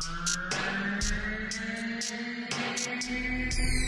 Thank you.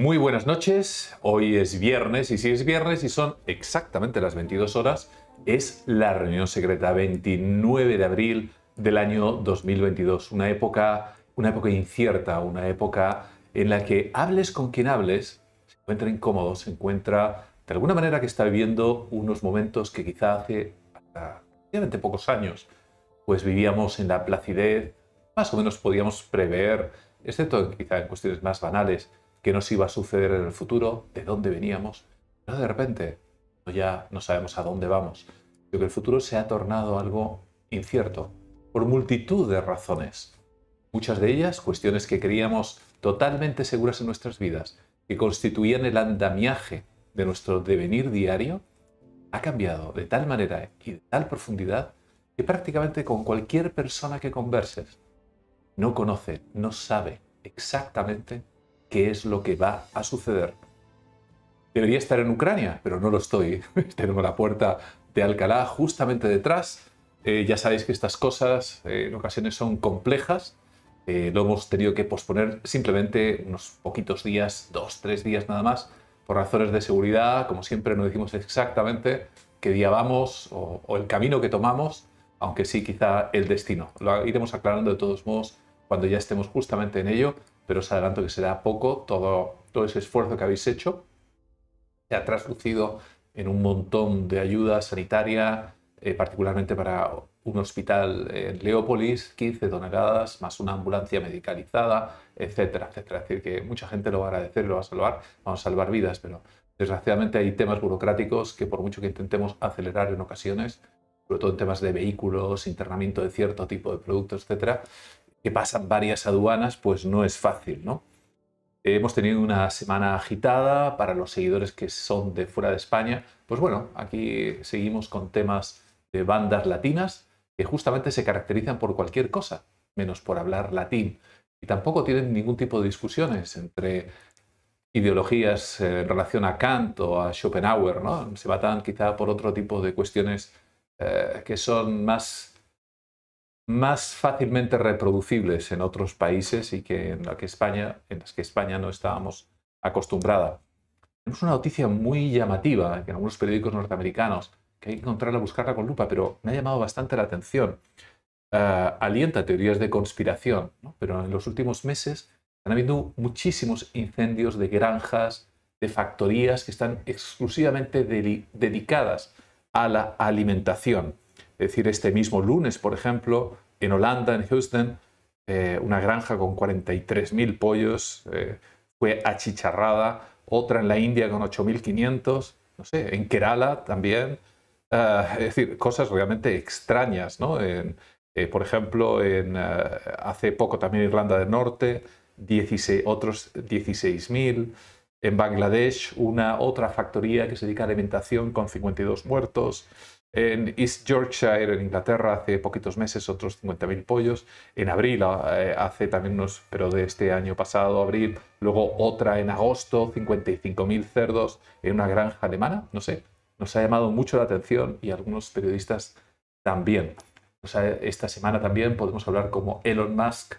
Muy buenas noches, hoy es viernes y si es viernes y son exactamente las 22 horas, es la reunión secreta 29 de abril del año 2022, una época, una época incierta, una época en la que hables con quien hables, se encuentra incómodo, se encuentra de alguna manera que está viviendo unos momentos que quizá hace pocos años, pues vivíamos en la placidez, más o menos podíamos prever, excepto quizá en cuestiones más banales, ...que nos iba a suceder en el futuro, de dónde veníamos, pero de repente ya no sabemos a dónde vamos, sino que el futuro se ha tornado algo incierto por multitud de razones. Muchas de ellas cuestiones que creíamos totalmente seguras en nuestras vidas, que constituían el andamiaje de nuestro devenir diario, ha cambiado de tal manera y de tal profundidad que prácticamente con cualquier persona que converses no conoce, no sabe exactamente qué es lo que va a suceder. Debería estar en Ucrania, pero no lo estoy. Tenemos la puerta de Alcalá justamente detrás. Eh, ya sabéis que estas cosas eh, en ocasiones son complejas. Eh, lo hemos tenido que posponer simplemente unos poquitos días, dos, tres días nada más, por razones de seguridad. Como siempre, no decimos exactamente qué día vamos o, o el camino que tomamos, aunque sí quizá el destino. Lo iremos aclarando de todos modos cuando ya estemos justamente en ello pero os adelanto que será poco. Todo, todo ese esfuerzo que habéis hecho se ha traducido en un montón de ayuda sanitaria, eh, particularmente para un hospital en Leópolis, 15 toneladas, más una ambulancia medicalizada, etcétera, etcétera. Es decir, que mucha gente lo va a agradecer, lo va a salvar, vamos a salvar vidas, pero desgraciadamente hay temas burocráticos que por mucho que intentemos acelerar en ocasiones, sobre todo en temas de vehículos, internamiento de cierto tipo de productos, etcétera, que pasan varias aduanas, pues no es fácil, ¿no? Hemos tenido una semana agitada para los seguidores que son de fuera de España. Pues bueno, aquí seguimos con temas de bandas latinas que justamente se caracterizan por cualquier cosa, menos por hablar latín. Y tampoco tienen ningún tipo de discusiones entre ideologías eh, en relación a Kant o a Schopenhauer, ¿no? Se batan quizá por otro tipo de cuestiones eh, que son más más fácilmente reproducibles en otros países y que en, la que España, en las que España no estábamos acostumbrada. Tenemos una noticia muy llamativa en algunos periódicos norteamericanos, que hay que encontrarla, buscarla con lupa, pero me ha llamado bastante la atención. Eh, alienta teorías de conspiración, pero en los últimos meses han habido muchísimos incendios de granjas, de factorías que están exclusivamente dedicadas a la alimentación. Es decir, este mismo lunes, por ejemplo, en Holanda, en Houston, eh, una granja con 43.000 pollos eh, fue achicharrada, otra en la India con 8.500, no sé, en Kerala también. Ah, es decir, cosas realmente extrañas, ¿no? Eh, por ejemplo, en, ah, hace poco también Irlanda del Norte, 16, otros 16.000. En Bangladesh, una otra factoría que se dedica a alimentación con 52 muertos. En East Yorkshire, en Inglaterra, hace poquitos meses otros 50.000 pollos. En abril, ah, eh, hace también unos, pero de este año pasado, abril. Luego otra en agosto, 55.000 cerdos en una granja alemana. No sé, nos ha llamado mucho la atención y algunos periodistas también. O sea, esta semana también podemos hablar como Elon Musk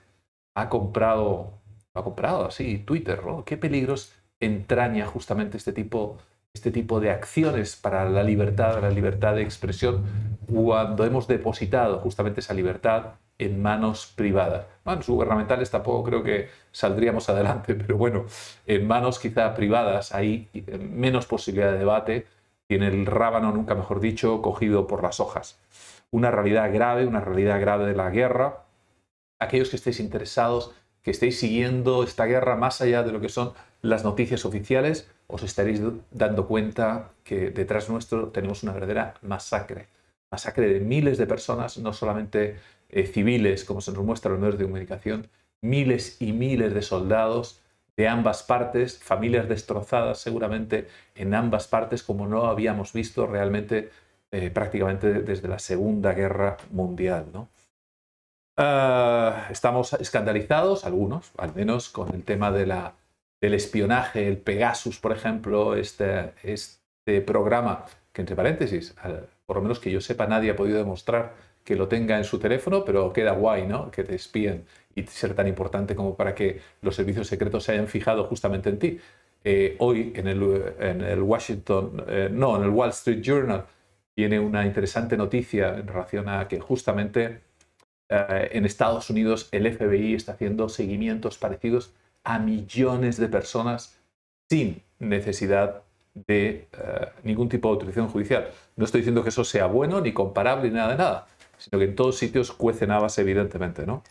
ha comprado, ha comprado así Twitter, ¿no? ¿Qué peligros entraña justamente este tipo de este tipo de acciones para la libertad, la libertad de expresión, cuando hemos depositado justamente esa libertad en manos privadas. en Manos gubernamentales tampoco creo que saldríamos adelante, pero bueno, en manos quizá privadas hay menos posibilidad de debate, en el rábano, nunca mejor dicho, cogido por las hojas. Una realidad grave, una realidad grave de la guerra. Aquellos que estéis interesados, que estéis siguiendo esta guerra más allá de lo que son las noticias oficiales, os estaréis dando cuenta que detrás nuestro tenemos una verdadera masacre. Masacre de miles de personas, no solamente eh, civiles, como se nos muestra en los medios de comunicación, miles y miles de soldados de ambas partes, familias destrozadas seguramente en ambas partes, como no habíamos visto realmente eh, prácticamente desde la Segunda Guerra Mundial. ¿no? Ah, estamos escandalizados, algunos, al menos con el tema de la del espionaje, el Pegasus, por ejemplo, este, este programa, que entre paréntesis, por lo menos que yo sepa, nadie ha podido demostrar que lo tenga en su teléfono, pero queda guay, ¿no? Que te espíen y ser tan importante como para que los servicios secretos se hayan fijado justamente en ti. Eh, hoy en el, en el Washington, eh, no, en el Wall Street Journal, viene una interesante noticia en relación a que justamente eh, en Estados Unidos el FBI está haciendo seguimientos parecidos a millones de personas sin necesidad de eh, ningún tipo de autorización judicial. No estoy diciendo que eso sea bueno, ni comparable, ni nada de nada, sino que en todos sitios cuecen habas, evidentemente, ¿no?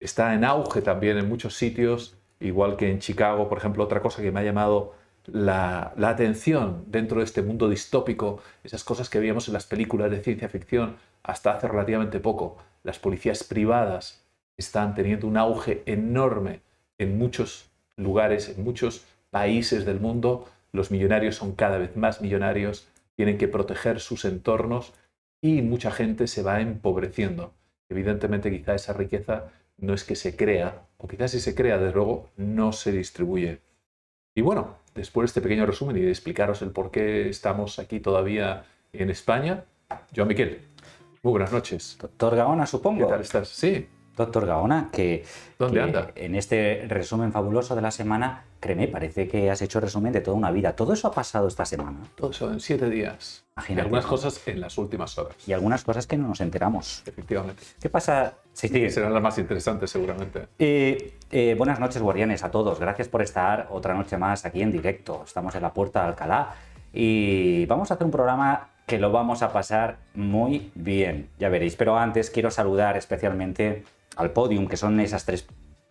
Está en auge también en muchos sitios, igual que en Chicago, por ejemplo, otra cosa que me ha llamado la, la atención dentro de este mundo distópico, esas cosas que veíamos en las películas de ciencia ficción hasta hace relativamente poco, las policías privadas están teniendo un auge enorme en muchos lugares, en muchos países del mundo, los millonarios son cada vez más millonarios, tienen que proteger sus entornos y mucha gente se va empobreciendo. Evidentemente quizá esa riqueza no es que se crea, o quizás si se crea, de luego, no se distribuye. Y bueno, después de este pequeño resumen y de explicaros el por qué estamos aquí todavía en España, yo Miquel, muy buenas noches. Doctor Gaona, supongo. ¿Qué tal estás? Sí doctor Gaona, que, anda? en este resumen fabuloso de la semana, créeme, parece que has hecho resumen de toda una vida. Todo eso ha pasado esta semana. Todo eso en siete días. Y algunas cosas en las últimas horas. Y algunas cosas que no nos enteramos. Efectivamente. ¿Qué pasa? Sí, Serán las más interesantes seguramente. Eh, eh, buenas noches, guardianes, a todos. Gracias por estar otra noche más aquí en directo. Estamos en la puerta de Alcalá y vamos a hacer un programa que lo vamos a pasar muy bien, ya veréis. Pero antes quiero saludar especialmente al podium, que son esas tres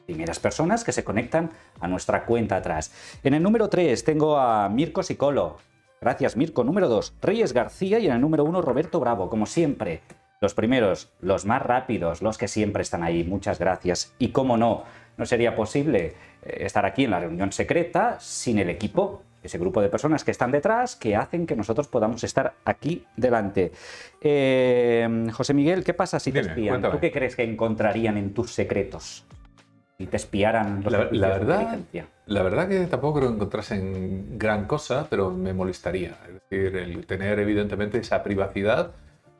primeras personas que se conectan a nuestra cuenta atrás. En el número 3 tengo a Mirko Sicolo. Gracias, Mirko. Número 2, Reyes García. Y en el número 1, Roberto Bravo. Como siempre, los primeros, los más rápidos, los que siempre están ahí. Muchas gracias. Y cómo no, no sería posible eh, estar aquí en la reunión secreta sin el equipo ese grupo de personas que están detrás, que hacen que nosotros podamos estar aquí delante. Eh, José Miguel, ¿qué pasa si te espían? ¿Tú qué crees que encontrarían en tus secretos? Y te espiaran la, verdad, La verdad que tampoco creo que encontrasen gran cosa, pero me molestaría. Es decir, el tener evidentemente esa privacidad.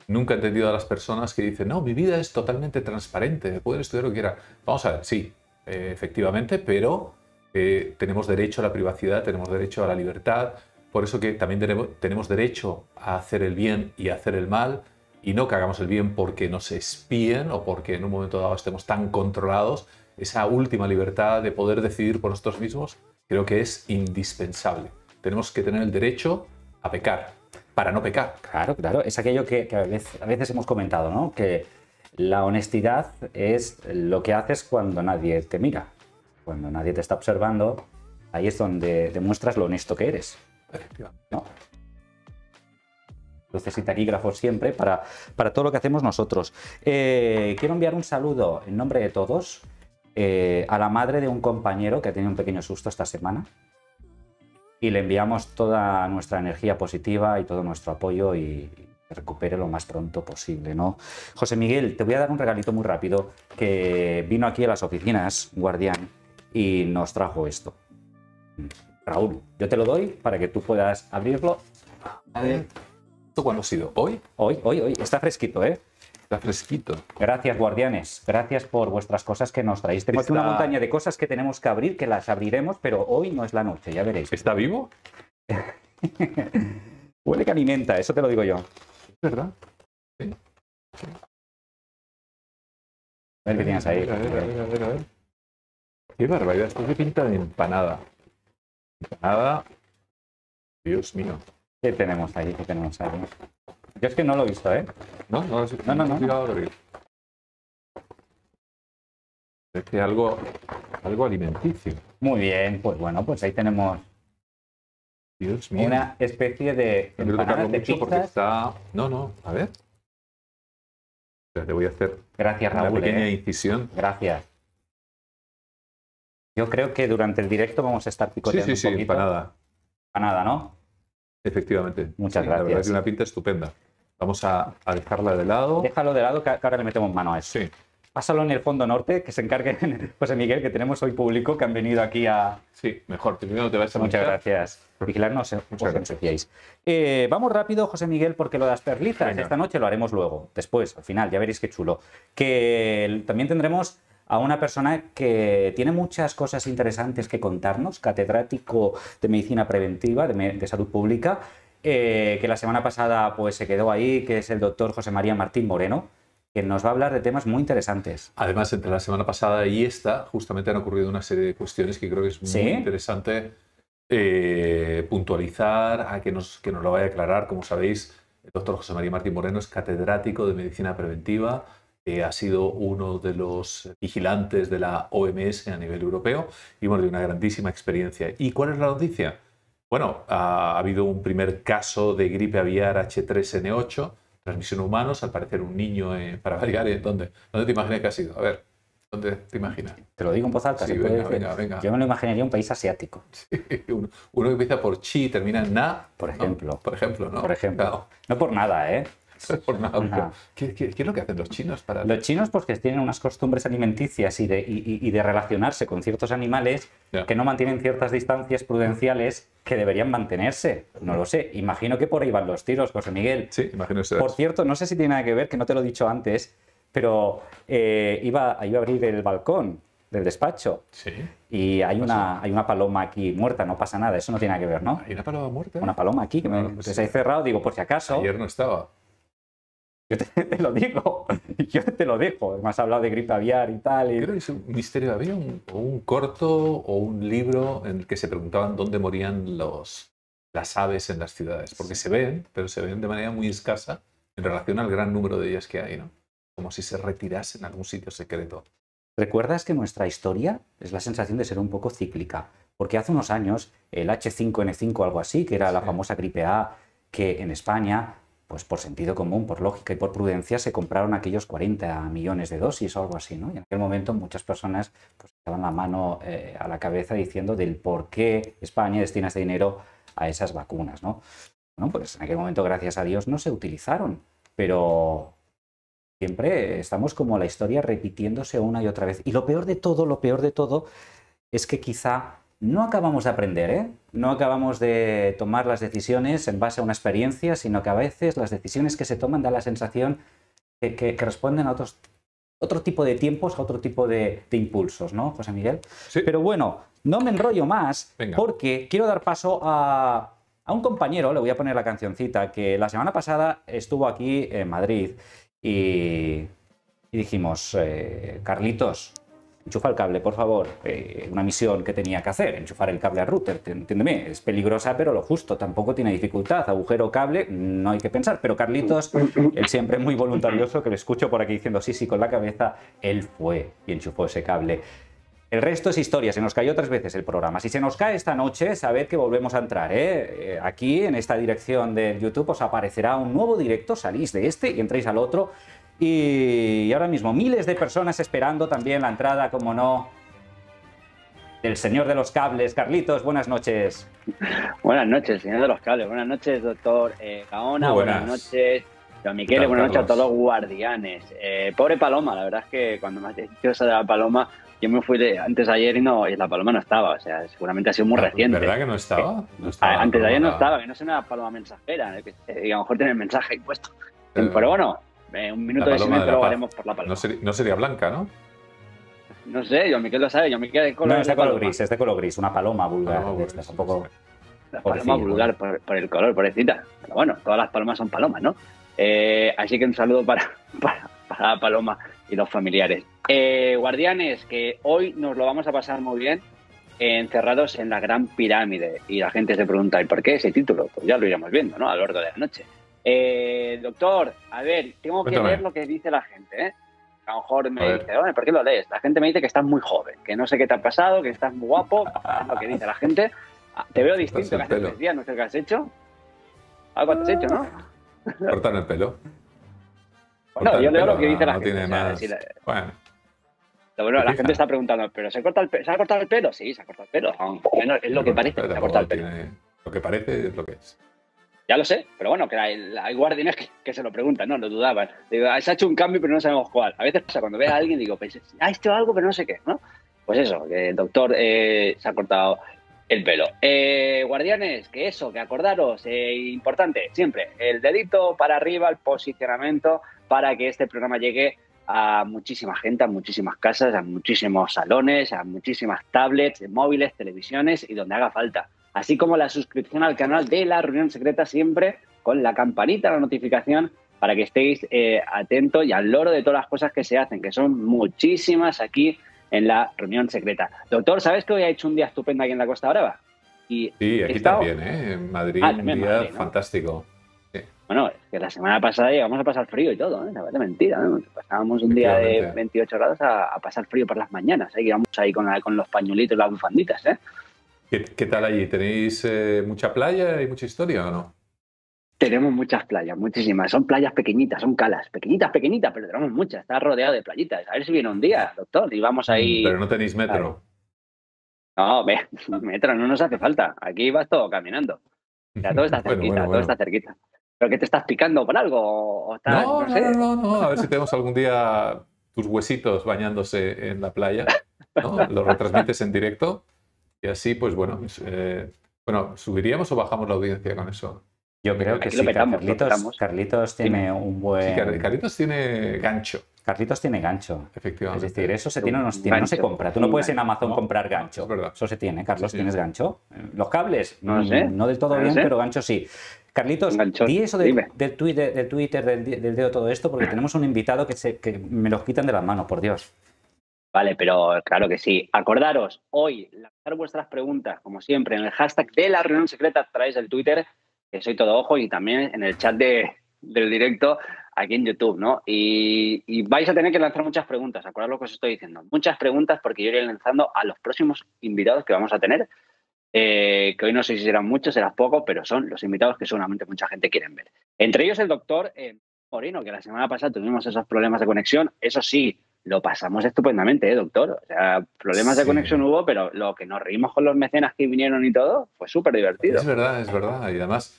Nunca he entendido a las personas que dicen, no, mi vida es totalmente transparente, pueden estudiar lo que quiera. Vamos a ver, sí, eh, efectivamente, pero eh, tenemos derecho a la privacidad, tenemos derecho a la libertad, por eso que también tenemos, derecho a hacer el bien y a hacer el mal, y no que hagamos el bien porque nos espíen o porque en un momento dado estemos tan controlados, esa última libertad de poder decidir por nosotros mismos creo que es indispensable. Tenemos que tener el derecho a pecar, para no pecar. Claro, claro, es aquello que, a, veces, a, veces, hemos comentado, ¿no? Que la honestidad es lo que haces cuando nadie te mira cuando nadie te está observando, ahí es donde demuestras lo honesto que eres. ¿no? Luces y taquígrafos siempre para, para todo lo que hacemos nosotros. Eh, quiero enviar un saludo en nombre de todos eh, a la madre de un compañero que ha tenido un pequeño susto esta semana. Y le enviamos toda nuestra energía positiva y todo nuestro apoyo y, que recupere lo más pronto posible, ¿no? José Miguel, te voy a dar un regalito muy rápido que vino aquí a las oficinas, guardián y nos trajo esto. Raúl, yo te lo doy para que tú puedas abrirlo. A ver, cuándo ha sido? ¿Hoy? Hoy, hoy, hoy. Está fresquito, ¿eh? Está fresquito. Gracias, guardianes. Gracias por vuestras cosas que nos traéis. Tenemos una montaña de cosas que tenemos que abrir, que las abriremos, pero hoy no es la noche, ya veréis. ¿Está vivo? Huele que alimenta, eso te lo digo yo. ¿Es verdad? Sí. A ver qué tienes ahí. A ver, a ver, a ver. A ver. Qué barbaridad, esto se pinta de empanada. Empanada. Dios mío. ¿Qué tenemos ahí? ¿Qué tenemos ahí? Yo es que no lo he visto, ¿eh? No, no, no, no. no, no. Es que algo, algo alimenticio. Muy bien, pues bueno, pues ahí tenemos Dios mío. Una especie de. No de mucho porque está. No, no, a ver. Te voy a hacer Raúl, una pequeña ¿eh? incisión. Gracias. Yo creo que durante el directo vamos a estar picoteando sí, sí, sí, para nada. Para nada, ¿no? Efectivamente. Muchas gracias. La verdad es que una pinta estupenda. Vamos a, dejarla de lado. Déjalo de lado, que ahora le metemos mano a eso. Sí. Pásalo en el fondo norte, que se encargue José Miguel, que tenemos hoy público que han venido aquí a. Sí, mejor. Primero te a Muchas gracias. Vigilarnos, eh, os eh, vamos rápido, José Miguel, porque lo de las perlitas esta noche lo haremos luego, después, al final, ya veréis qué chulo. Que también tendremos a una persona que tiene muchas cosas interesantes que contarnos, catedrático de medicina preventiva, de, salud pública, eh, que la semana pasada pues, se quedó ahí, que es el doctor José María Martín Moreno que nos va a hablar de temas muy interesantes. Además, entre la semana pasada y esta, justamente han ocurrido una serie de cuestiones que creo que es muy interesante eh, puntualizar, a que nos, que nos lo vaya a aclarar. Como sabéis, el doctor José María Martín Moreno es catedrático de Medicina Preventiva que ha sido uno de los vigilantes de la OMS a nivel europeo y bueno, de una grandísima experiencia. ¿Y cuál es la noticia? Bueno, ha habido un primer caso de gripe aviar H3N8, transmisión humanos, al parecer un niño, eh, para variar, ¿eh? ¿dónde? ¿Dónde te imaginas que ha sido? A ver, ¿dónde te imaginas? Te lo digo en voz alta. venga, venga, Yo me lo imaginaría un país asiático. uno, que empieza por chi y termina en na. Por ejemplo. por ejemplo, ¿no? Por ejemplo. No por nada, ¿eh? ¿Qué, es lo que hacen los chinos para...? Los chinos pues que tienen unas costumbres alimenticias y de, relacionarse con ciertos animales que no mantienen ciertas distancias prudenciales que deberían mantenerse. No lo sé. Imagino que por ahí van los tiros, José Miguel. Sí, imagino Por cierto, no sé si tiene nada que ver, que no te lo he dicho antes, pero eh, iba, iba a abrir el balcón del despacho. Sí. Y hay una, hay una paloma aquí muerta, no pasa nada, eso no tiene nada que ver, ¿no? ¿Hay una paloma muerta? Una paloma aquí, que ah, se ha cerrado, digo, por si acaso. Ayer no estaba. Yo te, lo digo, yo te lo dejo. Además, has hablado de gripe aviar y tal. Creo que es un misterio. Había un, corto o un libro en el que se preguntaban dónde morían los, las aves en las ciudades. Porque se ven, pero se ven de manera muy escasa en relación al gran número de ellas que hay, ¿no? Como si se retirasen en algún sitio secreto. ¿Recuerdas que nuestra historia es la sensación de ser un poco cíclica? Porque hace unos años el H5N5 algo así, que era la famosa gripe A, que en España pues por sentido común, por lógica y por prudencia, se compraron aquellos 40 millones de dosis o algo así, ¿no? Y en aquel momento muchas personas pues, la mano eh, a la cabeza diciendo del por qué España destina ese dinero a esas vacunas, ¿no? pues en aquel momento, gracias a Dios, no se utilizaron, pero siempre estamos como la historia repitiéndose una y otra vez. Y lo peor de todo, lo peor de todo, es que quizá no acabamos de aprender, ¿eh? No acabamos de tomar las decisiones en base a una experiencia, sino que a veces las decisiones que se toman dan la sensación que, que, responden a otro tipo de tiempos, a otro tipo de, impulsos, ¿no, José Miguel? Sí. Pero bueno, no me enrollo más porque quiero dar paso a, un compañero, le voy a poner la cancioncita, que la semana pasada estuvo aquí en Madrid y, dijimos, eh, Carlitos, enchufa el cable, por favor, eh, una misión que tenía que hacer, enchufar el cable al router, entiéndeme, es peligrosa, pero lo justo, tampoco tiene dificultad, agujero, cable, no hay que pensar, pero Carlitos, él siempre muy voluntarioso, que lo escucho por aquí diciendo sí, sí, con la cabeza, él fue y enchufó ese cable. El resto es historia, se nos cayó otras veces el programa. Si se nos cae esta noche, sabed que volvemos a entrar. ¿eh? Eh, aquí, en esta dirección de YouTube, os aparecerá un nuevo directo, salís de este y entréis al otro y ahora mismo miles de personas esperando también la entrada, como no, del señor de los cables. Carlitos, buenas noches. Buenas noches, señor de los cables. Buenas noches, doctor eh, Gaona. Buenas. noches, don Miquel. Buenas noches a todos los guardianes. Eh, pobre Paloma, la verdad es que cuando me has dicho esa de la Paloma, yo me fui de antes ayer y no y la paloma no estaba, o sea, seguramente ha sido muy ah, pues, reciente. ¿Verdad que no estaba? Eh, antes ayer no estaba, que no es una paloma mensajera, Y a lo mejor tiene el mensaje impuesto. Pero bueno, eh, un minuto de silencio lo haremos por la paloma. No, sería blanca, ¿no? No sé, yo quedo lo sabe, yo color. No, es de, color gris, es de color gris, una paloma vulgar. Ah, un La paloma vulgar por, el color, pobrecita. Pero bueno, todas las palomas son palomas, ¿no? Eh, así que un saludo para, para, la paloma y los familiares. Eh, guardianes, que hoy nos lo vamos a pasar muy bien encerrados en la Gran Pirámide. Y la gente se pregunta, ¿y por qué ese título? Pues ya lo iremos viendo, ¿no? Al largo de la noche eh, doctor, a ver, tengo que leer lo que dice la gente, ¿eh? A lo mejor me dice, ¿por qué lo lees? La gente me dice que estás muy joven, que no sé qué te ha pasado, que estás muy guapo, es lo que dice la gente. Ah, te veo distinto que hace tres días, no sé qué has hecho. Algo has hecho, ¿no? Cortan el pelo. no, yo leo lo que dice la no gente. Tiene Bueno. la gente está preguntando, ¿pero se, corta el se ha cortado el pelo? Sí, se ha cortado el pelo. es lo que parece, se ha cortado el pelo. Lo que parece es lo que es. Ya lo sé, pero bueno, que hay, guardianes que, se lo preguntan, no, lo dudaban. Ah, se ha hecho un cambio, pero no sabemos cuál. A veces pasa cuando ve a alguien, digo, pues, ha hecho algo, pero no sé qué, ¿no? Pues eso, el doctor eh, se ha cortado el pelo. Eh, guardianes, que eso, que acordaros, eh, importante, siempre, el dedito para arriba, el posicionamiento, para que este programa llegue a muchísima gente, a muchísimas casas, a muchísimos salones, a muchísimas tablets, móviles, televisiones y donde haga falta así como la suscripción al canal de la reunión secreta siempre con la campanita la notificación para que estéis eh, atentos y al loro de todas las cosas que se hacen, que son muchísimas aquí en la reunión secreta. Doctor, ¿sabes que hoy ha hecho un día estupendo aquí en la Costa Brava? Y sí, aquí también, ¿eh? En Madrid, ah, día fantástico. Bueno, es que la semana pasada llegamos a pasar frío y todo, ¿eh? La verdad, mentira, ¿no? Pasábamos un día de 28 grados a, pasar frío por las mañanas, ¿eh? íbamos ahí con, con los pañuelitos y las bufanditas, ¿eh? ¿Qué, tal allí? ¿Tenéis eh, mucha playa y mucha historia o no? Tenemos muchas playas, muchísimas. Son playas pequeñitas, son calas, pequeñitas, pequeñitas, pero tenemos muchas. Está rodeado de playitas. A ver si viene un día, doctor, y vamos mm, ahí. Pero no tenéis metro. No, metro no nos hace falta. Aquí vas todo caminando. todo está cerquita, todo está cerquita. ¿Pero que te estás picando por algo? O no, no, no, no, A ver si tenemos algún día tus huesitos bañándose en la playa. Lo retransmites en directo. Y así, pues bueno, eh, bueno, ¿subiríamos o bajamos la audiencia con eso? Yo creo que sí, Carlitos, Carlitos tiene un buen... Sí, Carlitos tiene gancho. Carlitos tiene gancho. Efectivamente. Es decir, eso se tiene o no se compra. Tú no puedes en Amazon comprar gancho. eso se tiene, Carlos, ¿tienes gancho? Los cables, no, mm, del todo bien, pero gancho sí. Carlitos, di eso del Twitter, del, Twitter del, dedo, todo esto, porque tenemos un invitado que, se, que me los quitan de las manos, por Dios. Vale, pero claro que sí. Acordaros, hoy, lanzar vuestras preguntas, como siempre, en el hashtag de la reunión secreta a través del Twitter, que soy todo ojo, y también en el chat de, del directo aquí en YouTube, ¿no? Y, vais a tener que lanzar muchas preguntas, acordaros lo que os estoy diciendo. Muchas preguntas porque yo iré lanzando a los próximos invitados que vamos a tener, eh, que hoy no sé si serán muchos, serán pocos, pero son los invitados que seguramente mucha gente quieren ver. Entre ellos el doctor eh, Morino, que la semana pasada tuvimos esos problemas de conexión. Eso sí, lo pasamos estupendamente, ¿eh, doctor? O sea, problemas de conexión hubo, pero lo que nos reímos con los mecenas que vinieron y todo fue súper divertido. Es verdad, es verdad. Y además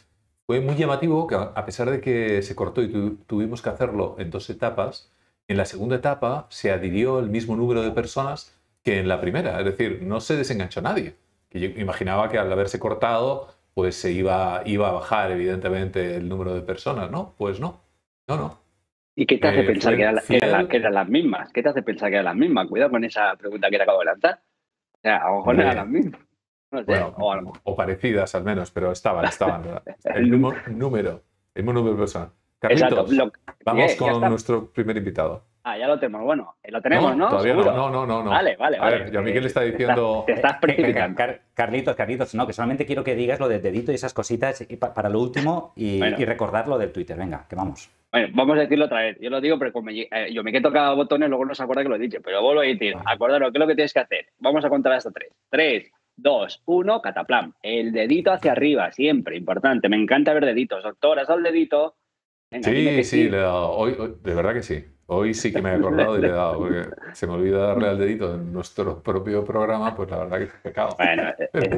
fue muy llamativo que a pesar de que se cortó y tuvimos que hacerlo en dos etapas, en la segunda etapa se adhirió el mismo número de personas que en la primera. Es decir, no se desenganchó nadie. Que yo imaginaba que al haberse cortado, pues se iba, iba a bajar evidentemente el número de personas, ¿no? Pues no. No, no. ¿Y qué te hace eh, pensar que, eran las mismas? ¿Qué te hace pensar que eran las mismas? Cuidado con esa pregunta que te acabo de lanzar. O sea, a lo mejor eran las mismas. o, parecidas al menos, pero estaban, estaban. El número, el número vamos eh, con nuestro primer invitado. Ah, ya lo tenemos. Bueno, eh, lo tenemos, ¿no? ¿no? no, no, no, no, Vale, vale, vale. A ver, ya Miguel eh, está diciendo. Te estás, Carlitos, Carlitos, no, que solamente quiero que digas lo del dedito y esas cositas para lo último y, recordar lo del Twitter. Venga, que vamos. Bueno, vamos a decirlo otra vez. Yo lo digo, pero como eh, yo me he tocado botones, luego no se acuerda que lo he dicho. Pero vuelvo a decir, Acuérdalo, ¿qué es lo que tienes que hacer? Vamos a contar hasta tres. Tres, dos, uno, cataplam. El dedito hacia arriba, siempre, importante. Me encanta ver deditos. Doctor, haz el dedito. sí, sí, de verdad que sí. Hoy sí que me he acordado y le he dado, porque se me olvida darle al dedito en nuestro propio programa, pues la verdad que es pecado. Bueno,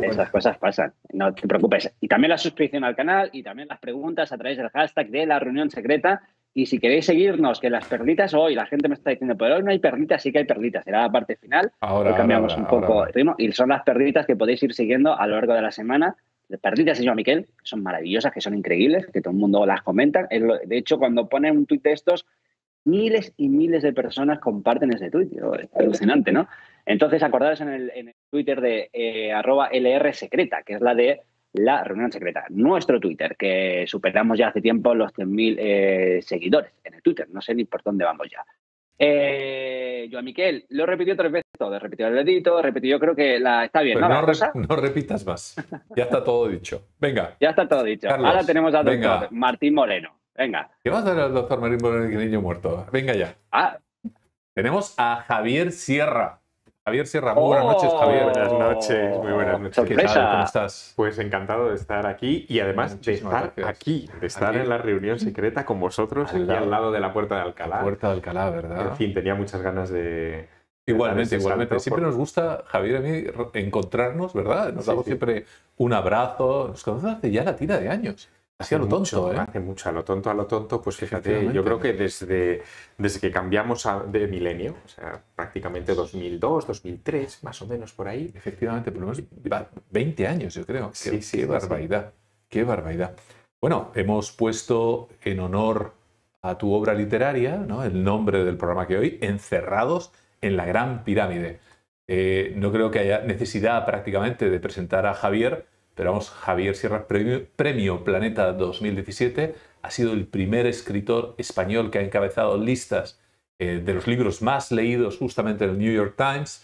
esas cosas pasan, no te preocupes. Y también la suscripción al canal y también las preguntas a través del hashtag de la reunión secreta. Y si queréis seguirnos, que las perlitas hoy, la gente me está diciendo, pero hoy no hay perlitas, sí que hay perlitas, será la parte final. Ahora cambiamos un poco el ritmo y son las perditas que podéis ir siguiendo a lo largo de la semana. Las señor Miquel, son maravillosas, que son increíbles, que todo el mundo las comenta. De hecho, cuando pone un tuit de estos, miles y miles de personas comparten ese tweet. Es alucinante, ¿no? Entonces, acordaros en el, en el Twitter de eh, arroba LR secreta, que es la de la reunión secreta. Nuestro Twitter, que superamos ya hace tiempo los 100.000 eh, seguidores en el Twitter. No sé ni por dónde vamos ya. Eh, yo a Miquel lo repitió tres veces todo. Repitió el dedito, repitió, yo creo que la está bien. Pues ¿no, no, repitas más. Ya está todo dicho. Venga. Ya está todo dicho. Ahora tenemos a Martín Moreno. Venga. ¿Qué va a hacer al doctor Marín por el niño muerto? Venga ya. Ah. Tenemos a Javier Sierra. Javier Sierra, muy buenas noches, oh. Javier. Buenas noches, muy buenas noches. ¿Cómo estás? Pues encantado de estar aquí y además de estar aquí, de estar en la reunión secreta con vosotros al, lado, al lado de la Puerta de Alcalá. Puerta de Alcalá, ¿verdad? En fin, tenía muchas ganas de... Igualmente, igualmente. Siempre nos gusta, Javier, a mí, encontrarnos, ¿verdad? Nos damos siempre un abrazo. Nos conocemos hace ya la tira de años a lo tonto, ¿eh? Hace mucho, a lo tonto, a lo tonto, pues fíjate, yo creo que desde, desde que cambiamos de milenio, o sea, prácticamente 2002, 2003, más o menos por ahí. Efectivamente, por lo menos 20 años, yo creo. Sí, sí, qué barbaridad, qué barbaridad. Bueno, hemos puesto en honor a tu obra literaria, ¿no? El nombre del programa que hoy, Encerrados en la Gran Pirámide. Eh, no creo que haya necesidad prácticamente de presentar a Javier, pero vamos, Javier Sierra, premio, Planeta 2017, ha sido el primer escritor español que ha encabezado listas eh, de los libros más leídos justamente en el New York Times,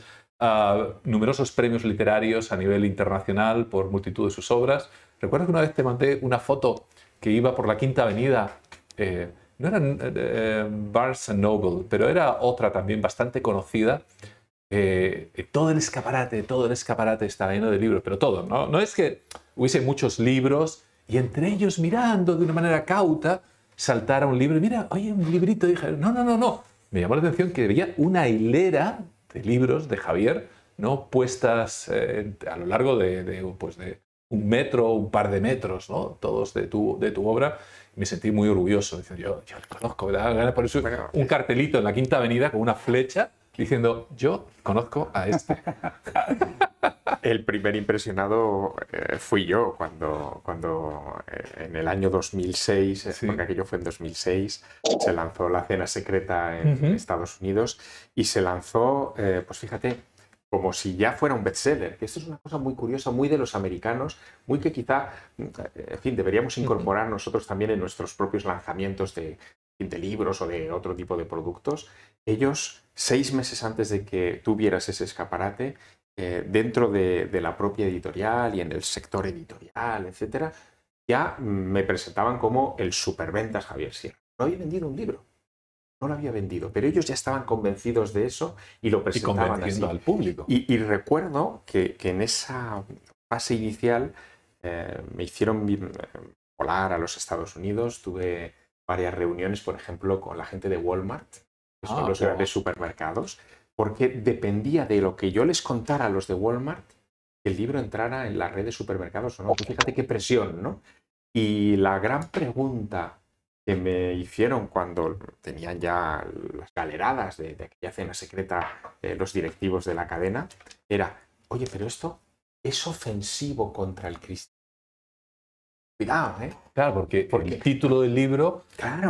numerosos premios literarios a nivel internacional por multitud de sus obras. Recuerdo que una vez te mandé una foto que iba por la Quinta Avenida, eh, no era eh, Barnes Noble, pero era otra también bastante conocida, eh, todo el escaparate, todo el escaparate estaba lleno de libros, pero todo, ¿no? No es que hubiese muchos libros y entre ellos mirando de una manera cauta saltara un libro y mira, oye, un librito, dije, no, no, no, no. Me llamó la atención que veía una hilera de libros de Javier, ¿no? Puestas eh, a lo largo de, pues de un metro, un par de metros, ¿no? Todos de tu, de tu obra. me sentí muy orgulloso. yo, yo lo conozco, ¿verdad? por un cartelito en la Quinta Avenida con una flecha diciendo, yo conozco a este. El primer impresionado eh, fui yo cuando, cuando eh, en el año 2006, eh, porque aquello fue en 2006, se lanzó la cena secreta en Estados Unidos y se lanzó, pues fíjate, como si ya fuera un bestseller, que esto es una cosa muy curiosa, muy de los americanos, muy que quizá, mm, en fin, deberíamos incorporar nosotros también en nuestros propios lanzamientos de, de libros o de otro tipo de productos, ellos, seis meses antes de que tuvieras ese escaparate, eh, dentro de, la propia editorial y en el sector editorial, etc., ya me presentaban como el superventas Javier Sierra. No había vendido un libro. No lo había vendido, pero ellos ya estaban convencidos de eso y lo presentaban al público. Y, recuerdo que, en esa fase inicial eh, me hicieron eh, volar a los Estados Unidos. Tuve varias reuniones, por ejemplo, con la gente de Walmart, Ah, los grandes supermercados, porque dependía de lo que yo les contara a los de Walmart, que el libro entrara en la red de supermercados o no. fíjate qué presión, ¿no? Y la gran pregunta que me hicieron cuando tenían ya las galeradas de, de aquella cena secreta eh, los directivos de la cadena era, oye, pero esto es ofensivo contra el cristianismo. Cuidado, ¿eh? Claro, porque porque el título del libro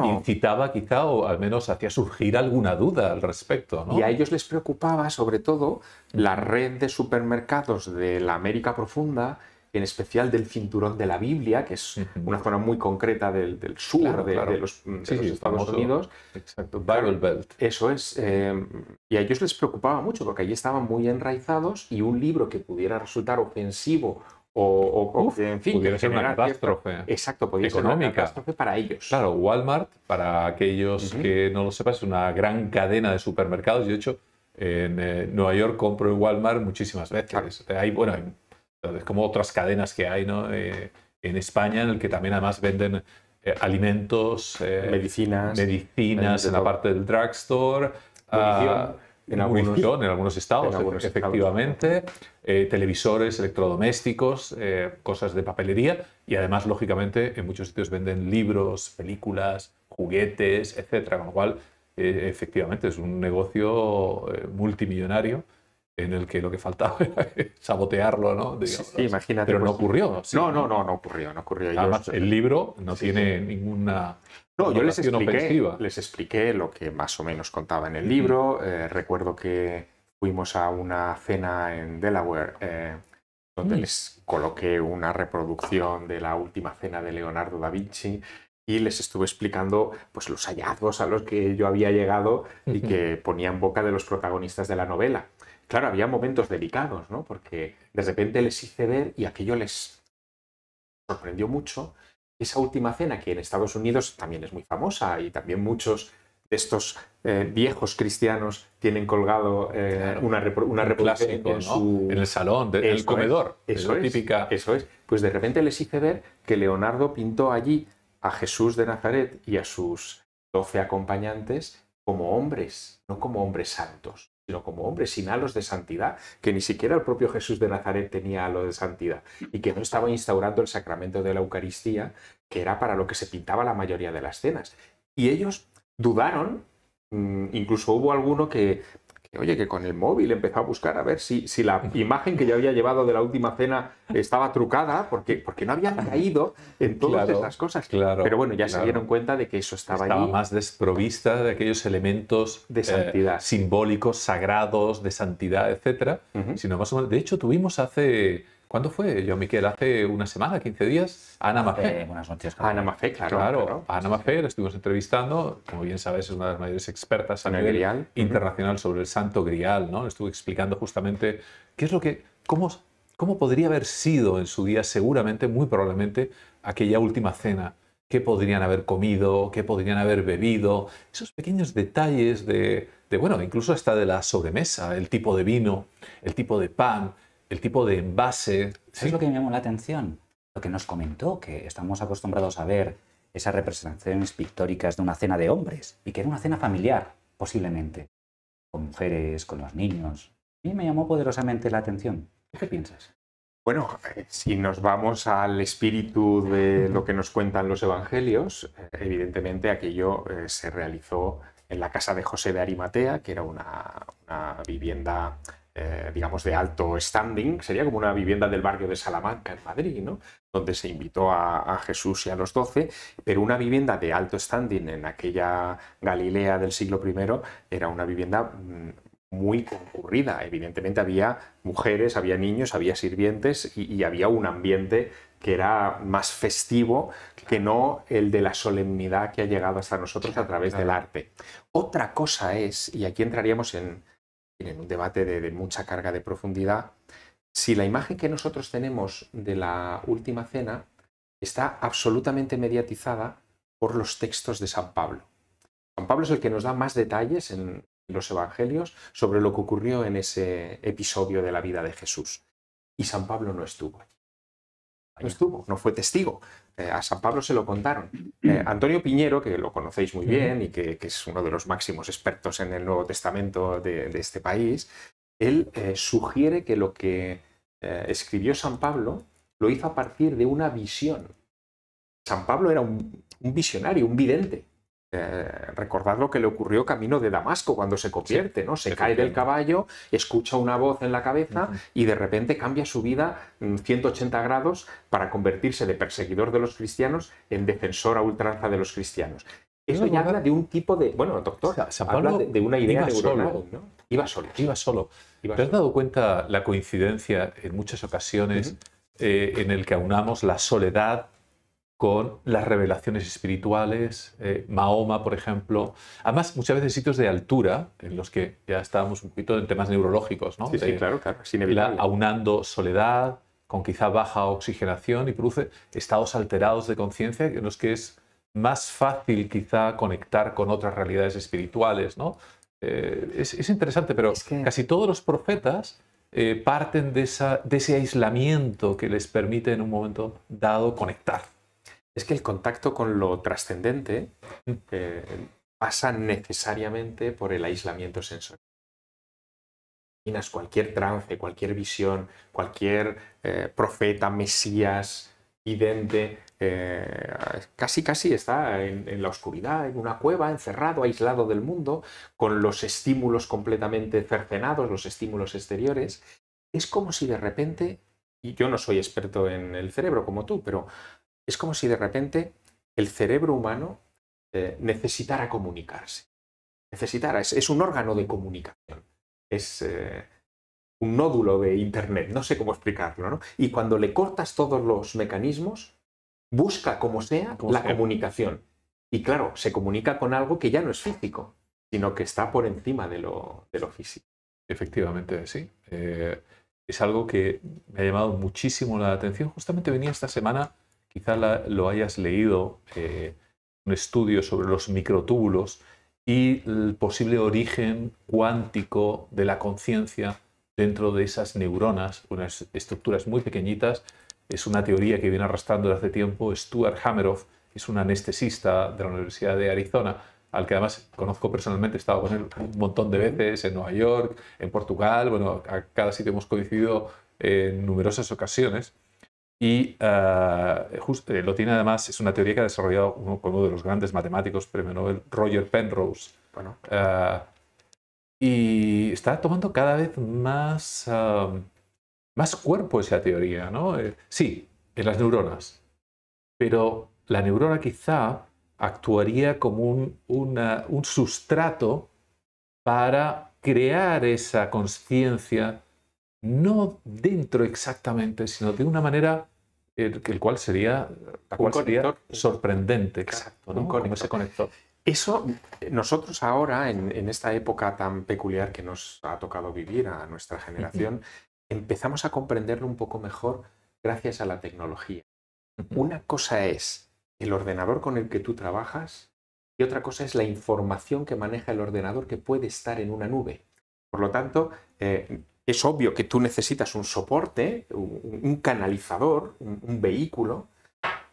incitaba quizá o al menos hacía surgir alguna duda al respecto. ¿no? Y a ellos les preocupaba sobre todo la red de supermercados de la América Profunda, en especial del cinturón de la Biblia, que es una zona muy concreta del, sur de, los, Estados Unidos. Exacto, Bible Belt. Eso es. Eh, y a ellos les preocupaba mucho porque allí estaban muy enraizados y un libro que pudiera resultar ofensivo o, en fin, ser una catástrofe. exacto, económica. para ellos. Claro, Walmart, para aquellos que no lo sepas, es una gran cadena de supermercados. Yo, de hecho, en eh, Nueva York compro en Walmart muchísimas veces. Hay, bueno, es como otras cadenas que hay ¿no? Eh, en España, en el que también además venden eh, alimentos, medicinas, medicinas en la parte del drugstore. Ah, en algunos, estados, e- efectivamente, eh, televisores, electrodomésticos, eh, cosas de papelería y además, lógicamente, en muchos sitios venden libros, películas, juguetes, etcétera, con lo cual, eh, efectivamente, es un negocio multimillonario en el que lo que faltaba era sabotearlo, ¿no? sí, imagínate. Pero no pues, ocurrió. No, no, no, no ocurrió, no ocurrió. el libro no tiene ninguna no, yo les expliqué, lo que más o menos contaba en el libro. Eh, recuerdo que fuimos a una cena en Delaware eh, donde mm. les coloqué una reproducción de la última cena de Leonardo da Vinci y les estuve explicando pues, los hallazgos a los que yo había llegado y que ponía en boca de los protagonistas de la novela. Claro, había momentos delicados, ¿no? Porque de repente les hice ver y aquello les sorprendió mucho esa última cena que en Estados Unidos también es muy famosa y también muchos de estos eh, viejos cristianos tienen colgado eh, una, repro en, el salón, en el comedor. eso es, típica. Eso es. Pues de repente les hice ver que Leonardo pintó allí a Jesús de Nazaret y a sus doce acompañantes como hombres, no como hombres santos sino como hombre sin halos de santidad, que ni siquiera el propio Jesús de Nazaret tenía halos de santidad y que no estaba instaurando el sacramento de la Eucaristía, que era para lo que se pintaba la mayoría de las cenas. Y ellos dudaron, mm, incluso hubo alguno que oye, que con el móvil empezó a buscar a ver si, la imagen que yo había llevado de la última cena estaba trucada, porque, porque no había caído en todas esas cosas. Pero bueno, ya se dieron cuenta de que eso estaba, estaba más desprovista de aquellos elementos de eh, santidad. simbólicos, sagrados, de santidad, etc. de hecho, tuvimos hace ¿Cuándo fue yo Miquel? ¿Hace una semana, 15 días? Ana Mafé. buenas noches. Ana Mafé, claro. Ana Mafé la estuvimos entrevistando. Como bien sabes, es una de las mayores expertas a nivel internacional sobre el santo grial. ¿no? Le estuve explicando justamente qué es lo que, cómo, cómo podría haber sido en su día, seguramente, muy probablemente, aquella última cena qué podrían haber comido, qué podrían haber bebido, esos pequeños detalles de, de, bueno, incluso hasta de la sobremesa, el tipo de vino, el tipo de pan, el tipo de base. ¿Sabes es lo que me llamó la atención? Lo que nos comentó, que estamos acostumbrados a ver esas representaciones pictóricas de una cena de hombres y que era una cena familiar, posiblemente, con mujeres, con los niños. A mí me llamó poderosamente la atención. ¿Qué piensas? Bueno, eh, si nos vamos al espíritu de lo que nos cuentan los evangelios, eh, evidentemente aquello eh, se realizó en la casa de José de Arimatea, que era una vivienda eh, digamos, de alto standing, sería como una vivienda del barrio de Salamanca en Madrid, ¿no? Donde se invitó a, Jesús y a los doce, pero una vivienda de alto standing en aquella Galilea del siglo I era una vivienda mm, muy concurrida. Evidentemente había mujeres, había niños, había sirvientes y, había un ambiente que era más festivo que no el de la solemnidad que ha llegado hasta nosotros a través del arte. Otra cosa es, y aquí entraríamos en, en un debate de, mucha carga de profundidad, si la imagen que nosotros tenemos de la última cena está absolutamente mediatizada por los textos de San Pablo. San Pablo es el que nos da más detalles en los evangelios sobre lo que ocurrió en ese episodio de la vida de Jesús. Y San Pablo no estuvo No estuvo, no fue testigo, eh, a San Pablo se lo contaron. Eh, Antonio Piñero, que lo conocéis muy bien y que, es uno de los máximos expertos en el Nuevo Testamento de, este país, él eh, sugiere que lo que escribió San Pablo lo hizo a partir de una visión. San Pablo era un visionario, un vidente. Eh, recordad lo que le ocurrió camino de Damasco cuando se convierte, ¿no? Se cae del caballo, escucha una voz en la cabeza y de repente cambia su vida 180 mm, grados para convertirse de perseguidor de los cristianos en defensor a ultranza de los cristianos. Esto ya habla de un tipo de. Bueno, doctor, habla de, una idea iba solo, Iba solo. Iba solo. ¿Te has dado cuenta la coincidencia en muchas ocasiones eh, en el que aunamos la soledad con las revelaciones espirituales, eh, Mahoma, por ejemplo. Además, muchas veces sitios de altura, en los que ya estábamos un poquito en temas neurológicos, ¿no? Sí, sí claro, claro, es inevitable. La, aunando soledad con quizá baja oxigenación y produce estados alterados de conciencia en los que es más fácil quizá conectar con otras realidades espirituales, ¿no? Eh, es, interesante, pero casi todos los profetas eh, parten de, esa, de ese aislamiento que les permite en un momento dado conectar es que el contacto con lo trascendente eh, pasa necesariamente por el aislamiento sensorial. Cualquier trance, cualquier visión, cualquier eh, profeta, mesías, vidente, eh, casi casi está en, la oscuridad, en una cueva, encerrado, aislado del mundo, con los estímulos completamente cercenados, los estímulos exteriores. Es como si de repente, y yo no soy experto en el cerebro como tú, pero es como si de repente el cerebro humano eh, necesitara comunicarse. Necesitara, es, un órgano de comunicación. Es eh, un nódulo de Internet, no sé cómo explicarlo, Y cuando le cortas todos los mecanismos, busca como sea la comunicación. Y claro, se comunica con algo que ya no es físico, sino que está por encima de lo, físico. Efectivamente, sí. Eh, es algo que me ha llamado muchísimo la atención. Justamente venía esta semana quizá lo hayas leído, eh, un estudio sobre los microtúbulos y el posible origen cuántico de la conciencia dentro de esas neuronas, unas estructuras muy pequeñitas. Es una teoría que viene arrastrando desde hace tiempo Stuart Hameroff, es un anestesista de la Universidad de Arizona, al que además conozco personalmente, he estado con él un montón de veces en Nueva York, en Portugal, bueno, a cada sitio hemos coincidido en numerosas ocasiones. Y ah, eh, lo tiene además, es una teoría que ha desarrollado uno, de los grandes matemáticos, premio Nobel, Roger Penrose. Ah, y está tomando cada vez más, cuerpo esa teoría, ¿no? Eh, sí, en las neuronas. Pero la neurona quizá actuaría como un, un sustrato para crear esa conciencia no dentro exactamente, sino de una manera el, eh, el cual sería, cual sorprendente, exacto, ¿no? ese conector. Eso, nosotros ahora, en, esta época tan peculiar que nos ha tocado vivir a nuestra generación, empezamos a comprenderlo un poco mejor gracias a la tecnología. Una cosa es el ordenador con el que tú trabajas y otra cosa es la información que maneja el ordenador que puede estar en una nube. Por lo tanto, eh, es obvio que tú necesitas un soporte, un, canalizador, un, vehículo,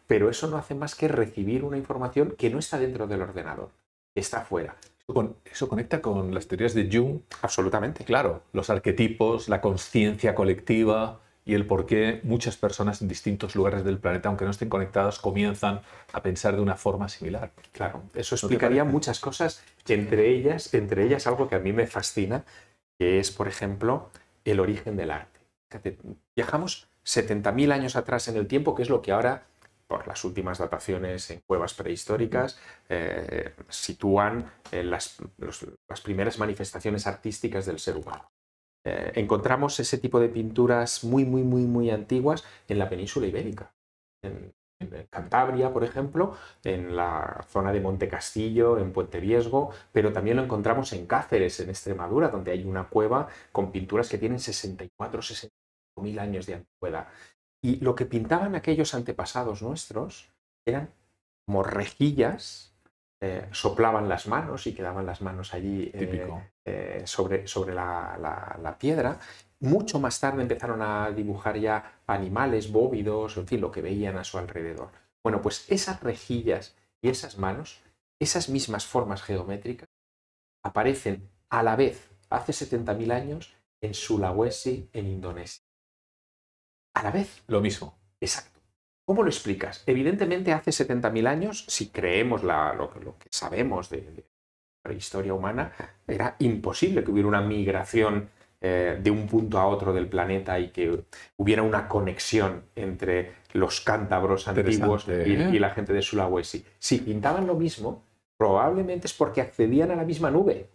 pero eso no hace más que recibir una información que no está dentro del ordenador, está fuera. Eso conecta con las teorías de Jung. Absolutamente. Claro, los arquetipos, la conciencia colectiva y el por qué muchas personas en distintos lugares del planeta, aunque no estén conectadas, comienzan a pensar de una forma similar. Claro, eso explicaría muchas cosas, entre ellas, entre ellas algo que a mí me fascina, que es, por ejemplo, el origen del arte. viajamos 70.000 años atrás en el tiempo, que es lo que ahora, por las últimas dataciones en cuevas prehistóricas, eh, sitúan las, primeras manifestaciones artísticas del ser humano. Eh, encontramos ese tipo de pinturas muy, muy, muy, muy antiguas en la península ibérica, en Cantabria, por ejemplo, en la zona de Monte Castillo, en Puente Viesgo, pero también lo encontramos en Cáceres, en Extremadura, donde hay una cueva con pinturas que tienen 64, 65 mil años de antigüedad. Y lo que pintaban aquellos antepasados nuestros eran morrejillas, eh, soplaban las manos y quedaban las manos allí eh, eh, sobre, sobre la, la, piedra mucho más tarde empezaron a dibujar ya animales, bóvidos, en fin, lo que veían a su alrededor. Bueno, pues esas rejillas y esas manos, esas mismas formas geométricas, aparecen a la vez hace 70.000 años en Sulawesi, en Indonesia. A la vez, lo mismo, exacto. ¿Cómo lo explicas? Evidentemente, hace 70.000 años, si creemos lo, que sabemos de, de la historia humana, era imposible que hubiera una migración eh, de un punto a otro del planeta y que hubiera una conexión entre los cántabros antiguos ¿eh? y, la gente de Sulawesi. Si pintaban lo mismo, probablemente es porque accedían a la misma nube,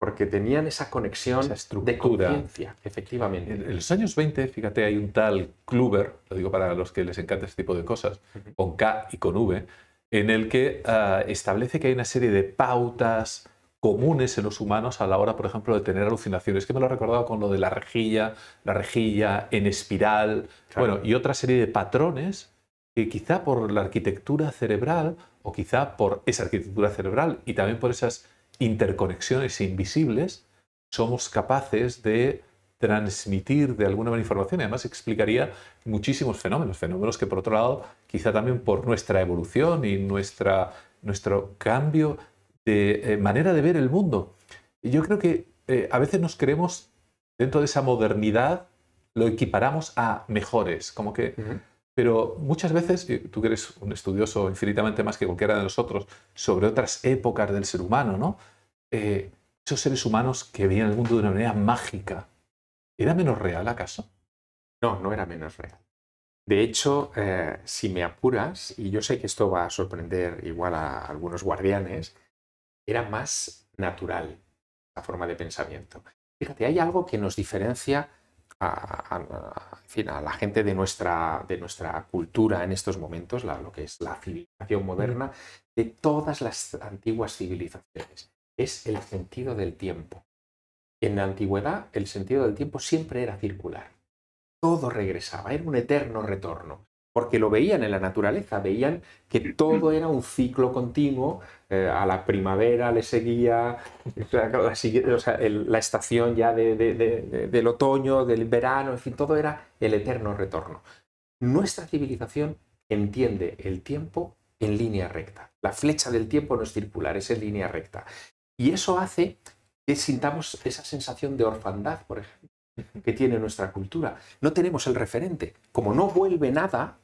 porque tenían esa conexión de conciencia, efectivamente. En, los años 20, fíjate, hay un tal Kluber, lo digo para los que les encanta este tipo de cosas, con K y con V, en el que ah, establece que hay una serie de pautas, comunes en los humanos a la hora, por ejemplo, de tener alucinaciones. Que me lo he recordado con lo de la rejilla, la rejilla en espiral, bueno, y otra serie de patrones que quizá por la arquitectura cerebral o quizá por esa arquitectura cerebral y también por esas interconexiones invisibles, somos capaces de transmitir de alguna manera información y además explicaría muchísimos fenómenos, fenómenos que por otro lado quizá también por nuestra evolución y nuestra, nuestro cambio de eh, manera de ver el mundo. Y yo creo que eh, a veces nos creemos, dentro de esa modernidad, lo equiparamos a mejores, como que... Pero muchas veces, eh, tú que eres un estudioso infinitamente más que cualquiera de nosotros, sobre otras épocas del ser humano, ¿no? esos seres humanos que veían el mundo de una manera mágica, ¿era menos real acaso? No, no era menos real. De hecho, si me apuras, y yo sé que esto va a sorprender igual a algunos guardianes, era más natural la forma de pensamiento. Fíjate, hay algo que nos diferencia a, la gente de nuestra, cultura en estos momentos, lo que es la civilización moderna, de todas las antiguas civilizaciones. Es el sentido del tiempo. En la antigüedad el sentido del tiempo siempre era circular. Todo regresaba, era un eterno retorno porque lo veían en la naturaleza, veían que todo era un ciclo continuo, eh, a la primavera le seguía, la, o sea, la estación ya del otoño, del verano, en fin, todo era el eterno retorno. Nuestra civilización entiende el tiempo en línea recta. La flecha del tiempo no es circular, es en línea recta. Y eso hace que sintamos esa sensación de orfandad, por ejemplo, que tiene nuestra cultura. No tenemos el referente. Como no vuelve nada,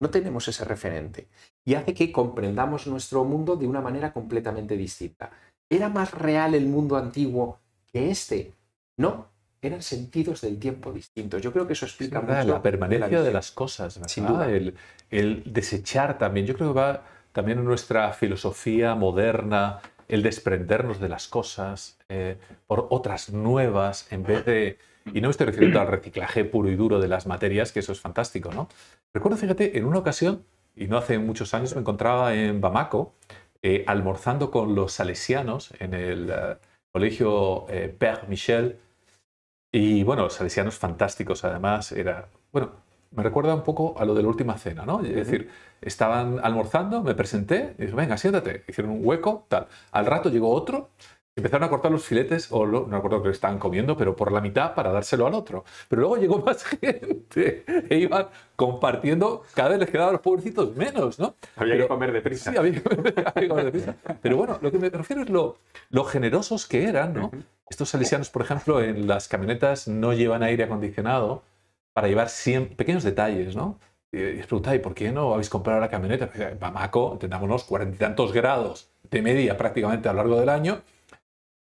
no tenemos ese referente y hace que comprendamos nuestro mundo de una manera completamente distinta. ¿Era más real el mundo antiguo que este? No, eran sentidos del tiempo distintos. Yo creo que eso explica la permanencia de las cosas, Sin duda. El, desechar también. Yo creo que va también en nuestra filosofía moderna el desprendernos de las cosas eh, por otras nuevas en vez de y no me estoy refiriendo al reciclaje puro y duro de las materias, que eso es fantástico, ¿no? Recuerdo, fíjate, en una ocasión, y no hace muchos años, me encontraba en Bamako eh, almorzando con los salesianos en el eh, colegio eh, Père Michel. Y bueno, salesianos fantásticos, además, era. Bueno, me recuerda un poco a lo de la última cena, ¿no? Es decir, estaban almorzando, me presenté, y dije, venga, siéntate. Hicieron un hueco, tal. Al rato llegó otro, empezaron a cortar los filetes, o no recuerdo que estaban comiendo, pero por la mitad para dárselo al otro. Pero luego llegó más gente e iban compartiendo, cada vez les quedaban los pobrecitos menos, ¿no? Había que comer deprisa. Sí, había que comer, deprisa. Pero bueno, lo que me refiero es lo, lo generosos que eran, ¿no? Estos salesianos, por ejemplo, en las camionetas no llevan aire acondicionado para llevar pequeños detalles, ¿no? Y os por qué no habéis comprado la camioneta? Bamako, pues, unos cuarenta y tantos grados de media prácticamente a lo largo del año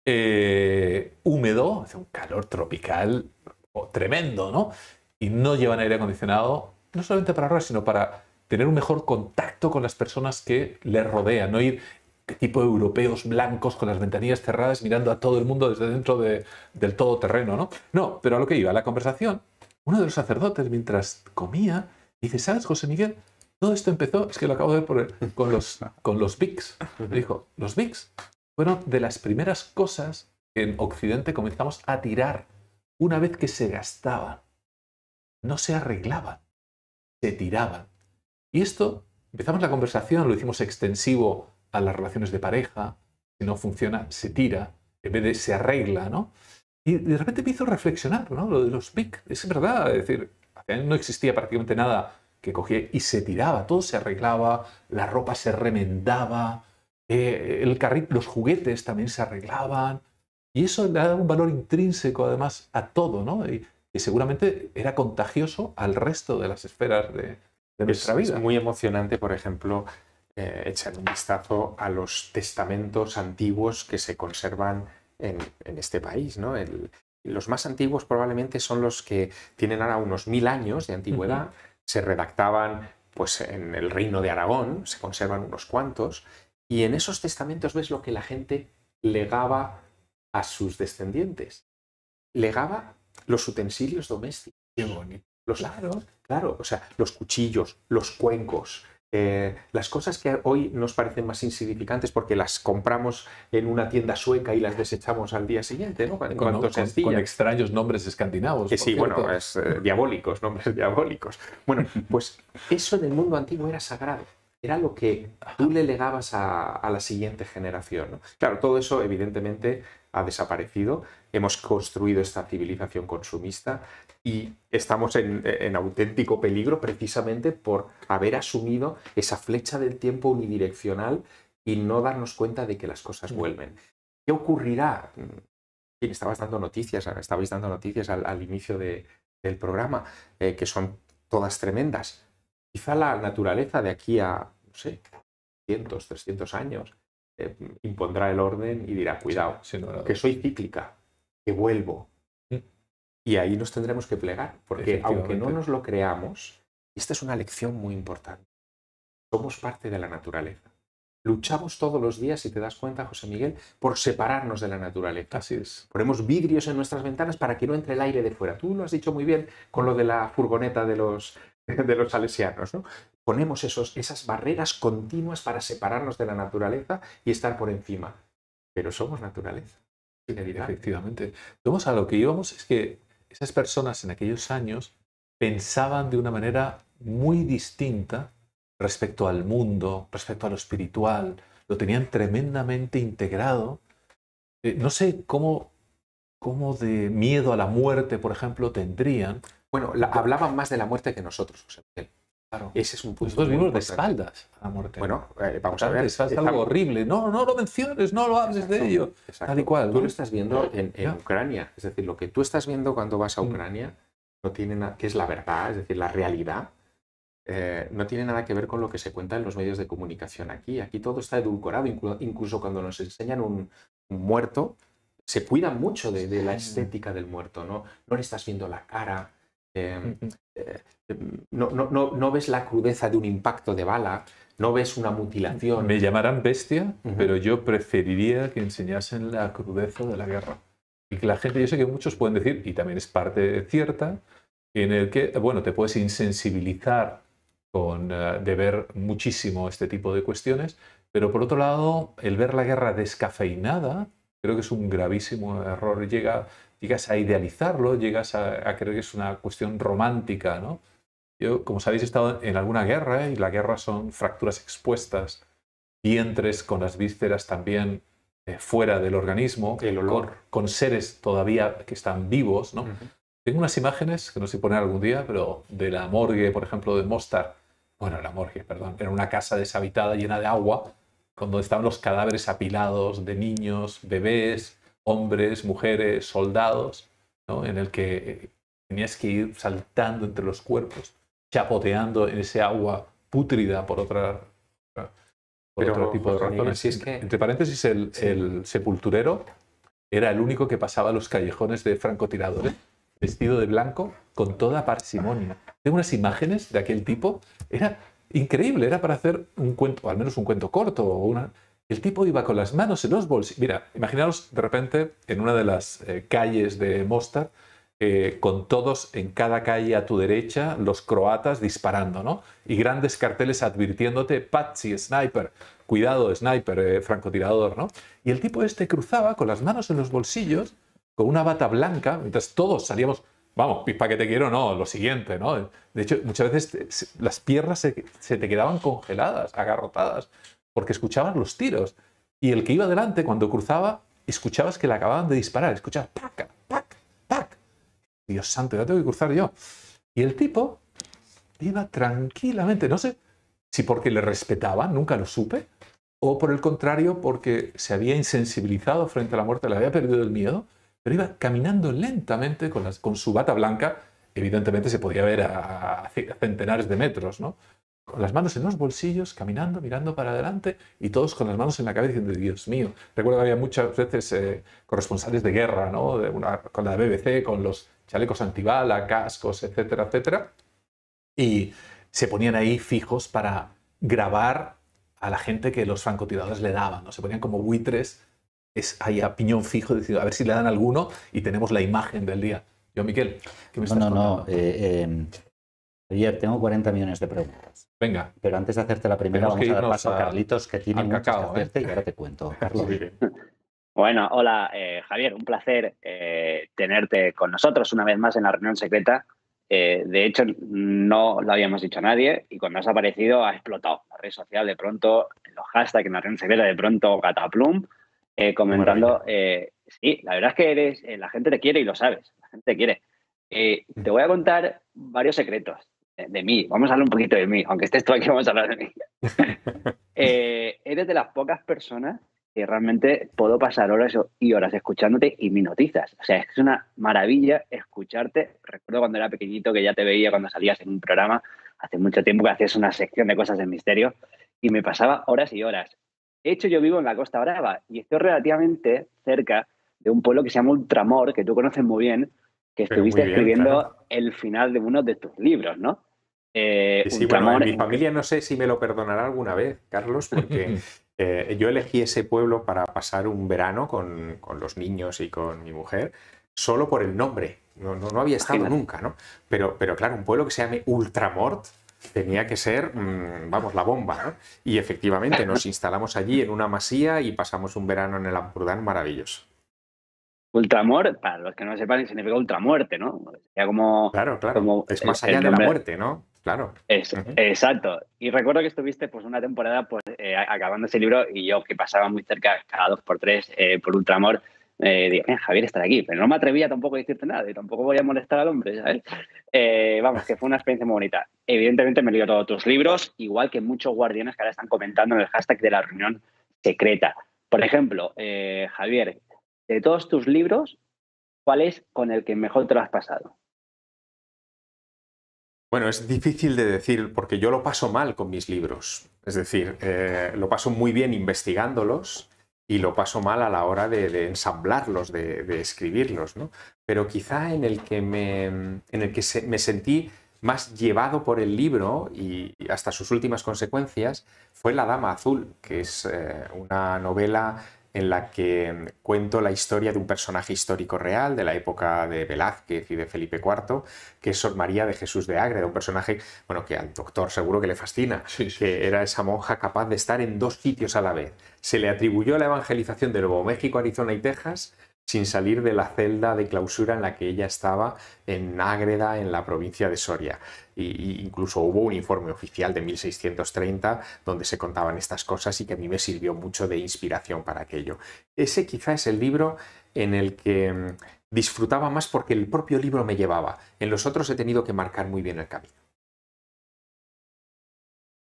eh, húmedo, hace un calor tropical oh, tremendo, ¿no? Y no llevan aire acondicionado, no solamente para ahorrar, sino para tener un mejor contacto con las personas que les rodean, no ir tipo europeos blancos con las ventanillas cerradas mirando a todo el mundo desde dentro de, del todoterreno, ¿no? No, pero a lo que iba, la conversación, uno de los sacerdotes mientras comía, dice, ¿sabes, José Miguel? Todo esto empezó, es que lo acabo de ver con los, con los Dijo, los VIX bueno, de las primeras cosas en Occidente comenzamos a tirar una vez que se gastaba. No se arreglaba, se tiraba. Y esto, empezamos la conversación, lo hicimos extensivo a las relaciones de pareja, si no funciona, se tira, en vez de se arregla, ¿no? Y de repente me hizo reflexionar, ¿no? Lo de los PIC, es verdad, es decir, no existía prácticamente nada que cogía y se tiraba, todo se arreglaba, la ropa se remendaba, eh, el los juguetes también se arreglaban. Y eso le da un valor intrínseco además a todo, ¿no? Y, seguramente era contagioso al resto de las esferas de, nuestra vida. Es muy emocionante, por ejemplo, eh, echar un vistazo a los testamentos antiguos que se conservan en, este país, ¿no? los más antiguos probablemente son los que tienen ahora unos mil años de antigüedad, se redactaban pues en el reino de Aragón, se conservan unos cuantos, y en esos testamentos ves lo que la gente legaba a sus descendientes. Legaba los utensilios domésticos. Los claro. claro, o sea, los cuchillos, los cuencos, eh, las cosas que hoy nos parecen más insignificantes porque las compramos en una tienda sueca y las desechamos al día siguiente, ¿no? Con, extraños nombres escandinavos. sí, bueno, es eh, diabólicos, nombres diabólicos. Bueno, pues eso en el mundo antiguo era sagrado era lo que tú le legabas a, la siguiente generación. ¿no? Claro, todo eso evidentemente ha desaparecido, hemos construido esta civilización consumista y estamos en, auténtico peligro precisamente por haber asumido esa flecha del tiempo unidireccional y no darnos cuenta de que las cosas vuelven. ¿Qué ocurrirá? Mm, Estabas dando noticias, estabais dando noticias al, inicio del programa, eh, que son todas tremendas quizá la naturaleza de aquí a, no sé, 200, 300 años, eh, impondrá el orden y dirá, cuidado, que soy cíclica, que vuelvo. Mm. Y ahí nos tendremos que plegar, porque aunque no nos lo creamos, esta es una lección muy importante. Somos parte de la naturaleza. Luchamos todos los días, si te das cuenta, José Miguel, por separarnos de la naturaleza. Así es. Ponemos vidrios en nuestras ventanas para que no entre el aire de fuera. Tú lo has dicho muy bien con lo de la furgoneta de los, de los salesianos, ¿no? Ponemos esos, esas barreras continuas para separarnos de la naturaleza y estar por encima. Pero somos naturaleza. Efectivamente. Vamos a lo que íbamos, es que esas personas en aquellos años pensaban de una manera muy distinta respecto al mundo, respecto a lo espiritual, lo tenían tremendamente integrado. Eh, no sé cómo, cómo de miedo a la muerte, por ejemplo, tendrían, bueno, hablaba hablaban más de la muerte que nosotros, José Miguel. Claro. Ese es un punto. Nosotros vivimos de espaldas a la muerte. Bueno, eh, vamos a ver. Es algo horrible. No, no lo menciones, no lo hables de ello. Exacto. Tal cual. Tú lo estás viendo en, Ucrania. Es decir, lo que tú estás viendo cuando vas a mm. Ucrania no tiene que es la verdad, es decir, la realidad, eh, no tiene nada que ver con lo que se cuenta en los medios de comunicación aquí. Aquí todo está edulcorado, incluso cuando nos enseñan un, muerto, se cuida mucho de, la estética del muerto, ¿no? No le estás viendo la cara, Em, eh, em, no, ves la crudeza de un impacto de bala, no ves una mutilación. Me llamarán bestia, pero yo preferiría que enseñasen la crudeza de la guerra. Y que la gente, yo sé que muchos pueden decir, y también es parte cierta, en el que, bueno, te puedes insensibilizar con, eh, de ver muchísimo este tipo de cuestiones, pero por otro lado, el ver la guerra descafeinada, creo que es un gravísimo error. Llega, llegas a idealizarlo, llegas a, creer que es una cuestión romántica, ¿no? Yo, como sabéis, he estado en alguna guerra ¿eh? y la guerra son fracturas expuestas, vientres con las vísceras también eh, fuera del organismo, El olor. Con, seres todavía que están vivos, ¿no? Tengo unas imágenes que no sé poner algún día, pero de la morgue, por ejemplo, de Mostar. Bueno, la morgue, perdón. Era una casa deshabitada llena de agua, con donde estaban los cadáveres apilados de niños, bebés, hombres, mujeres, soldados, ¿no? en el que tenías que ir saltando entre los cuerpos, chapoteando en ese agua pútrida por otra otro tipo de razones. Entre paréntesis, el, el, sepulturero era el único que pasaba los callejones de francotiradores, vestido de blanco, con toda parsimonia. Tengo unas imágenes de aquel tipo, era increíble, era para hacer un cuento, al menos un cuento corto, o una, el tipo iba con las manos en los bolsillos. Mira, imaginaos de repente en una de las eh, calles de Mostar, eh, con todos en cada calle a tu derecha, los croatas disparando, ¿no? Y grandes carteles advirtiéndote, Patsy, sniper, cuidado, sniper, eh, francotirador, ¿no? Y el tipo este cruzaba con las manos en los bolsillos, con una bata blanca, mientras todos salíamos, vamos, pispa que te quiero, no, lo siguiente, ¿no? De hecho, muchas veces las piernas se te quedaban congeladas, agarrotadas, porque escuchabas los tiros. Y el que iba adelante, cuando cruzaba, escuchabas que le acababan de disparar. Escuchabas, pac, pac, pac. Dios santo, ya tengo que cruzar yo. Y el tipo iba tranquilamente, no sé si porque le respetaba, nunca lo supe, o por el contrario, porque se había insensibilizado frente a la muerte, le había perdido el miedo, pero iba caminando lentamente con, su bata blanca. Evidentemente se podía ver a centenares de metros, ¿no? con las manos en los bolsillos, caminando, mirando para adelante y todos con las manos en la cabeza diciendo, Dios mío. Recuerdo que había muchas veces eh, corresponsales de guerra, ¿no? con la BBC, con los chalecos antibala, cascos, etcétera, etcétera. Y se ponían ahí fijos para grabar a la gente que los francotiradores le daban, ¿no? Se ponían como buitres es ahí a piñón fijo, diciendo, a ver si le dan alguno y tenemos la imagen del día. Yo, Miquel, que me no, no, no. Javier, tengo 40 millones de preguntas. Venga. Pero antes de hacerte la primera, vamos a dar paso a, Carlitos, que tiene muchas cacao, que ¿eh? hacerte y ahora te cuento, Bueno, hola eh, Javier, un placer eh, tenerte con nosotros una vez más en la reunión secreta. de hecho, no lo habíamos dicho a nadie y cuando has aparecido ha explotado la red social de pronto, los hashtags en la reunión secreta de pronto, Gataplum, comentando, sí, la verdad es que eres, la gente te quiere y lo sabes, la gente te quiere. te voy a contar varios secretos de mí, vamos a hablar un poquito de mí, aunque estés tú aquí, vamos a hablar de mí. Eh, eres de las pocas personas que realmente puedo pasar horas y horas escuchándote y me notizas. O sea, es una maravilla escucharte. Recuerdo cuando era pequeñito que ya te veía cuando salías en un programa, hace mucho tiempo que hacías una sección de cosas de misterio y me pasaba horas y horas. De hecho, yo vivo en la Costa Brava y estoy relativamente cerca de un pueblo que se llama Ultramor, que tú conoces muy bien, que estuviste escribiendo el final de uno de tus libros, ¿no? Eh, sí, bueno, mi familia no sé si me lo perdonará alguna vez, Carlos, porque eh, yo elegí ese pueblo para pasar un verano con, los niños y con mi mujer, solo por el nombre. No, no, había estado nunca, ¿no? Pero, pero claro, un pueblo que se llame Ultramort, tenía que ser, mm, vamos, la bomba. ¿no? Y efectivamente nos instalamos allí en una masía y pasamos un verano en el Ampurdán maravilloso. Ultramort para los que no lo sepan, significa ultramuerte, ¿no? Sería como. Claro, claro. es más allá de la muerte, ¿no? Claro. Exacto. Y recuerdo que estuviste pues una temporada pues eh, acabando ese libro y yo que pasaba muy cerca cada dos por tres eh, por Ultramor, eh, dije, Javier estar aquí, pero no me atrevía tampoco a decirte nada y tampoco voy a molestar al hombre, ¿sabes? vamos, que fue una experiencia muy bonita. Evidentemente me leo todos tus libros, igual que muchos guardianes que ahora están comentando en el hashtag de la reunión secreta. Por ejemplo, Javier, de todos tus libros, ¿cuál es con el que mejor te lo has pasado? Bueno, es difícil de decir porque yo lo paso mal con mis libros. Es decir, eh, lo paso muy bien investigándolos y lo paso mal a la hora de, ensamblarlos, de, escribirlos. ¿no? Pero quizá en el que, me, en el que me sentí más llevado por el libro y hasta sus últimas consecuencias fue La Dama Azul, que es eh, una novela en la que cuento la historia de un personaje histórico real de la época de Velázquez y de Felipe IV, que es Sor María de Jesús de de un personaje, bueno, que al doctor seguro que le fascina, que era esa monja capaz de estar en dos sitios a la vez. Se le atribuyó la evangelización de Nuevo México, Arizona y Texas, sin salir de la celda de clausura en la que ella estaba en Ágreda, en la provincia de Soria. Y, incluso hubo un informe oficial de 1630 donde se contaban estas cosas y que a mí me sirvió mucho de inspiración para aquello. Ese quizá es el libro en el que mm, disfrutaba más porque el propio libro me llevaba. En los otros he tenido que marcar muy bien el camino.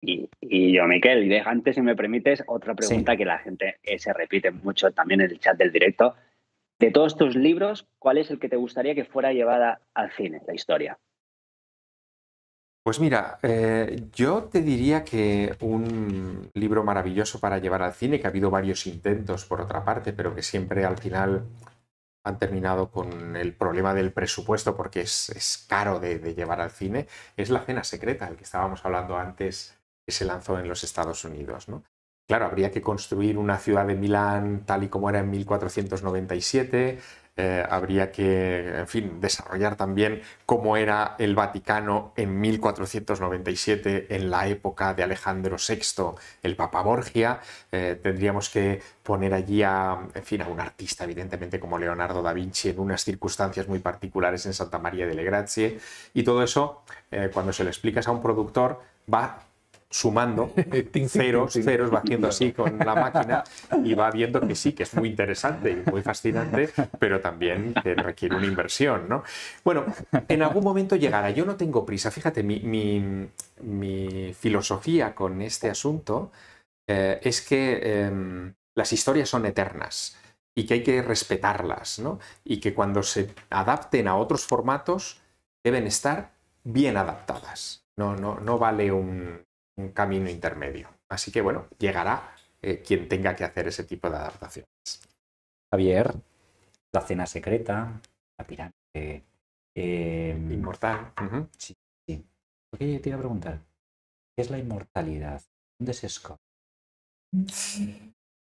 Y, yo, Miquel, y antes, si me permites, otra pregunta que la gente eh, se repite mucho también en el chat del directo, de todos tus libros, ¿cuál es el que te gustaría que fuera llevada al cine, la historia? Pues mira, eh, yo te diría que un libro maravilloso para llevar al cine, que ha habido varios intentos por otra parte, pero que siempre al final han terminado con el problema del presupuesto porque es, caro de, de, llevar al cine, es La Cena Secreta, el que estábamos hablando antes, que se lanzó en los Estados Unidos. ¿no? Claro, habría que construir una ciudad de Milán tal y como era en 1497, eh, habría que, en fin, desarrollar también cómo era el Vaticano en 1497, en la época de Alejandro VI, el Papa Borgia. Eh, tendríamos que poner allí a, en fin, a un artista, evidentemente, como Leonardo da Vinci, en unas circunstancias muy particulares en Santa María de Grazie. Y todo eso, eh, cuando se lo explicas a un productor, va sumando ceros, ceros, va haciendo así con la máquina y va viendo que sí, que es muy interesante y muy fascinante, pero también eh, requiere una inversión, ¿no? Bueno, en algún momento llegará. Yo no tengo prisa. Fíjate, mi, filosofía con este asunto eh, es que em, las historias son eternas y que hay que respetarlas, ¿no? Y que cuando se adapten a otros formatos deben estar bien adaptadas. No, no, no vale un un camino intermedio. Así que bueno, llegará eh, quien tenga que hacer ese tipo de adaptaciones. Javier, la cena secreta, la pirámide. Em, Inmortal. Sí, sí. Porque te iba a preguntar, ¿qué es la inmortalidad? ¿Dónde se esconde?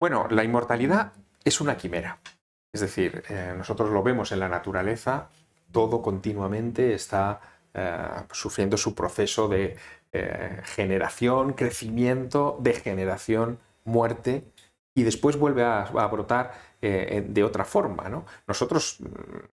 Bueno, la inmortalidad es una quimera. Es decir, eh, nosotros lo vemos en la naturaleza, todo continuamente está eh, sufriendo su proceso de eh, generación, crecimiento, degeneración, muerte, y después vuelve a, brotar eh, de otra forma. ¿no? Nosotros mm,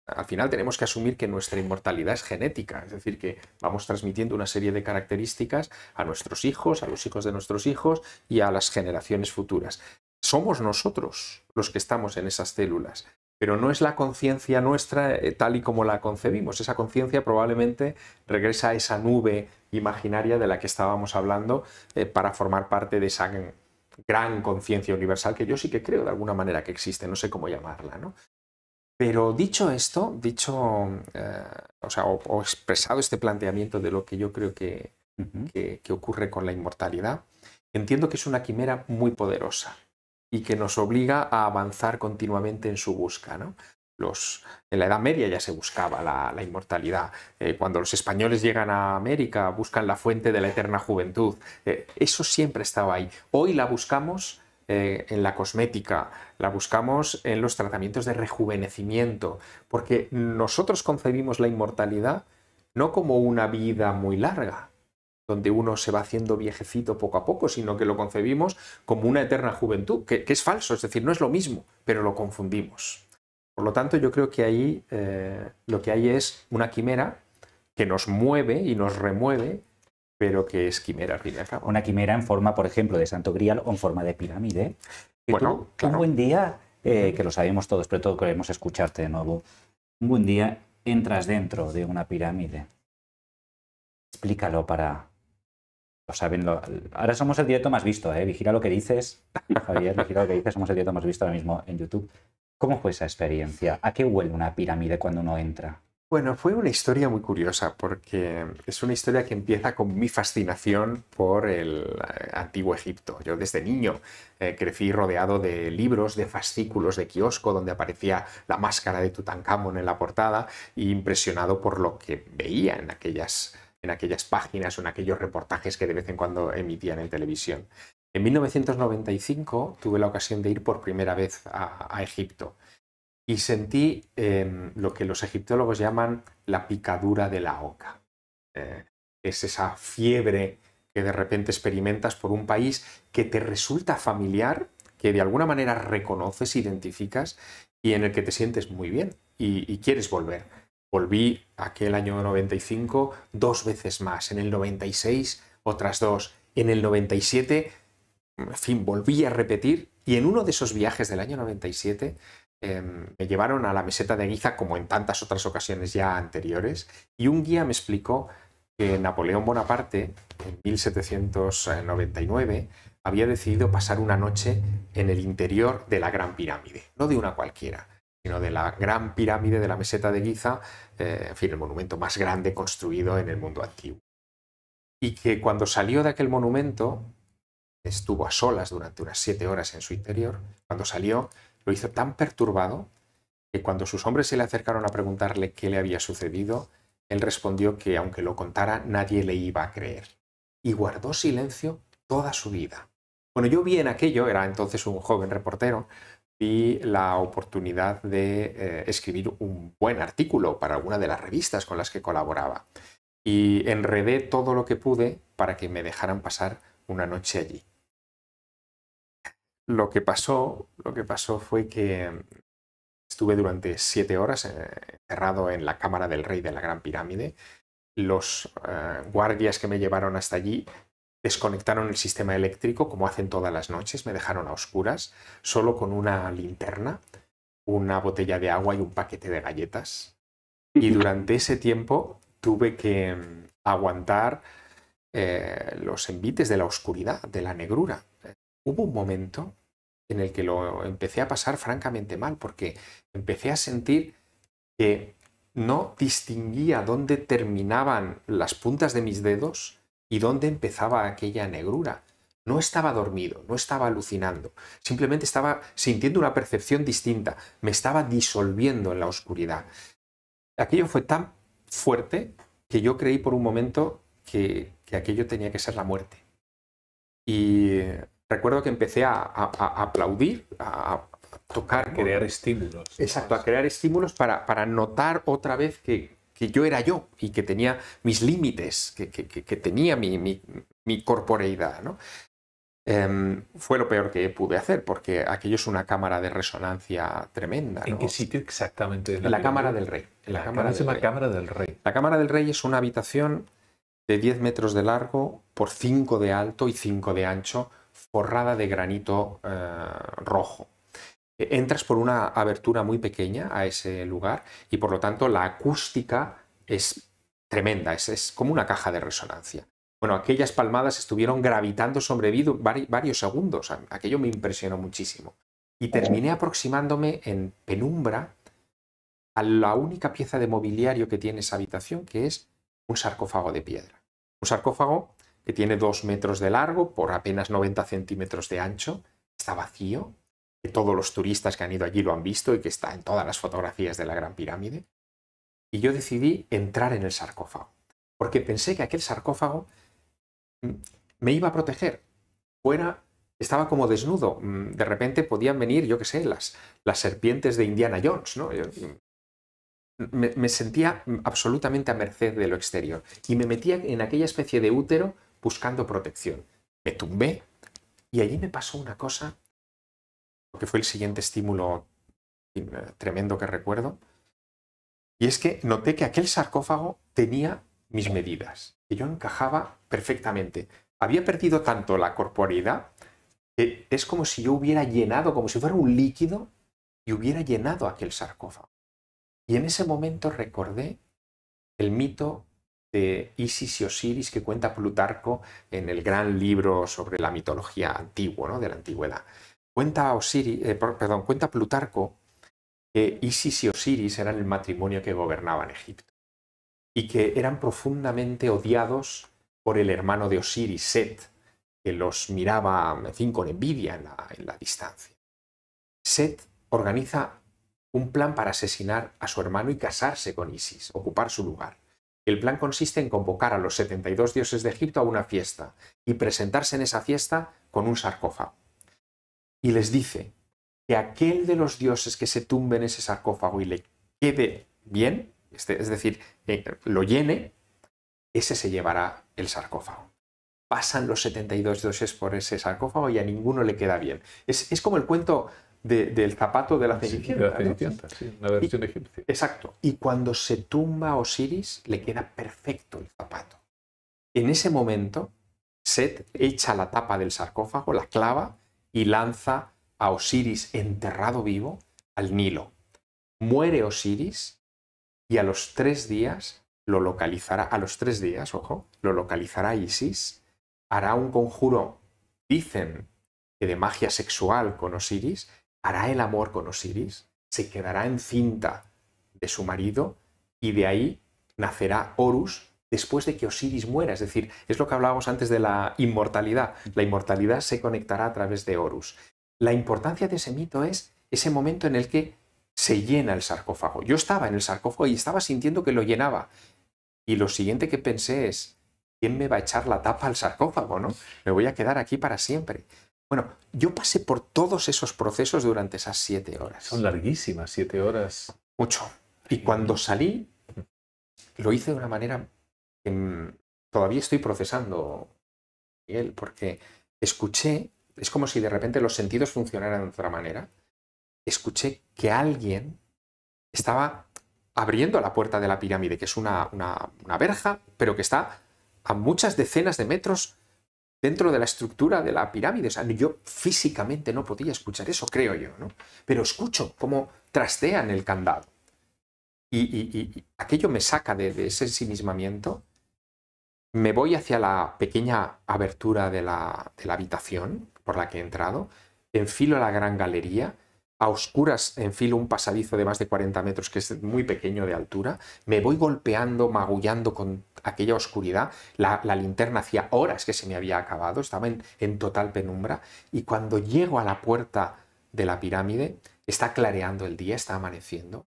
al final tenemos que asumir que nuestra inmortalidad es genética, es decir, que vamos transmitiendo una serie de características a nuestros hijos, a los hijos de nuestros hijos y a las generaciones futuras. Somos nosotros los que estamos en esas células pero no es la conciencia nuestra eh, tal y como la concebimos. Esa conciencia probablemente regresa a esa nube imaginaria de la que estábamos hablando eh, para formar parte de esa gran conciencia universal que yo sí que creo de alguna manera que existe, no sé cómo llamarla, Pero dicho esto, dicho, eh, o sea, expresado este planteamiento de lo que yo creo que ocurre con la inmortalidad, entiendo que es una quimera muy poderosa y que nos obliga a avanzar continuamente en su busca. en la Edad Media ya se buscaba la, inmortalidad. Eh, cuando los españoles llegan a América, buscan la fuente de la eterna juventud. Eh, eso siempre estaba ahí. Hoy la buscamos eh, en la cosmética, la buscamos en los tratamientos de rejuvenecimiento, porque nosotros concebimos la inmortalidad no como una vida muy larga, donde uno se va haciendo viejecito poco a poco, sino que lo concebimos como una eterna juventud, que, es falso, es decir, no es lo mismo, pero lo confundimos. Por lo tanto, yo creo que ahí eh, lo que hay es una quimera que nos mueve y nos remueve, pero que es quimera al fin cabo. Una quimera en forma, por ejemplo, de santo grial o en forma de pirámide. Que un buen día, eh, que lo sabemos todos, pero todo queremos escucharte de nuevo, un buen día entras dentro de una pirámide. Explícalo para ahora somos el directo más visto, ¿eh? Vigila lo que dices, Javier, vigila lo que dices, somos el directo más visto ahora mismo en YouTube. ¿Cómo fue esa experiencia? ¿A qué huele una pirámide cuando uno entra? Bueno, fue una historia muy curiosa porque es una historia que empieza con mi fascinación por el eh, antiguo Egipto. Yo desde niño eh, crecí rodeado de libros, de fascículos, de kiosco donde aparecía la máscara de Tutankamón en la portada y impresionado por lo que veía en aquellas en aquellas páginas o en aquellos reportajes que de vez en cuando emitían en televisión. En 1995 tuve la ocasión de ir por primera vez a, Egipto y sentí em, lo que los egiptólogos llaman la picadura de la oca. Eh, es esa fiebre que de repente experimentas por un país que te resulta familiar, que de alguna manera reconoces, identificas y en el que te sientes muy bien y quieres volver. Volví aquel año 95 dos veces más, en el 96 otras dos, en el 97, en fin, volví a repetir y en uno de esos viajes del año 97 em, me llevaron a la meseta de Guiza como en tantas otras ocasiones ya anteriores y un guía me explicó que Napoleón Bonaparte en 1799 había decidido pasar una noche en el interior de la Gran Pirámide, no de una cualquiera, sino de la gran pirámide de la meseta de Giza, eh, en fin, el monumento más grande construido en el mundo antiguo. Y que cuando salió de aquel monumento, estuvo a solas durante unas siete horas en su interior, cuando salió lo hizo tan perturbado que cuando sus hombres se le acercaron a preguntarle qué le había sucedido, él respondió que aunque lo contara nadie le iba a creer. Y guardó silencio toda su vida. Bueno, yo vi en aquello, era entonces un joven reportero, vi la oportunidad de eh, escribir un buen artículo para alguna de las revistas con las que colaboraba. Y enredé todo lo que pude para que me dejaran pasar una noche allí. Lo que pasó, lo que pasó fue que estuve durante siete horas eh, encerrado en la cámara del rey de la Gran Pirámide. Los eh, guardias que me llevaron hasta allí Desconectaron el sistema eléctrico, como hacen todas las noches, me dejaron a oscuras, solo con una linterna, una botella de agua y un paquete de galletas. Y durante ese tiempo tuve que mm, aguantar eh, los envites de la oscuridad, de la negrura. Hubo un momento en el que lo empecé a pasar francamente mal, porque empecé a sentir que no distinguía dónde terminaban las puntas de mis dedos y dónde empezaba aquella negrura. No estaba dormido, no estaba alucinando, simplemente estaba sintiendo una percepción distinta, me estaba disolviendo en la oscuridad. Aquello fue tan fuerte que yo creí por un momento que, aquello tenía que ser la muerte. Y recuerdo que empecé a, aplaudir, a, tocar. A crear estímulos. Exacto, a crear estímulos para notar otra vez que, que yo era yo y que tenía mis límites, que, tenía mi, corporeidad. ¿no? Em, fue lo peor que pude hacer, porque aquello es una cámara de resonancia tremenda. ¿En qué sitio exactamente? En la, Cámara del Rey. la, cámara, del Rey. La Cámara del Rey es una habitación de 10 metros de largo por 5 de alto y 5 de ancho, forrada de granito eh, rojo. Eh, entras por una abertura muy pequeña a ese lugar y por lo tanto la acústica es tremenda, es, como una caja de resonancia. Bueno, aquellas palmadas estuvieron gravitando sobre mí varios segundos, aquello me impresionó muchísimo. Y terminé aproximándome en penumbra a la única pieza de mobiliario que tiene esa habitación, que es un sarcófago de piedra. Un sarcófago que tiene dos metros de largo por apenas 90 centímetros de ancho, está vacío, que todos los turistas que han ido allí lo han visto y que está en todas las fotografías de la Gran Pirámide. Y yo decidí entrar en el sarcófago, porque pensé que aquel sarcófago mm, me iba a proteger. Fuera, estaba como desnudo. Mm, de repente podían venir, yo qué sé, las, las serpientes de Indiana Jones, ¿no? Mm, me, me, sentía absolutamente a merced de lo exterior y me metía en aquella especie de útero buscando protección. Me tumbé y allí me pasó una cosa que fue el siguiente estímulo eh, tremendo que recuerdo. Y es que noté que aquel sarcófago tenía mis medidas, que yo encajaba perfectamente. Había perdido tanto la corporeidad que es como si yo hubiera llenado, como si fuera un líquido, y hubiera llenado aquel sarcófago. Y en ese momento recordé el mito de Isis y Osiris que cuenta Plutarco en el gran libro sobre la mitología antigua, ¿no? de la antigüedad. Cuenta, eh, cuenta Plutarco que Isis y Osiris eran el matrimonio que gobernaba en Egipto y que eran profundamente odiados por el hermano de Osiris, Set, que los miraba, en fin, con envidia en la, en la distancia. Set organiza un plan para asesinar a su hermano y casarse con Isis, ocupar su lugar. El plan consiste en convocar a los 72 dioses de Egipto a una fiesta y presentarse en esa fiesta con un sarcófago y les dice que aquel de los dioses que se tumbe en ese sarcófago y le quede bien, este, es decir, eh, lo llene, ese se llevará el sarcófago. Pasan los 72 dioses por ese sarcófago y a ninguno le queda bien. Es, como el cuento del zapato de la Cenicienta. Sí, una versión egipcia. Exacto. Y cuando se tumba Osiris, le queda perfecto el zapato. En ese momento, Set echa la tapa del sarcófago, la clava y lanza a Osiris enterrado vivo al Nilo. Muere Osiris y a los tres días lo localizará, a los tres días, ojo, lo localizará Isis, hará un conjuro, dicen que de magia sexual con Osiris, hará el amor con Osiris, se quedará encinta de su marido y de ahí nacerá Horus, después de que Osiris muera. Es decir, es lo que hablábamos antes de la inmortalidad. La inmortalidad se conectará a través de Horus. La importancia de ese mito es ese momento en el que se llena el sarcófago. Yo estaba en el sarcófago y estaba sintiendo que lo llenaba. Y lo siguiente que pensé es, ¿quién me va a echar la tapa al sarcófago? ¿no? Me voy a quedar aquí para siempre. Bueno, yo pasé por todos esos procesos durante esas siete horas. Son larguísimas, siete horas. Mucho. Y cuando salí, lo hice de una manera Em, todavía estoy procesando, Miguel, porque escuché, es como si de repente los sentidos funcionaran de otra manera, escuché que alguien estaba abriendo la puerta de la pirámide, que es una, verja, pero que está a muchas decenas de metros dentro de la estructura de la pirámide. yo físicamente no podía escuchar eso, creo yo, ¿no? Pero escucho cómo trastean el candado. Y, aquello me saca de ese ensimismamiento me voy hacia la pequeña abertura de la, habitación por la que he entrado, enfilo la gran galería, a oscuras enfilo un pasadizo de más de 40 metros que es muy pequeño de altura, me voy golpeando, magullando con aquella oscuridad, la, linterna hacía horas que se me había acabado, estaba en total penumbra, y cuando llego a la puerta de la pirámide, está clareando el día, está amaneciendo,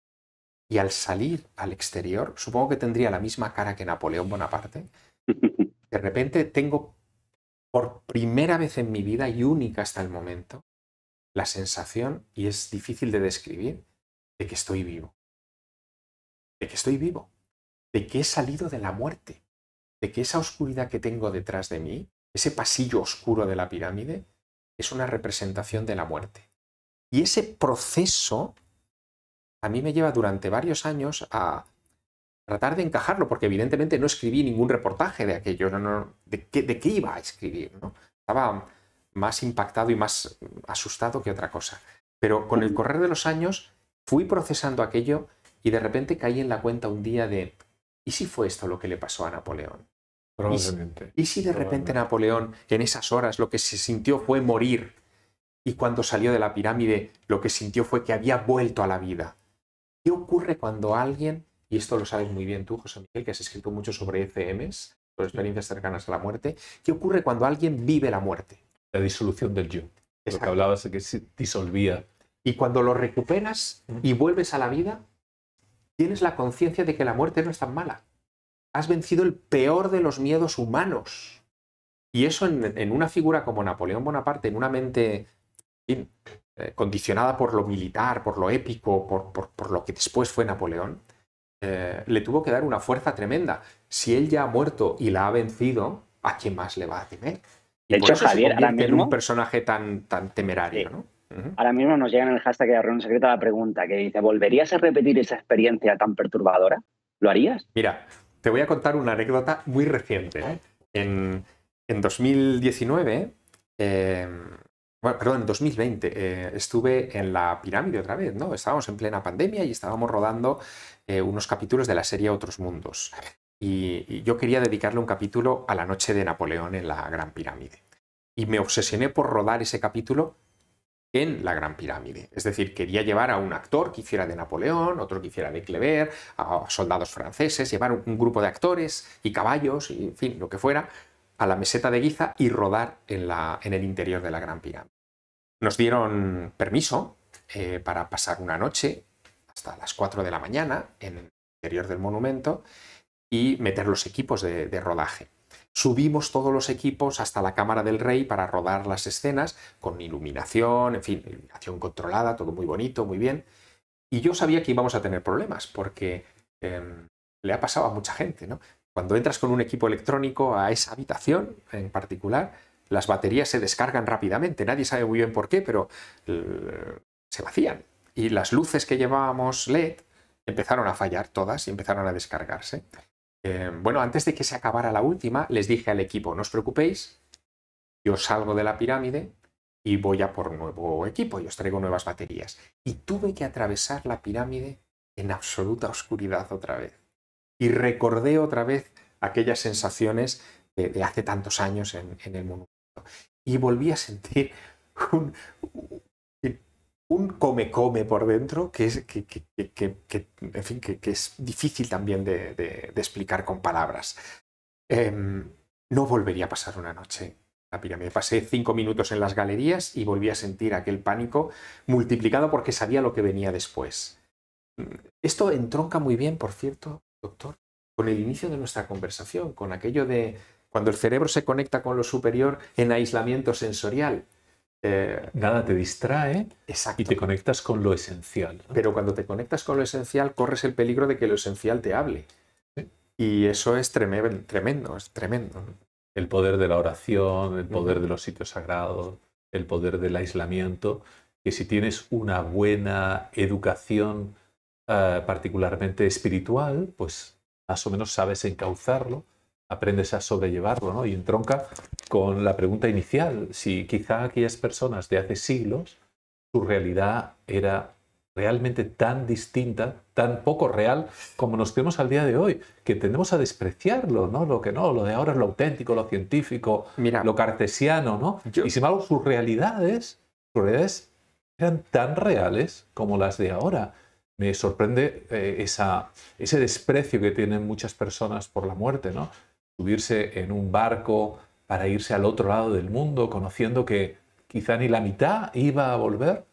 y al salir al exterior, supongo que tendría la misma cara que Napoleón Bonaparte, de repente tengo por primera vez en mi vida y única hasta el momento la sensación, y es difícil de describir, de que estoy vivo. De que estoy vivo. De que he salido de la muerte. De que esa oscuridad que tengo detrás de mí, ese pasillo oscuro de la pirámide, es una representación de la muerte. Y ese proceso a mí me lleva durante varios años a tratar de encajarlo, porque evidentemente no escribí ningún reportaje de aquello, de, qué, iba a escribir. ¿no? Estaba más impactado y más asustado que otra cosa. Pero con el correr de los años fui procesando aquello y de repente caí en la cuenta un día de, ¿y si fue esto lo que le pasó a Napoleón? Probablemente. y si de repente Napoleón en esas horas lo que se sintió fue morir y cuando salió de la pirámide lo que sintió fue que había vuelto a la vida? ¿Qué ocurre cuando alguien y esto lo sabes muy bien tú, José Miguel, que has escrito mucho sobre ECMs, sobre experiencias cercanas a la muerte, ¿qué ocurre cuando alguien vive la muerte? La disolución del yo. Exacto. que hablabas de que se disolvía. Y cuando lo recuperas y vuelves a la vida, tienes la conciencia de que la muerte no es tan mala. Has vencido el peor de los miedos humanos. Y eso en, una figura como Napoleón Bonaparte, en una mente eh, condicionada por lo militar, por lo épico, por lo que después fue Napoleón, eh, le tuvo que dar una fuerza tremenda. Si él ya ha muerto y la ha vencido, ¿a quién más le va a temer? Y de hecho, Javier, ahora un personaje tan, tan temerario, ¿no? Ahora mismo nos llega en el hashtag de la reunión secreta la pregunta que dice: ¿Volverías a repetir esa experiencia tan perturbadora? ¿Lo harías? Mira, te voy a contar una anécdota muy reciente. ¿eh? En, 2019, em, bueno, perdón, en 2020, eh, estuve en la pirámide otra vez, ¿no? Estábamos en plena pandemia y estábamos rodando eh, unos capítulos de la serie Otros Mundos. Y, yo quería dedicarle un capítulo a la noche de Napoleón en la Gran Pirámide. Y me obsesioné por rodar ese capítulo en la Gran Pirámide. Es decir, quería llevar a un actor que hiciera de Napoleón, otro que hiciera de Kleber, a soldados franceses, llevar un grupo de actores y caballos, y, en fin, lo que fuera, a la meseta de Guiza y rodar en, la, en el interior de la Gran Pirámide. Nos dieron permiso eh, para pasar una noche hasta las 4 de la mañana en el interior del monumento y meter los equipos de, rodaje. Subimos todos los equipos hasta la Cámara del Rey para rodar las escenas con iluminación, en fin, iluminación controlada, todo muy bonito, muy bien. Y yo sabía que íbamos a tener problemas porque em, le ha pasado a mucha gente, ¿no? Cuando entras con un equipo electrónico a esa habitación en particular, las baterías se descargan rápidamente. Nadie sabe muy bien por qué, pero eh, se vacían y las luces que llevábamos LED empezaron a fallar todas y empezaron a descargarse. Eh, bueno, antes de que se acabara la última, les dije al equipo, no os preocupéis, yo salgo de la pirámide y voy a por nuevo equipo y os traigo nuevas baterías. Y tuve que atravesar la pirámide en absoluta oscuridad otra vez. Y recordé otra vez aquellas sensaciones de, hace tantos años en, el monumento. Y volví a sentir un, un come-come por dentro que es, que, que, que, es difícil también de, de, explicar con palabras. Em, no volvería a pasar una noche en la pirámide. Pasé cinco minutos en las galerías y volví a sentir aquel pánico multiplicado porque sabía lo que venía después. Esto entronca muy bien, por cierto, doctor, con el inicio de nuestra conversación, con aquello de cuando el cerebro se conecta con lo superior en aislamiento sensorial eh, Nada te distrae y te conectas con lo esencial. Pero cuando te conectas con lo esencial, corres el peligro de que lo esencial te hable. Y eso es tremendo, es tremendo. El poder de la oración, el poder de los sitios sagrados, el poder del aislamiento, que si tienes una buena educación eh, particularmente espiritual, pues más o menos sabes encauzarlo aprendes a sobrellevarlo, ¿no? Y entronca con la pregunta inicial, si quizá aquellas personas de hace siglos, su realidad era realmente tan distinta, tan poco real como nos tenemos al día de hoy, que tendemos a despreciarlo, ¿no? Lo que no, lo de ahora es lo auténtico, lo científico, Mira, lo cartesiano, ¿no? Y sin embargo, sus realidades, sus realidades eran tan reales como las de ahora. Me sorprende eh, ese desprecio que tienen muchas personas por la muerte, ¿no? subirse en un barco para irse al otro lado del mundo, conociendo que quizá ni la mitad iba a volver,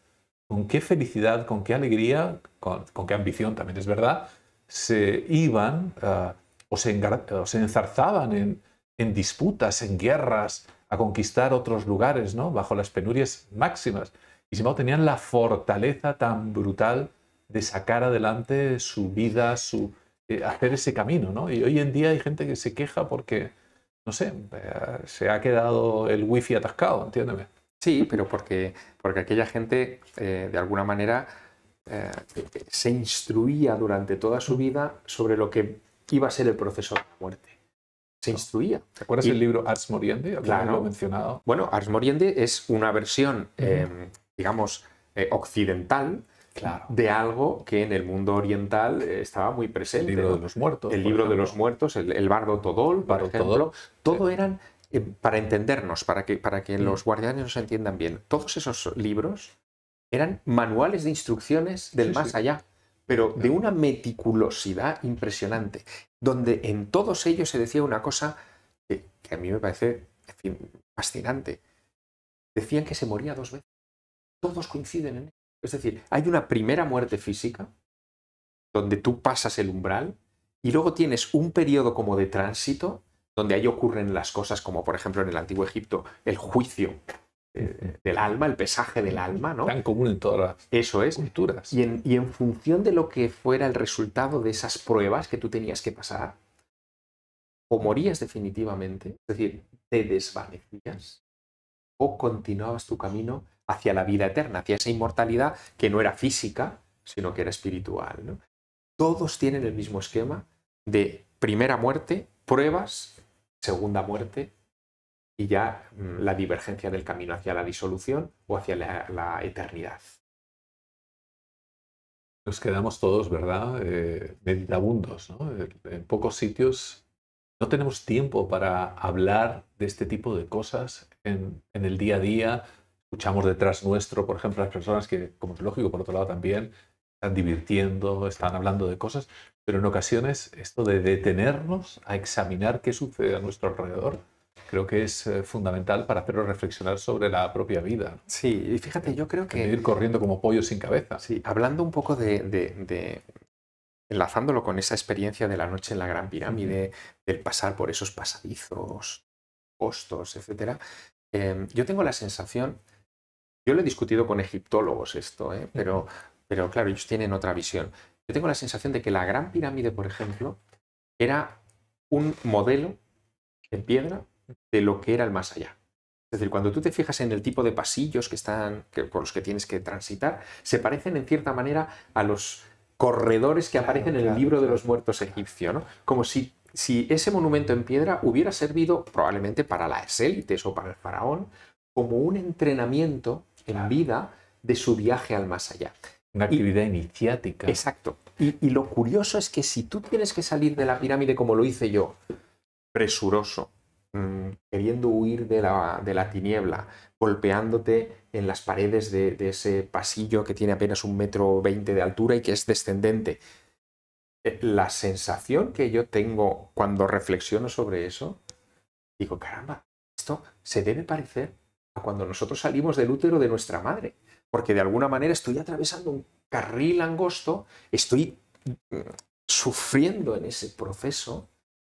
con qué felicidad, con qué alegría, con, qué ambición también es verdad, se iban eh, o, se enzarzaban en, disputas, en guerras, a conquistar otros lugares, ¿no? Bajo las penurias máximas. Y sin embargo tenían la fortaleza tan brutal de sacar adelante su vida, su, eh, hacer ese camino, ¿no? Y hoy en día hay gente que se queja porque, no sé, eh, se ha quedado el wifi atascado, entiéndeme. Sí, pero porque, porque aquella gente, eh, de alguna manera, se instruía durante toda su vida sobre lo que iba a ser el proceso de la muerte. Se instruía. ¿Te acuerdas el libro Ars Moriendi? Claro. mencionado. Bueno, Ars Moriendi es una versión, digamos, occidental de algo que en el mundo oriental eh, estaba muy presente. El libro de los muertos. El libro de los muertos, el, bardo Todol, por Todo eran, eh, para entendernos, para que, para que mm. los guardianes nos entiendan bien, todos esos libros eran manuales de instrucciones del más allá, pero de una meticulosidad impresionante, donde en todos ellos se decía una cosa que, a mí me parece fascinante. Decían que se moría dos veces. Todos coinciden en es decir, hay una primera muerte física, donde tú pasas el umbral, y luego tienes un periodo como de tránsito, donde ahí ocurren las cosas como, por ejemplo, en el Antiguo Egipto, el juicio eh, del alma, el pesaje del alma, ¿no? Tan común en todas las Eso es. culturas. Y y en función de lo que fuera el resultado de esas pruebas que tú tenías que pasar, o morías definitivamente, es decir, te desvanecías, o continuabas tu camino hacia la vida eterna, hacia esa inmortalidad que no era física, sino que era espiritual. Todos tienen el mismo esquema de primera muerte, pruebas, segunda muerte y ya mm, la divergencia del camino hacia la disolución o hacia la, eternidad. Nos quedamos todos, ¿verdad? Eh, meditabundos, ¿no? En pocos sitios no tenemos tiempo para hablar de este tipo de cosas en el día a día, escuchamos detrás nuestro, por ejemplo, las personas que, como es lógico, por otro lado también, están divirtiendo, están hablando de cosas, pero en ocasiones esto de detenernos a examinar qué sucede a nuestro alrededor, creo que es eh, fundamental para hacerlo reflexionar sobre la propia vida. Sí, y fíjate, yo creo que... Ir corriendo como pollo sin cabeza. Sí, hablando un poco de, de, enlazándolo con esa experiencia de la noche en la Gran Pirámide, del pasar por esos pasadizos, costos, etc., em, yo tengo la sensación yo lo he discutido con egiptólogos esto, ¿eh? pero, pero claro, ellos tienen otra visión. Yo tengo la sensación de que la Gran Pirámide, por ejemplo, era un modelo en piedra de lo que era el más allá. Es decir, cuando tú te fijas en el tipo de pasillos que están, que, por los que tienes que transitar, se parecen en cierta manera a los corredores que aparecen en el libro de los muertos egipcio, ¿no? Como si, si ese monumento en piedra hubiera servido probablemente para las élites o para el faraón como un entrenamiento en vida de su viaje al más allá. Una actividad iniciática. Exacto. Y, lo curioso es que si tú tienes que salir de la pirámide como lo hice yo, presuroso, mm, queriendo huir de la, de la, tiniebla, golpeándote en las paredes de ese pasillo que tiene apenas un metro veinte de altura y que es descendente, eh, la sensación que yo tengo cuando reflexiono sobre eso, digo, caramba, esto se debe parecer cuando nosotros salimos del útero de nuestra madre, porque de alguna manera estoy atravesando un carril angosto, estoy mm, sufriendo en ese proceso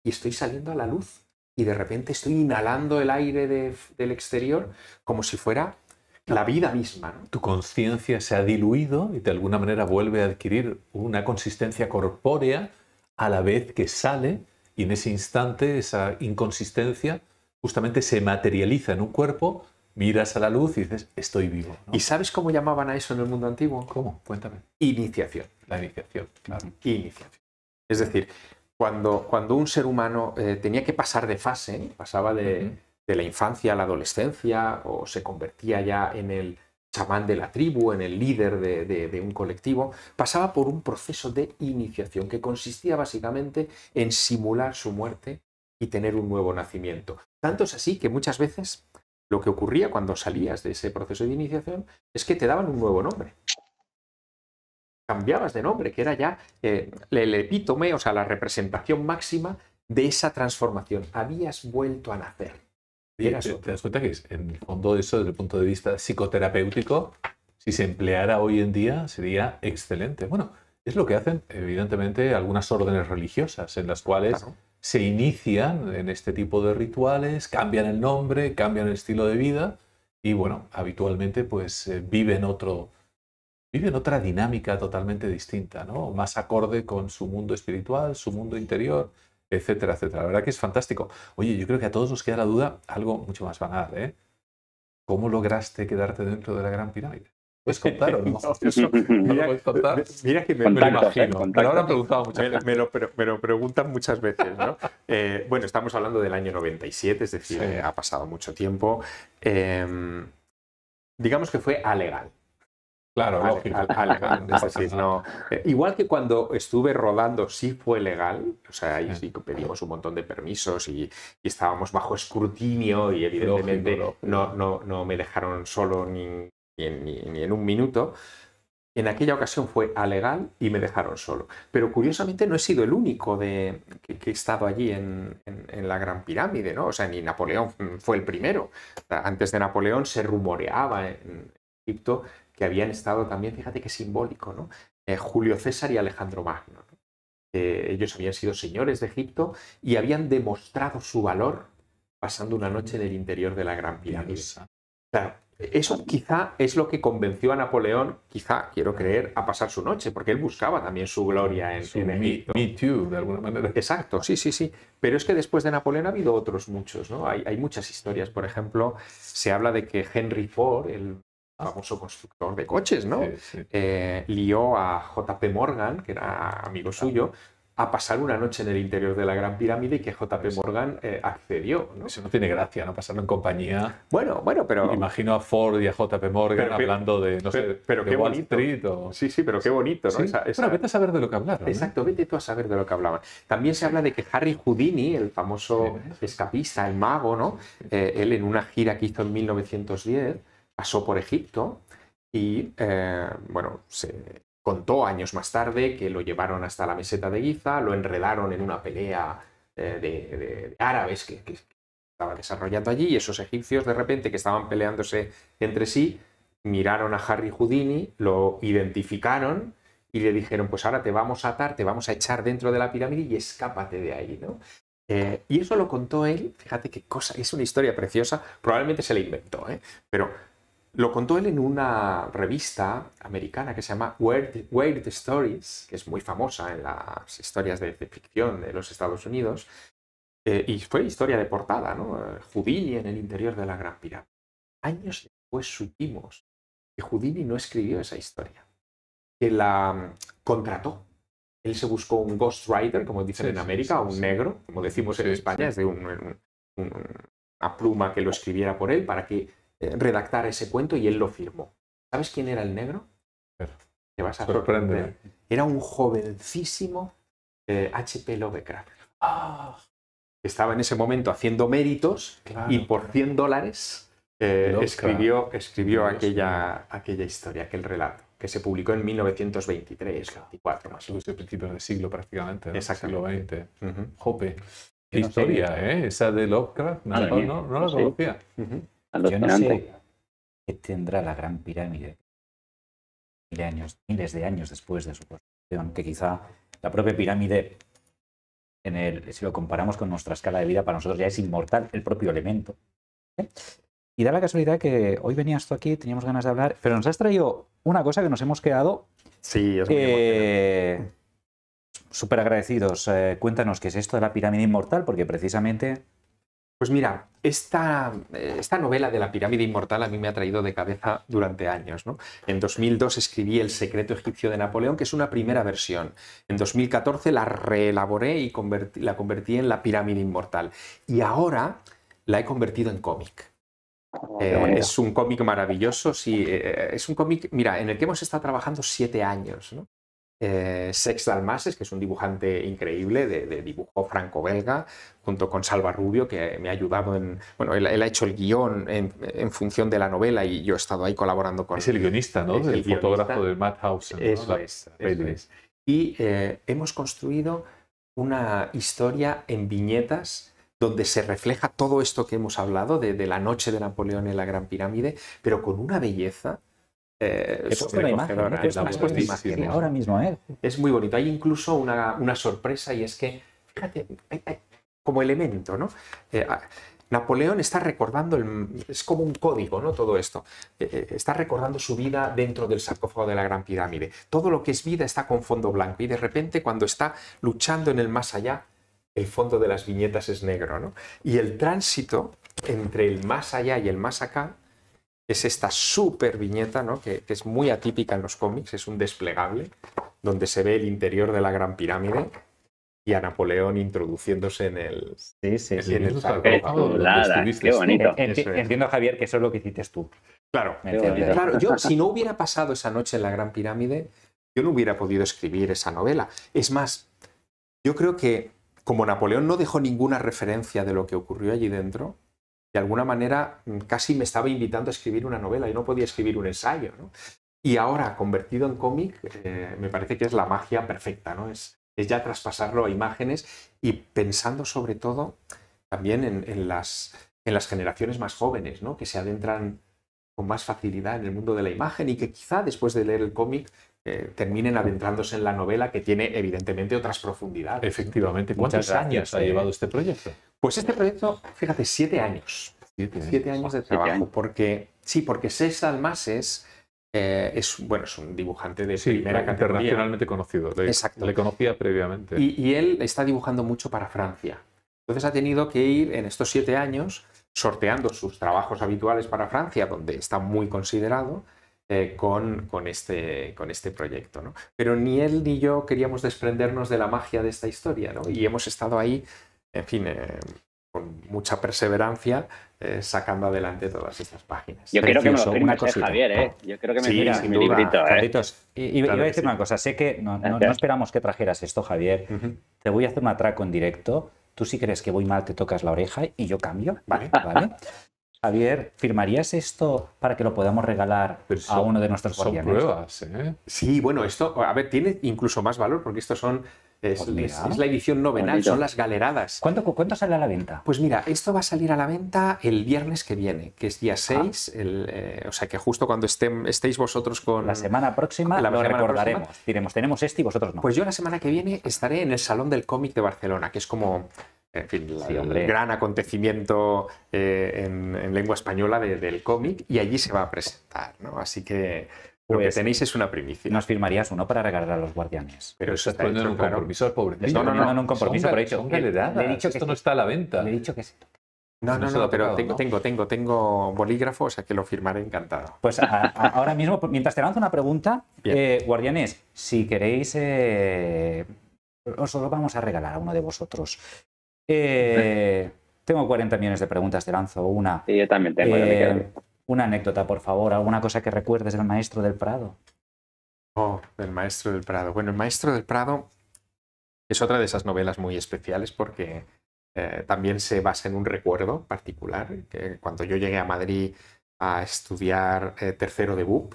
y estoy saliendo a la luz y de repente estoy inhalando el aire del exterior como si fuera la vida misma. Tu conciencia se ha diluido y de alguna manera vuelve a adquirir una consistencia corpórea a la vez que sale y en ese instante esa inconsistencia justamente se materializa en un cuerpo miras a la luz y dices, estoy vivo. ¿Y sabes cómo llamaban a eso en el mundo antiguo? ¿Cómo? Cuéntame. Iniciación. La iniciación, claro. Iniciación. Es decir, cuando, cuando un ser humano eh, tenía que pasar de fase, pasaba de, la infancia a la adolescencia o se convertía ya en el chamán de la tribu, en el líder de, de un colectivo, pasaba por un proceso de iniciación que consistía básicamente en simular su muerte y tener un nuevo nacimiento. Tanto es así que muchas veces lo que ocurría cuando salías de ese proceso de iniciación es que te daban un nuevo nombre. Cambiabas de nombre, que era ya eh, el epítome, o sea, la representación máxima de esa transformación. Habías vuelto a nacer. ¿Te das cuenta que en el fondo eso, desde el punto de vista psicoterapéutico, si se empleara hoy en día, sería excelente? Bueno, es lo que hacen, evidentemente, algunas órdenes religiosas en las cuales se inician en este tipo de rituales, cambian el nombre, cambian el estilo de vida y bueno, habitualmente pues eh, viven otro viven otra dinámica totalmente distinta, ¿no? Más acorde con su mundo espiritual, su mundo interior, etcétera, etcétera. La verdad que es fantástico. Oye, yo creo que a todos nos queda la duda algo mucho más banal, ¿eh? ¿Cómo lograste quedarte dentro de la Gran Pirámide? ¿Puedes contar o no? mira, que me, lo eh, imagino. me lo Me, lo, preguntan muchas veces, ¿no? Eh, bueno, estamos hablando del año 97, es decir, ha pasado mucho tiempo. Em, digamos que fue alegal. Claro, eh, igual que cuando estuve rodando sí fue legal, o sea, ahí sí pedimos un montón de permisos y, estábamos bajo escrutinio y evidentemente No, no, no me dejaron solo ni, ni en, un minuto, en aquella ocasión fue alegal y me dejaron solo. Pero curiosamente no he sido el único de, que, he estado allí en, la Gran Pirámide, ¿no? O sea, ni Napoleón fue el primero. Antes de Napoleón se rumoreaba en Egipto que habían estado también, fíjate qué simbólico, ¿no? Eh, Julio César y Alejandro Magno. ellos habían sido señores de Egipto y habían demostrado su valor pasando una noche en el interior de la Gran Pirámide. Eso quizá es lo que convenció a Napoleón, quizá, quiero creer, a pasar su noche, porque él buscaba también su gloria en, su Me, too, de alguna manera. Exacto, sí, sí, sí. Pero es que después de Napoleón ha habido otros muchos, ¿no? Hay, hay muchas historias. Por ejemplo, se habla de que Henry Ford, el famoso constructor de coches, ¿no? Eh, lió a JP Morgan, que era amigo suyo, a pasar una noche en el interior de la Gran Pirámide y que JP Morgan eh, accedió. Eso no tiene gracia, ¿no? Pasarlo en compañía. Bueno, bueno, pero... Imagino a Ford y a JP Morgan hablando de, no pero, sé, qué Wall bonito. Sí, sí, pero qué bonito, ¿no? vete a saber de lo que hablaron. ¿eh? Exacto, vete tú a saber de lo que hablaban. También se habla de que Harry Houdini, el famoso escapista, el mago, ¿no? Eh, él en una gira que hizo en 1910 pasó por Egipto y, bueno, se contó años más tarde que lo llevaron hasta la meseta de Giza, lo enredaron en una pelea eh, de, árabes que, estaba desarrollando allí y esos egipcios de repente que estaban peleándose entre sí miraron a Harry Houdini, lo identificaron y le dijeron, pues ahora te vamos a atar, te vamos a echar dentro de la pirámide y escápate de ahí, ¿no? Eh, y eso lo contó él, fíjate qué cosa, es una historia preciosa, probablemente se la inventó, ¿eh? pero lo contó él en una revista americana que se llama Weird, Stories, que es muy famosa en las historias de, ficción de los Estados Unidos, eh, y fue historia de portada, ¿no? Houdini en el interior de la Gran Pirámide. Años después supimos que Houdini no escribió esa historia, que la mm, contrató. Él se buscó un ghostwriter, como dicen en América, un negro, como decimos en España, es de una pluma que lo escribiera por él para que eh, redactar ese cuento y él lo firmó. ¿Sabes quién era el negro? Te vas a sorprender. Era un jovencísimo H.P. Eh, Lovecraft. ¡Ah! Estaba en ese momento haciendo méritos y por 100 dólares eh, escribió, escribió aquella, aquella historia, aquel relato, que se publicó en 1923, 24 más o principios del siglo prácticamente, ¿no? siglo XX. Jope. Qué historia, ¿eh? Esa de Lovecraft, no, la conocía. Yo no sé qué tendrá la gran pirámide miles de años después de su construcción, que quizá la propia pirámide, en el, si lo comparamos con nuestra escala de vida, para nosotros ya es inmortal el propio elemento. Y da la casualidad que hoy venías tú aquí, teníamos ganas de hablar, pero nos has traído una cosa que nos hemos quedado. Sí, Súper eh, agradecidos. Eh, cuéntanos qué es esto de la pirámide inmortal, porque precisamente pues mira, eh, esta, novela de la pirámide inmortal a mí me ha traído de cabeza durante años. ¿no? En 2002 escribí El secreto egipcio de Napoleón, que es una primera versión. En 2014 la reelaboré y la convertí en La pirámide inmortal. Y ahora la he convertido en cómic. Oh, eh, es un cómic maravilloso, sí. Eh, es un cómic, mira, en el que hemos estado trabajando siete años. ¿no? eh, Sex Dalmases, que es un dibujante increíble de, dibujo franco-belga, junto con Salva Rubio, que me ha ayudado en... Bueno, él, ha hecho el guión en, función de la novela y yo he estado ahí colaborando con... él Es el guionista, ¿no? el, fotógrafo de Mad es, Y eh, hemos construido una historia en viñetas donde se refleja todo esto que hemos hablado de la noche de Napoleón en la Gran Pirámide, pero con una belleza eh, ahora mismo, ¿eh? Es muy bonito. Hay incluso una, sorpresa y es que, fíjate, como elemento, ¿no? Eh, Napoleón está recordando, es como un código, ¿no? Todo esto. está recordando su vida dentro del sarcófago de la Gran Pirámide. Todo lo que es vida está con fondo blanco y de repente cuando está luchando en el más allá, el fondo de las viñetas es negro, Y el tránsito entre el más allá y el más acá es esta super viñeta, ¿no? que, es muy atípica en los cómics, es un desplegable donde se ve el interior de la Gran Pirámide y a Napoleón introduciéndose en el. Sí, sí, bonito. Entiendo, Javier, que eso es lo que hiciste tú. Claro, claro. Yo, si no hubiera pasado esa noche en la Gran Pirámide, yo no hubiera podido escribir esa novela. Es más, yo creo que como Napoleón no dejó ninguna referencia de lo que ocurrió allí dentro, de alguna manera mm, casi me estaba invitando a escribir una novela y no podía escribir un ensayo. ¿no? Y ahora, convertido en cómic, eh, me parece que es la magia perfecta, ¿no? Es, ya traspasarlo a imágenes y pensando sobre todo también en, en, las, en las generaciones más jóvenes, ¿no? Que se adentran con más facilidad en el mundo de la imagen y que quizá después de leer el cómic eh, terminen adentrándose en la novela que tiene evidentemente otras profundidades. Efectivamente, ¿cuántos años ha eh. llevado este proyecto? Pues este proyecto, fíjate, siete años. Siete, siete años de trabajo, porque sí, porque César Dalmases eh, es, bueno, es un dibujante de primera primera categoría. internacionalmente conocido. Le, Exacto. Le conocía previamente. Y, y él está dibujando mucho para Francia. Entonces ha tenido que ir en estos siete años sorteando sus trabajos habituales para Francia, donde está muy considerado, eh, con, este, con este proyecto. ¿no? Pero ni él ni yo queríamos desprendernos de la magia de esta historia y hemos estado ahí, en fin, eh, con mucha perseverancia eh, sacando adelante todas estas páginas. Yo creo que me lo firmes, Javier, ¿eh? Yo creo que me sí, mira, mi y, voy a decir una cosa, sé que no, esperamos que trajeras esto, Javier. Te voy a hacer un atraco en directo. Tú si crees que voy mal te tocas la oreja y yo cambio, ¿vale? ¿Vale? Javier, ¿firmarías esto para que lo podamos regalar a uno de nuestros guardianes? Son pruebas, ¿eh? Sí, bueno, esto, a ver, tiene incluso más valor porque estos son es, la edición novenal, son las galeradas. ¿Cuánto, sale a la venta? Pues mira, esto va a salir a la venta el viernes que viene, que es día 6, eh, o sea que justo cuando estéis vosotros con... La semana próxima lo recordaremos, diremos, tenemos este y vosotros no. Pues yo la semana que viene estaré en el Salón del Cómic de Barcelona, que es como en fin, el gran acontecimiento eh, en, lengua española del cómic, y allí se va a presentar, ¿no? Así que lo que tenéis es una primicia. Nos firmarías uno para regalar a los guardianes. Pero eso está en un compromiso al pobre No, no, no, no, un compromiso, por hecho. Esto no está a la venta. Le he dicho que sí. No, no, no, pero tengo, tengo, tengo, tengo bolígrafo, o sea que lo firmaré encantado. Pues ahora mismo, mientras te lanzo una pregunta, eh, guardianes, si queréis, eh, os lo vamos a regalar a uno de vosotros. Eh, tengo 40 millones de preguntas, te lanzo una. Sí, yo también tengo. Una anécdota, por favor, alguna cosa que recuerdes del maestro del Prado. Oh, del maestro del Prado. Bueno, el maestro del Prado es otra de esas novelas muy especiales porque eh, también se basa en un recuerdo particular. Que cuando yo llegué a Madrid a estudiar eh, tercero de BUP,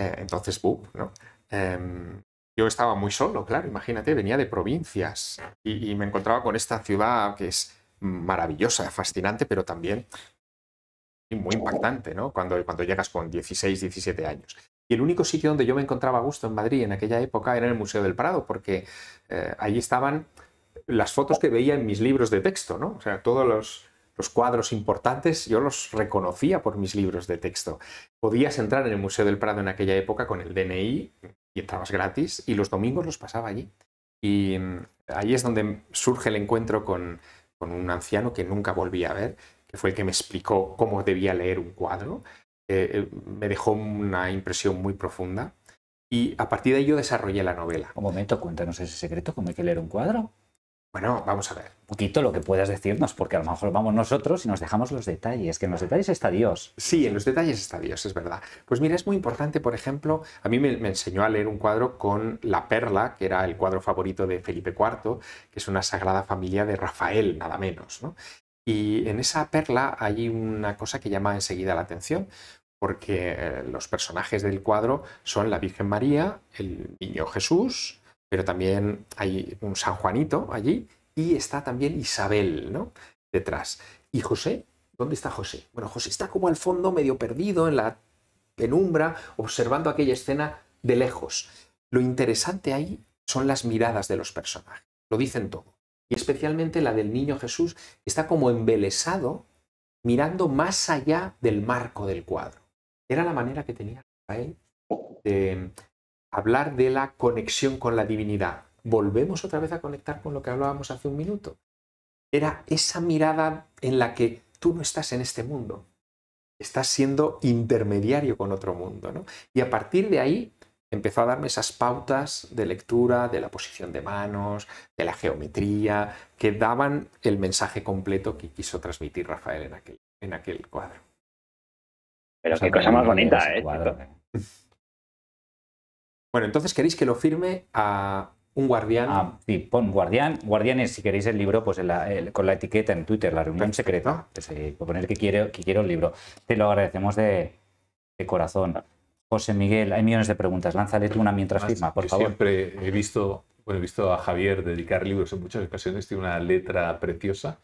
eh, entonces BUP, em, yo estaba muy solo, claro, imagínate, venía de provincias y me encontraba con esta ciudad que es maravillosa, fascinante, pero también muy oh. impactante, ¿no? Cuando, cuando llegas con 16, 17 años. Y el único sitio donde yo me encontraba a gusto en Madrid en aquella época era el Museo del Prado, porque eh, allí estaban las fotos que veía en mis libros de texto, ¿no? O sea, todos los, cuadros importantes yo los reconocía por mis libros de texto. Podías entrar en el Museo del Prado en aquella época con el DNI y estabas gratis y los domingos los pasaba allí. Y mm, ahí es donde surge el encuentro con, con un anciano que nunca volví a ver que fue el que me explicó cómo debía leer un cuadro, eh, eh, me dejó una impresión muy profunda. Y a partir de ello desarrollé la novela. Un momento, cuéntanos ese secreto, cómo hay que leer un cuadro. Bueno, vamos a ver. Un poquito lo que puedas decirnos, porque a lo mejor vamos nosotros y nos dejamos los detalles, que en los detalles está Dios. Sí, en los detalles está Dios, es verdad. Pues mira, es muy importante, por ejemplo, a mí me, me enseñó a leer un cuadro con La Perla, que era el cuadro favorito de Felipe IV, que es una sagrada familia de Rafael, nada menos. ¿no? Y en esa perla hay una cosa que llama enseguida la atención, porque eh, los personajes del cuadro son la Virgen María, el niño Jesús, pero también hay un San Juanito allí y está también Isabel, ¿no? Detrás. Y José, ¿dónde está José? Bueno, José está como al fondo, medio perdido en la penumbra, observando aquella escena de lejos. Lo interesante ahí son las miradas de los personajes. Lo dicen todo y especialmente la del niño Jesús, está como embelesado mirando más allá del marco del cuadro. Era la manera que tenía Rafael de hablar de la conexión con la divinidad. Volvemos otra vez a conectar con lo que hablábamos hace un minuto. Era esa mirada en la que tú no estás en este mundo, estás siendo intermediario con otro mundo. Y a partir de ahí empezó a darme esas pautas de lectura, de la posición de manos, de la geometría, que daban el mensaje completo que quiso transmitir Rafael en aquel, en aquel cuadro. Pero qué cosa más bonita, ¿eh? ¿eh? Bueno, entonces queréis que lo firme a un guardián. Ah, sí, pon guardián. Guardianes, si queréis el libro, pues con la etiqueta en Twitter, la reunión secreta. Pues, poner que quiero, que quiero el libro. Te lo agradecemos de corazón. Ah. José Miguel, hay millones de preguntas. Lánzale tú una mientras firma, por favor. Siempre he visto, bueno, he visto a Javier dedicar libros en muchas ocasiones, tiene una letra preciosa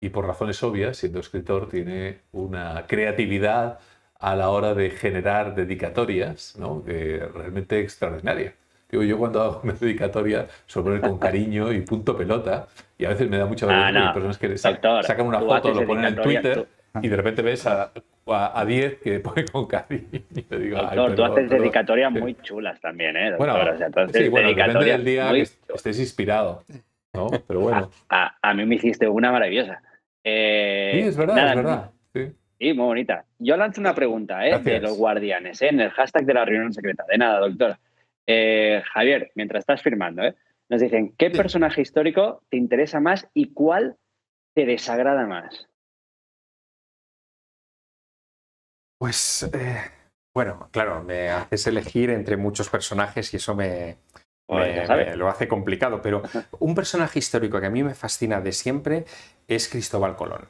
y por razones obvias, siendo escritor, tiene una creatividad a la hora de generar dedicatorias ¿no? realmente extraordinaria. Digo, yo cuando hago una dedicatoria suelo poner con cariño y punto pelota, y a veces me da mucha ah, vergüenza ah, personas que sacan una foto, lo ponen en Twitter y de repente ves a, a, y 10 que pone con cariño. digo, doctor, tú haces dedicatorias muy chulas también, ¿eh? Bueno, entonces, sí, bueno, depende del día que estés inspirado. ¿no? Pero bueno. A, mí me hiciste una maravillosa. Eh, sí, es verdad, es verdad. Sí. muy bonita. Yo lanzo una pregunta ¿eh? de los guardianes ¿eh? en el hashtag de la reunión secreta. De nada, doctor. Eh, Javier, mientras estás firmando, ¿eh? nos dicen, ¿qué personaje histórico te interesa más y cuál te desagrada más? Pues, eh, bueno, claro, me haces elegir entre muchos personajes y eso me, lo hace complicado, pero un personaje histórico que a mí me fascina de siempre es Cristóbal Colón.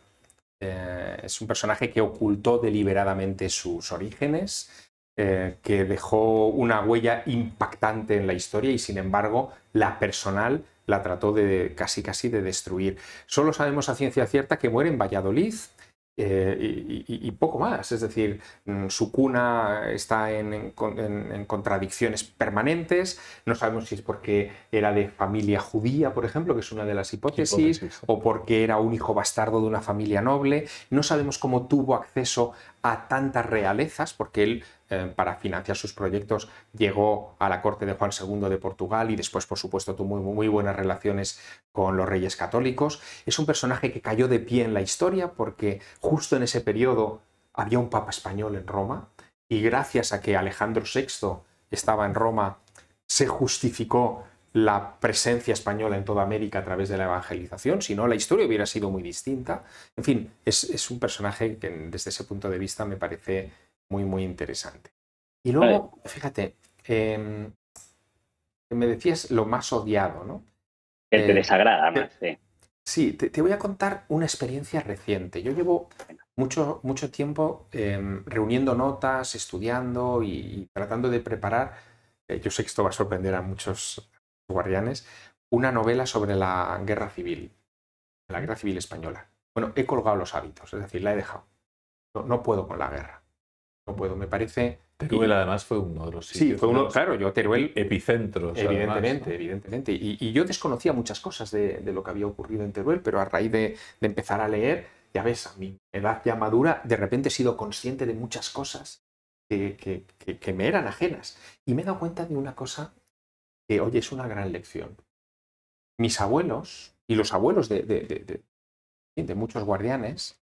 Eh, es un personaje que ocultó deliberadamente sus orígenes, eh, que dejó una huella impactante en la historia y sin embargo la personal la trató de casi casi de destruir. Solo sabemos a ciencia cierta que muere en Valladolid eh, y, poco más. Es decir, mm, su cuna está en, contradicciones permanentes. No sabemos si es porque era de familia judía, por ejemplo, que es una de las hipótesis, o porque era un hijo bastardo de una familia noble. No sabemos cómo tuvo acceso a tantas realezas, porque él eh, para financiar sus proyectos, llegó a la corte de Juan II de Portugal y después, por supuesto, tuvo muy, buenas relaciones con los reyes católicos. Es un personaje que cayó de pie en la historia porque justo en ese periodo había un papa español en Roma y gracias a que Alejandro VI estaba en Roma, se justificó la presencia española en toda América a través de la evangelización, si no la historia hubiera sido muy distinta. En fin, es, es un personaje que desde ese punto de vista me parece muy, muy interesante. Y luego, fíjate, em, me decías lo más odiado, ¿no? El que eh, desagrada más, sí. Sí, te, voy a contar una experiencia reciente. Yo llevo mucho, mucho tiempo em, reuniendo notas, estudiando y, tratando de preparar, eh, yo sé que esto va a sorprender a muchos guardianes, una novela sobre la guerra civil, la guerra civil española. Bueno, he colgado los hábitos, es decir, la he dejado. No, no puedo con la guerra no puedo. Me parece. Teruel, además, fue uno de los sitios. Sí, fue uno, claro, yo Teruel. epicentro, Evidentemente, evidentemente. Y, yo desconocía muchas cosas de, lo que había ocurrido en Teruel, pero a raíz de, empezar a leer, ya ves, a mi edad ya madura, de repente he sido consciente de muchas cosas que, me eran ajenas. Y me he dado cuenta de una cosa que, hoy es una gran lección. Mis abuelos y los abuelos de muchos guardianes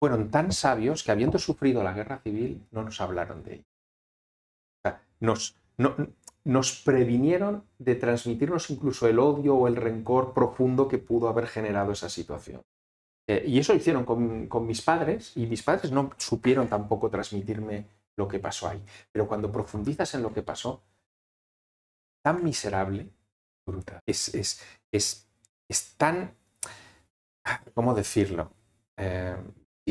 fueron tan sabios que habiendo sufrido la guerra civil no nos hablaron de ello. O sea, nos, nos previnieron de transmitirnos incluso el odio o el rencor profundo que pudo haber generado esa situación. Eh, y eso hicieron con, mis padres y mis padres no supieron tampoco transmitirme lo que pasó ahí. Pero cuando profundizas en lo que pasó, tan miserable, es, es, tan, ah, ¿cómo decirlo? Eh,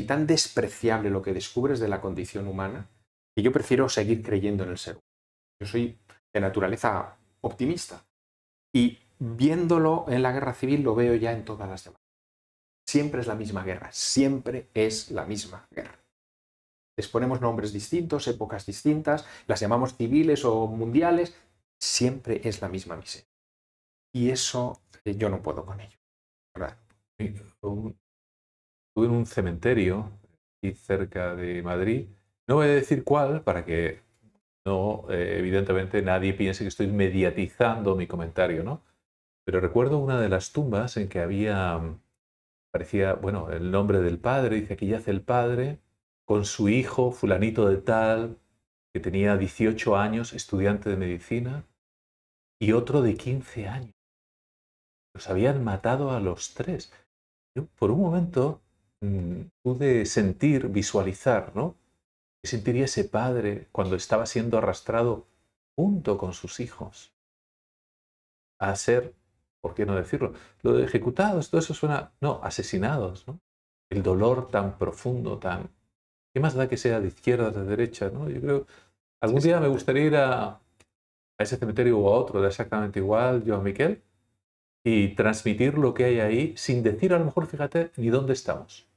tan despreciable lo que descubres de la condición humana que yo prefiero seguir creyendo en el ser humano. Yo soy de naturaleza optimista y viéndolo en la guerra civil lo veo ya en todas las demás. Siempre es la misma guerra, siempre es la misma guerra. Les ponemos nombres distintos, épocas distintas, las llamamos civiles o mundiales, siempre es la misma miseria. Y eso eh, yo no puedo con ello en un cementerio aquí cerca de Madrid. No voy a decir cuál para que no, eh, evidentemente, nadie piense que estoy mediatizando mi comentario, ¿no? Pero recuerdo una de las tumbas en que había, parecía, bueno, el nombre del padre, dice aquí yace el padre con su hijo, fulanito de tal, que tenía 18 años, estudiante de medicina, y otro de 15 años. Los habían matado a los tres. por un momento Mm, pude sentir, visualizar, ¿no? ¿Qué sentiría ese padre cuando estaba siendo arrastrado junto con sus hijos a ser, por qué no decirlo, lo de ejecutados, todo eso suena, no, asesinados, ¿no? El dolor tan profundo, tan... ¿Qué más da que sea de izquierda, o de derecha, Yo creo, algún día me gustaría ir a, ese cementerio o a otro, exactamente igual, yo a Miquel, y transmitir lo que hay ahí sin decir a lo mejor, fíjate, ni dónde estamos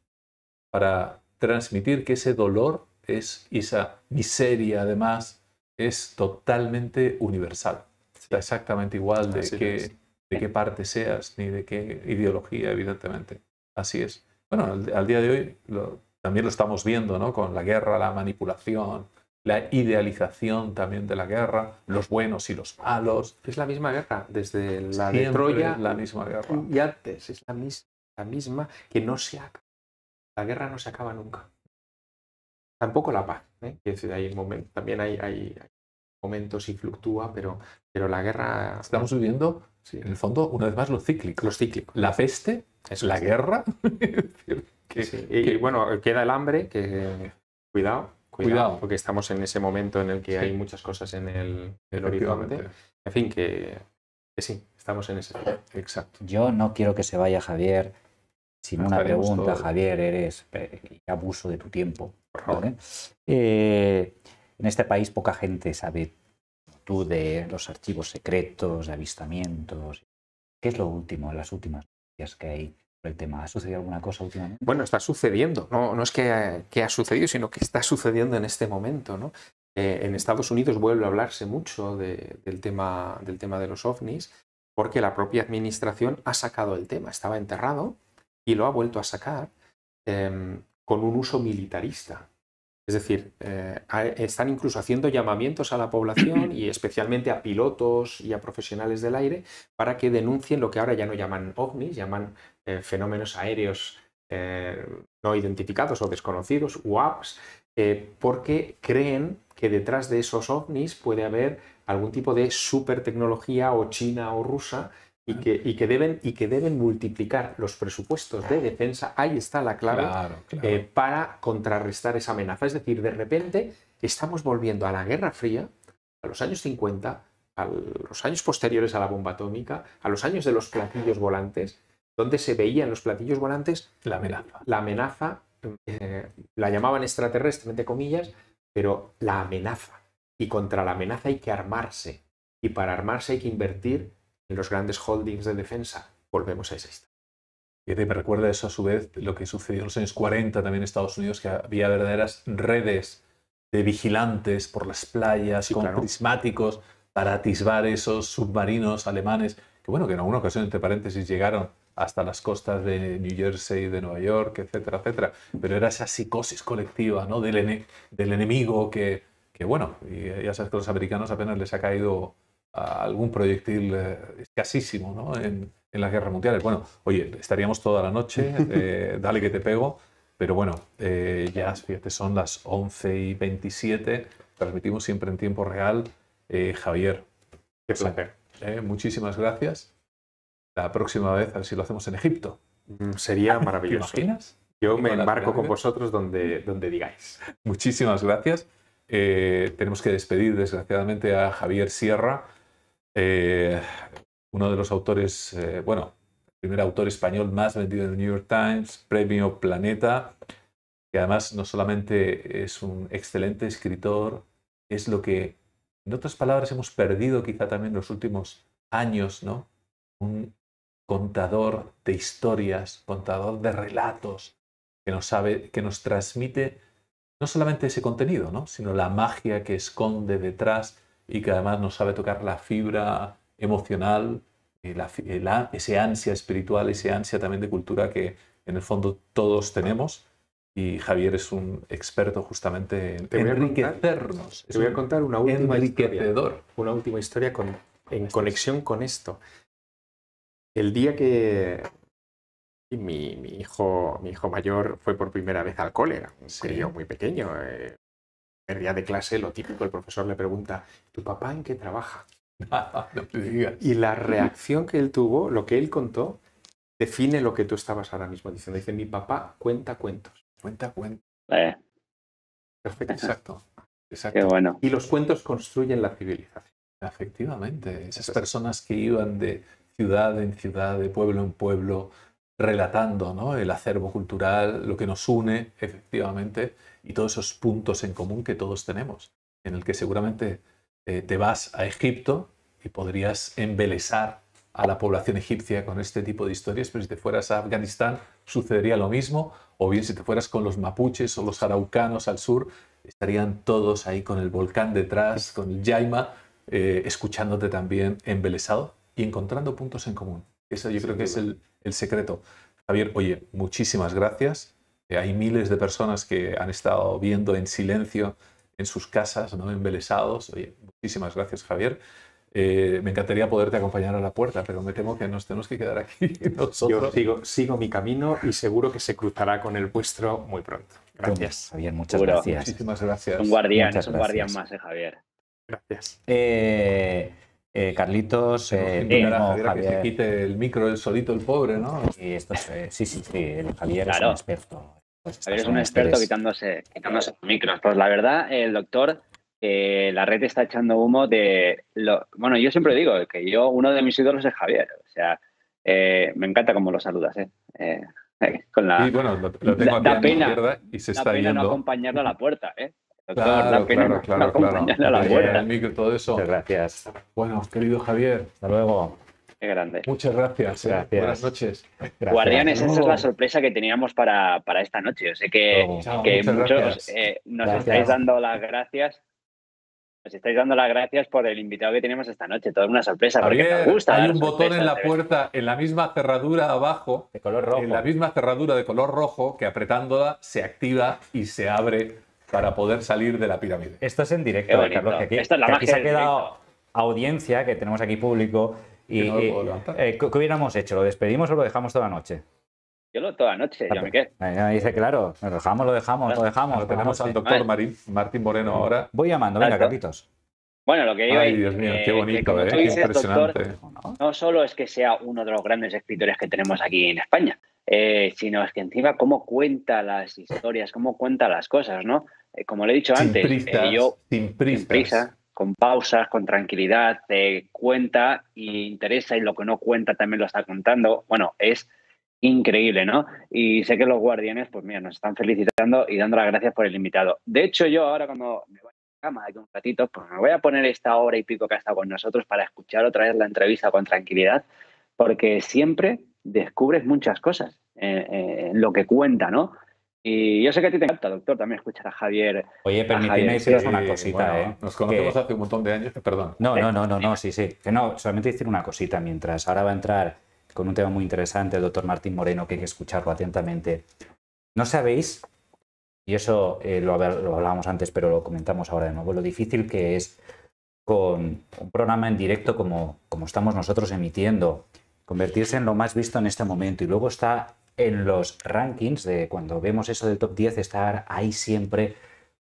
para transmitir que ese dolor es, esa miseria además es totalmente universal. Está exactamente igual de, qué, de qué parte seas ni de qué ideología, evidentemente. Así es. Bueno, al, día de hoy lo, también lo estamos viendo, ¿no? Con la guerra, la manipulación, la idealización también de la guerra, los buenos y los malos. Es la misma guerra, desde la de Troya. La misma guerra. Y antes, es la, misma, la misma que no se ha la guerra no se acaba nunca. Tampoco la paz. ¿eh? momento, también hay, momentos y fluctúa, pero, la guerra... Estamos viviendo, en el fondo, una vez más, lo cíclico. Los cíclicos. La peste, es la guerra. y, bueno, queda el hambre, que cuidado, cuidado, porque estamos en ese momento en el que hay muchas cosas en el, horizonte. En fin, que, sí, estamos en ese. Exacto. Yo no quiero que se vaya Javier sin una pregunta, Javier, eres abuso de tu tiempo. favor. ¿eh? Eh, en este país poca gente sabe tú de los archivos secretos, de avistamientos. ¿Qué es lo último, las últimas noticias que hay sobre el tema. ¿Ha sucedido alguna cosa últimamente? Bueno, está sucediendo. No, no es que, que, ha sucedido, sino que está sucediendo en este momento. ¿no? Eh, en Estados Unidos vuelve a hablarse mucho del, tema, del tema de los ovnis, porque la propia administración ha sacado el tema. Estaba enterrado y lo ha vuelto a sacar em, con un uso militarista. Es decir, eh, están incluso haciendo llamamientos a la población y especialmente a pilotos y a profesionales del aire para que denuncien lo que ahora ya no llaman ovnis, llaman eh, fenómenos aéreos eh, no identificados o desconocidos, UAPs, porque creen que detrás de esos ovnis puede haber algún tipo de super tecnología o china o rusa y que, deben, y que deben multiplicar los presupuestos de defensa, ahí está la clave eh, para contrarrestar esa amenaza. Es decir, de repente estamos volviendo a la Guerra Fría, a los años 50, a los años posteriores a la bomba atómica, a los años de los platillos volantes, donde se veían los platillos volantes la amenaza. La amenaza, eh, la llamaban extraterrestre, entre comillas, pero la amenaza. Y contra la amenaza hay que armarse. Y para armarse hay que invertir los grandes holdings de defensa, volvemos a esa historia. Y te recuerda eso a su vez lo que sucedió en los años 40 también en Estados Unidos, que había verdaderas redes de vigilantes por las playas con prismáticos para atisbar esos submarinos alemanes, que bueno, que en alguna ocasión, entre paréntesis, llegaron hasta las costas de New Jersey, de Nueva York, etcétera, etcétera. Pero era esa psicosis colectiva ¿no? del, del enemigo que, que, bueno, y eh, ya sabes que los americanos apenas les ha caído algún proyectil eh, escasísimo ¿no? en, las guerras mundiales. Bueno, oye, estaríamos toda la noche, eh, dale que te pego, pero bueno, eh, ya fíjate, son las 11 y 27, transmitimos siempre en tiempo real. Javier, qué placer. muchísimas gracias. La próxima vez, a ver si lo hacemos en Egipto. Mm, sería maravilloso. ¿Te Yo me embarco con vosotros donde, donde digáis. Muchísimas gracias. tenemos que despedir, desgraciadamente, a Javier Sierra, eh, uno de los autores, eh, bueno, el primer autor español más vendido en el New York Times, premio Planeta, que además no solamente es un excelente escritor, es lo que, en otras palabras, hemos perdido quizá también los últimos años, ¿no? Un contador de historias, contador de relatos, que nos, sabe, que nos transmite no solamente ese contenido, ¿no? sino la magia que esconde detrás y que además nos sabe tocar la fibra emocional, eh, eh, la, ese ansia espiritual, ese ansia también de cultura que en el fondo todos tenemos. Y Javier es un experto justamente en enriquecernos. te voy a contar una última historia. Una última historia con, en conexión con esto. El día que mi, hijo, mi hijo mayor fue por primera vez al cólera, un serio muy pequeño, eh, día de clase, lo típico, el profesor le pregunta, ¿tu papá en qué trabaja? Y la reacción que él tuvo, lo que él contó, define lo que tú estabas ahora mismo diciendo. Dice, mi papá cuenta cuentos. Cuenta cuentos. Eh. Perfecto, exacto. bueno. Y los cuentos construyen la civilización. Efectivamente, esas personas que iban de ciudad en ciudad, de pueblo en pueblo, relatando el acervo cultural, lo que nos une, efectivamente, y todos esos puntos en común que todos tenemos, en el que seguramente eh, te vas a Egipto y podrías embelesar a la población egipcia con este tipo de historias, pero si te fueras a Afganistán sucedería lo mismo, o bien si te fueras con los mapuches o los araucanos al sur, estarían todos ahí con el volcán detrás, con el Yaima, eh, escuchándote también embelesado y encontrando puntos en común. Eso yo creo que es el, el secreto. Javier, oye, muchísimas gracias. Eh, hay miles de personas que han estado viendo en silencio en sus casas, ¿no? embelesados. muchísimas gracias, Javier. Eh, me encantaría poderte acompañar a la puerta, pero me temo que nos tenemos que quedar aquí nosotros. Yo sigo, mi camino y seguro que se cruzará con el vuestro muy pronto. Gracias. Javier, muchas gracias. Muchísimas gracias. Un guardián, es un guardián más, eh, Javier. Gracias. Eh, Carlitos, Javier, que se quite el micro, el solito, el pobre, ¿no? Y esto sí, sí, sí, Javier es un experto. Pues es un experto quitándose, quitándose los micros. Pues la verdad, el doctor, eh, la red está echando humo de... Lo, bueno, yo siempre digo que yo, uno de mis ídolos es Javier. O sea, eh, me encanta cómo lo saludas, ¿eh? eh con la, sí, bueno, lo, tengo da, la pena, y se está pena yendo. no acompañarlo a la puerta, Doctor, claro, pena claro, claro, acompañarlo a la puerta. micro, todo eso. Muchas gracias. Bueno, querido Javier, hasta luego grande. Muchas gracias. Eh. Buenas noches. Guardianes, esa es la sorpresa que teníamos para, para esta noche. Yo sé que, muchos eh, nos estáis dando las gracias. Nos estáis dando las gracias por el invitado que tenemos esta noche. Toda una sorpresa, porque gusta. Hay un botón en la puerta, en la misma cerradura abajo, de color rojo. En la misma cerradura de color rojo, que apretándola se activa y se abre para poder salir de la pirámide. Esto es en directo, Carlos. aquí, aquí se ha quedado audiencia, que tenemos aquí público, y, eh, ¿Qué hubiéramos hecho? ¿Lo despedimos o lo dejamos toda la noche? Yo lo toda la noche, ya ah, me dice, claro, lo dejamos, lo dejamos, lo dejamos. tenemos al doctor Martín Moreno ahora. Voy llamando, venga, Capitos. Bueno, lo que digo Ay, Dios mío, qué bonito, eh, qué eh, impresionante. no solo es que sea uno de los grandes escritores que tenemos aquí en España, eh, sino es que encima cómo cuenta las historias, cómo cuenta las cosas, ¿no? como le he dicho antes, yo sin prisa con pausas, con tranquilidad, te cuenta y interesa y lo que no cuenta también lo está contando. Bueno, es increíble, ¿no? Y sé que los guardianes, pues mira, nos están felicitando y dando las gracias por el invitado. De hecho, yo ahora cuando me voy a la cama de un ratito, pues me voy a poner esta hora y pico que ha estado con nosotros para escuchar otra vez la entrevista con tranquilidad, porque siempre descubres muchas cosas eh, eh, en lo que cuenta, ¿no? Y yo sé que a ti te encanta, doctor, también escuchar a Javier. Oye, permitidme deciros una cosita, ¿eh? ¿eh? Nos conocemos hace un montón de años, perdón. No, no, no, no, no, sí, sí. Que no, solamente decir una cosita mientras. Ahora va a entrar con un tema muy interesante el doctor Martín Moreno, que hay que escucharlo atentamente. No sabéis, y eso eh, lo, hablábamos antes, pero lo comentamos ahora de nuevo, lo difícil que es con un programa en directo como, como estamos nosotros emitiendo, convertirse en lo más visto en este momento. Y luego está en los rankings, de cuando vemos eso del top 10, estar ahí siempre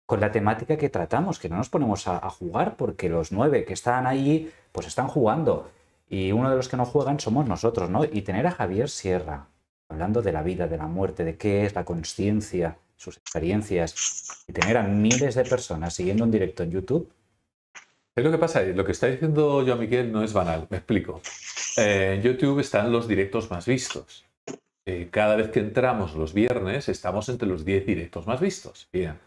con la temática que tratamos, que no nos ponemos a, jugar porque los nueve que están ahí, pues están jugando. Y uno de los que no juegan somos nosotros, ¿no? Y tener a Javier Sierra hablando de la vida, de la muerte, de qué es la conciencia, sus experiencias, y tener a miles de personas siguiendo un directo en YouTube. Es lo que pasa, eh, lo que está diciendo yo a Miguel no es banal, me explico. Eh, en YouTube están los directos más vistos. Eh, cada vez que entramos los viernes estamos entre los 10 directos más vistos. Bien,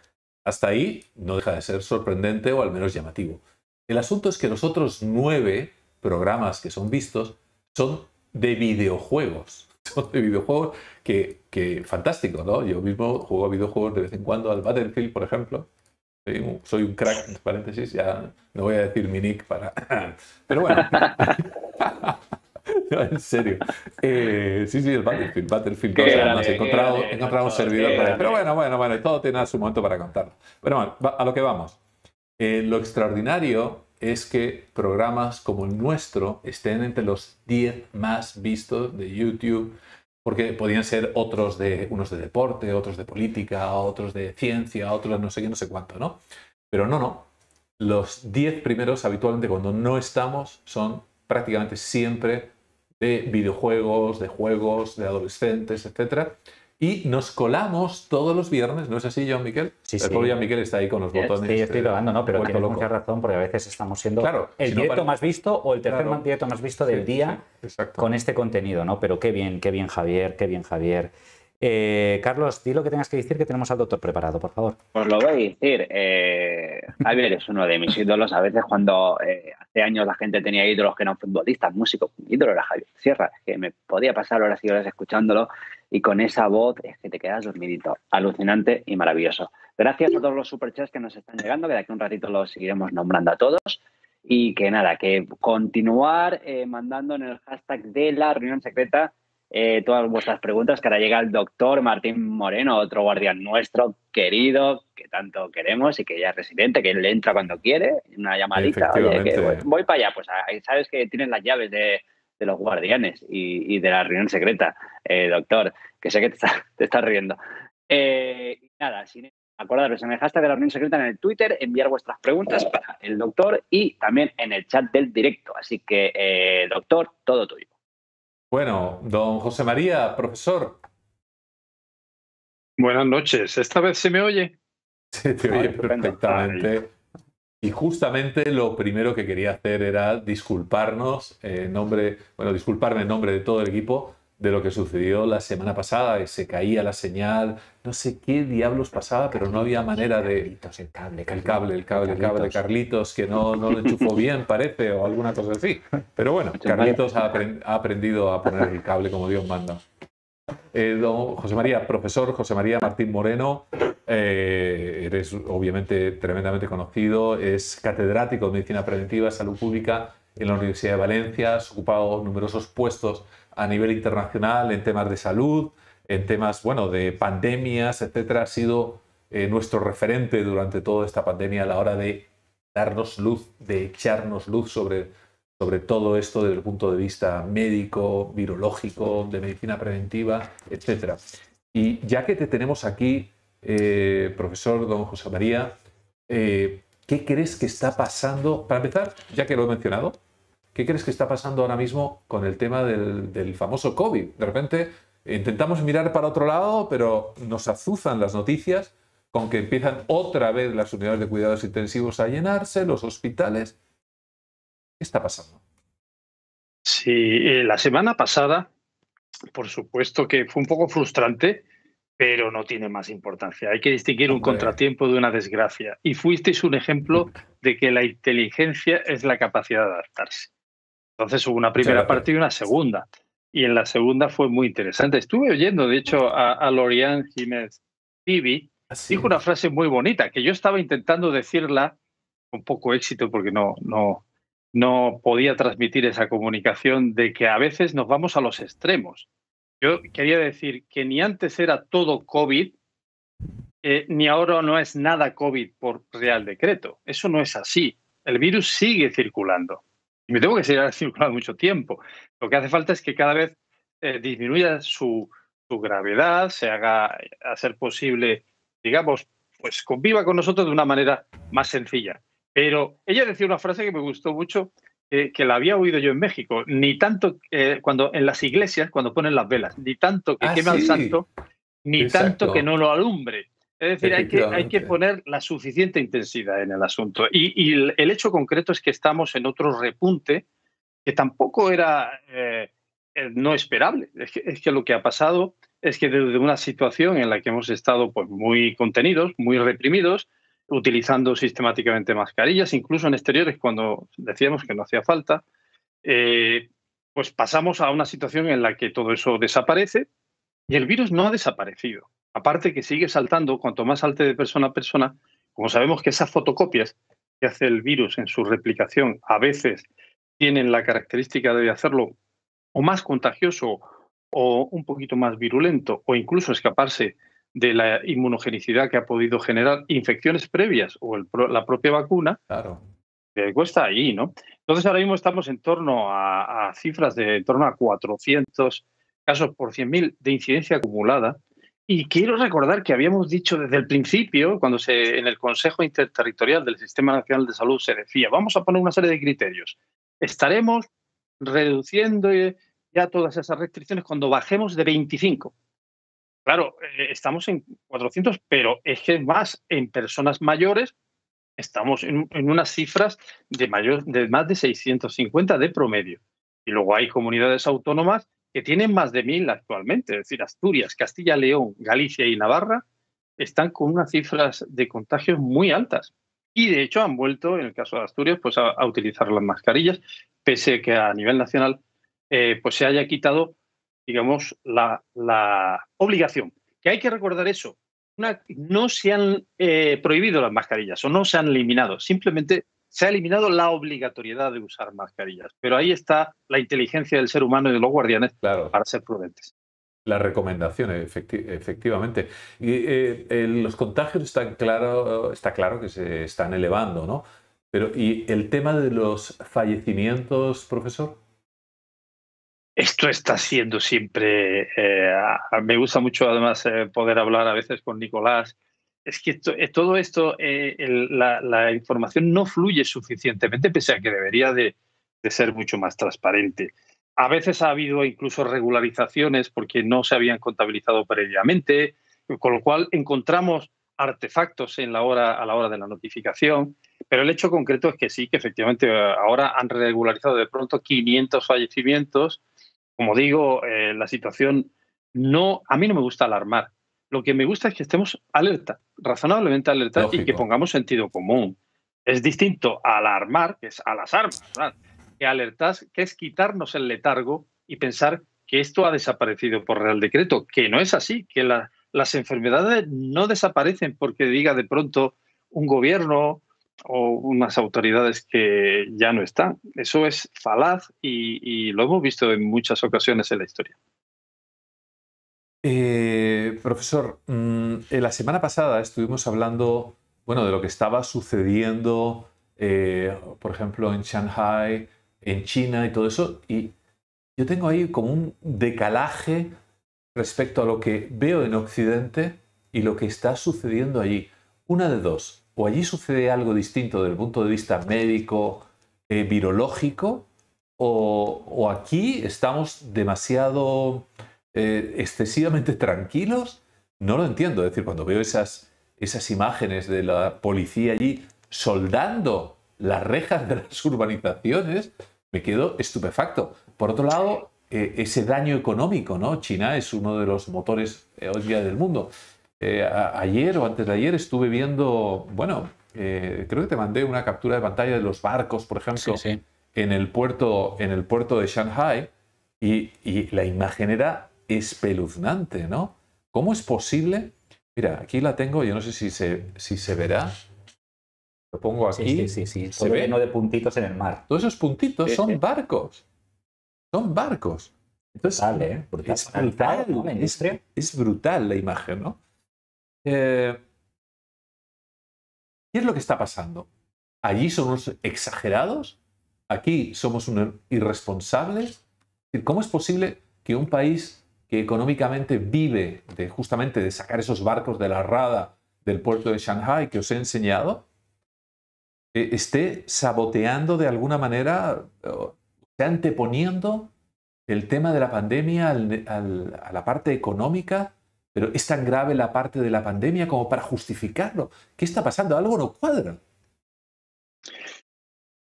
hasta ahí no deja de ser sorprendente o al menos llamativo. El asunto es que los otros nueve programas que son vistos son de videojuegos. Son de videojuegos que, que fantástico, ¿no? Yo mismo juego a videojuegos de vez en cuando, al Battlefield, por ejemplo. Soy un, soy un crack, paréntesis, ya no voy a decir mi nick para... Pero bueno, en serio. Eh, sí, sí, el Battlefield. Battlefield 2, además. He encontrado, encontrado un servidor para Pero bueno, bueno, bueno, todo tiene su momento para contarlo. Pero bueno, a lo que vamos. Eh, lo extraordinario es que programas como el nuestro estén entre los 10 más vistos de YouTube, porque podían ser otros de unos de deporte, otros de política, otros de ciencia, otros no sé qué, no sé cuánto, ¿no? Pero no, no. Los 10 primeros habitualmente cuando no estamos son prácticamente siempre de videojuegos, de juegos, de adolescentes, etc. Y nos colamos todos los viernes, ¿no es así, John Miquel? Sí, sí. El Miquel está ahí con los botones. Sí, estoy grabando, eh, ¿no? Pero tienes mucha razón porque a veces estamos siendo claro, el directo más visto o el tercer directo más visto del día con este contenido, ¿no? Pero qué bien, qué bien, Javier, qué bien, Javier. Eh, Carlos, di lo que tengas que decir, que tenemos al doctor preparado, por favor. Pues lo voy a decir. Eh, Javier es uno de mis ídolos. A veces cuando eh, hace años la gente tenía ídolos que eran futbolistas, músicos, mi ídolo era Javier Sierra, que me podía pasar horas y horas escuchándolo y con esa voz es que te quedas dormidito. Alucinante y maravilloso. Gracias a todos los superchats que nos están llegando, que de aquí un ratito los seguiremos nombrando a todos. Y que nada, que continuar mandando en el hashtag de la reunión secreta eh, todas vuestras preguntas, que ahora llega el doctor Martín Moreno, otro guardián nuestro querido, que tanto queremos y que ya es residente, que él entra cuando quiere, una llamadita, voy, para allá, pues ahí sabes que tienen las llaves de, los guardianes y, de la reunión secreta, eh, doctor, que sé que te, estás riendo. Eh, nada, sin Acordaros, en el de la reunión secreta en el Twitter, enviar vuestras preguntas para el doctor y también en el chat del directo. Así que, eh, doctor, todo tuyo. Bueno, don José María, profesor. Buenas noches. ¿Esta vez se me oye? Se te oye perfectamente. Y justamente lo primero que quería hacer era disculparnos en nombre, bueno, disculparme en nombre de todo el equipo de lo que sucedió la semana pasada, que se caía la señal, no sé qué diablos pasaba, pero no había manera de... el cable, el cable, el cable, el cable, Carlitos, que no, no lo enchufó bien, parece, o alguna cosa así. Pero bueno, Carlitos ha, aprendido a poner el cable como Dios manda. Eh, José María, profesor José María Martín Moreno, eh, eres obviamente tremendamente conocido, es catedrático de Medicina Preventiva Salud Pública en la Universidad de Valencia, has ocupado numerosos puestos a nivel internacional en temas de salud, en temas bueno, de pandemias, etcétera, ha sido eh, nuestro referente durante toda esta pandemia a la hora de darnos luz, de echarnos luz sobre, sobre todo esto desde el punto de vista médico, virológico, de medicina preventiva, etcétera. Y ya que te tenemos aquí, eh, profesor don José María, eh, ¿qué crees que está pasando? Para empezar, ya que lo he mencionado, ¿Qué crees que está pasando ahora mismo con el tema del, famoso COVID? De repente intentamos mirar para otro lado, pero nos azuzan las noticias con que empiezan otra vez las unidades de cuidados intensivos a llenarse, los hospitales. ¿Qué está pasando? Sí, eh, la semana pasada, por supuesto que fue un poco frustrante, pero no tiene más importancia. Hay que distinguir un contratiempo de una desgracia. Y fuisteis un ejemplo de que la inteligencia es la capacidad de adaptarse. Entonces hubo una primera parte y una segunda. Y en la segunda fue muy interesante. Estuve oyendo, de hecho, a, Lorian Jiménez Pibi. Ah, Dijo una frase muy bonita que yo estaba intentando decirla con poco éxito porque no, no, podía transmitir esa comunicación de que a veces nos vamos a los extremos. Yo quería decir que ni antes era todo COVID, eh, ni ahora no es nada COVID por real decreto. Eso no es así. El virus sigue circulando. Y me tengo que ha circulado mucho tiempo. Lo que hace falta es que cada vez eh, disminuya su, gravedad, se haga, eh, a ser posible, digamos, pues conviva con nosotros de una manera más sencilla. Pero ella decía una frase que me gustó mucho, que la había oído yo en México, ni tanto eh, cuando en las iglesias, cuando ponen las velas, ni tanto que ah, quema al santo, ni tanto que no lo alumbre. Es decir, hay que, poner la suficiente intensidad en el asunto. Y, el hecho concreto es que estamos en otro repunte que tampoco era eh, eh, no esperable. Es que, lo que ha pasado es que desde una situación en la que hemos estado pues, muy contenidos, muy reprimidos, utilizando sistemáticamente mascarillas, incluso en exteriores cuando decíamos que no hacía falta, eh, pues pasamos a una situación en la que todo eso desaparece y el virus no ha desaparecido. Aparte que sigue saltando, cuanto más salte de persona a persona, como sabemos que esas fotocopias que hace el virus en su replicación a veces tienen la característica de hacerlo o más contagioso o un poquito más virulento o incluso escaparse de la inmunogenicidad que ha podido generar infecciones previas o la propia vacuna, claro. cuesta ahí, ¿no? Entonces ahora mismo estamos en torno a, a cifras de en torno a 400 casos por 100.000 de incidencia acumulada, y quiero recordar que habíamos dicho desde el principio, cuando se, en el Consejo Interterritorial del Sistema Nacional de Salud se decía, vamos a poner una serie de criterios. Estaremos reduciendo eh, ya todas esas restricciones cuando bajemos de 25. Claro, eh, estamos en 400, pero es que más en personas mayores estamos en, unas cifras de, mayor, de más de 650 de promedio. Y luego hay comunidades autónomas que tienen más de mil actualmente, es decir, Asturias, Castilla, León, Galicia y Navarra, están con unas cifras de contagios muy altas. Y de hecho han vuelto, en el caso de Asturias, pues a, utilizar las mascarillas, pese que a nivel nacional eh, pues se haya quitado, digamos, la, obligación. Que hay que recordar eso. no se han eh, prohibido las mascarillas o no se han eliminado, simplemente se ha eliminado la obligatoriedad de usar mascarillas. Pero ahí está la inteligencia del ser humano y de los guardianes claro. para ser prudentes. Las recomendaciones, efectivamente. Y, eh, los contagios están claro, está claro que se están elevando, ¿no? Pero, ¿y el tema de los fallecimientos, profesor? Esto está siendo siempre. Eh, me gusta mucho, además, eh, poder hablar a veces con Nicolás es que eh, todo esto, eh, la, información no fluye suficientemente, pese a que debería de, ser mucho más transparente. A veces ha habido incluso regularizaciones porque no se habían contabilizado previamente, con lo cual encontramos artefactos la hora, a la hora de la notificación, pero el hecho concreto es que sí, que efectivamente eh, ahora han regularizado de pronto 500 fallecimientos. Como digo, la situación no, a mí no me gusta alarmar, lo que me gusta es que estemos alerta, razonablemente alerta y que pongamos sentido común. Es distinto a alarmar, que es a las armas, que alertas, que es quitarnos el letargo y pensar que esto ha desaparecido por Real Decreto, que no es así, que las enfermedades no desaparecen porque diga de pronto un gobierno o unas autoridades que ya no están. Eso es falaz y lo hemos visto en muchas ocasiones en la historia. Eh, profesor, mm, la semana pasada estuvimos hablando bueno, de lo que estaba sucediendo, eh, por ejemplo, en Shanghai, en China y todo eso, y yo tengo ahí como un decalaje respecto a lo que veo en Occidente y lo que está sucediendo allí. Una de dos, o allí sucede algo distinto desde el punto de vista médico, eh, virológico, o, aquí estamos demasiado eh, excesivamente tranquilos, no lo entiendo. Es decir, cuando veo esas, esas imágenes de la policía allí soldando las rejas de las urbanizaciones, me quedo estupefacto. Por otro lado, eh, ese daño económico, ¿no? China es uno de los motores eh, hoy día del mundo. ayer o antes de ayer estuve viendo, bueno, creo que te mandé una captura de pantalla de los barcos, por ejemplo, En, el puerto, en el puerto de Shanghai y la imagen era espeluznante, ¿no? ¿Cómo es posible? Mira, aquí la tengo, yo no sé si se, si se verá. Lo pongo aquí. Sí, sí, sí. Se ve lleno de puntitos en el mar. Todos esos puntitos son barcos. Son barcos. Entonces, sale, ¿eh? Es brutal, ¿no? Es, brutal la imagen, ¿no? Eh, ¿Qué es lo que está pasando? Allí somos exagerados, aquí somos irresponsables. ¿Cómo es posible que un país económicamente vive de, justamente de sacar esos barcos de la rada del puerto de Shanghai que os he enseñado, eh, esté saboteando de alguna manera, eh, o anteponiendo el tema de la pandemia a la parte económica, pero es tan grave la parte de la pandemia como para justificarlo. ¿Qué está pasando? Algo no cuadra.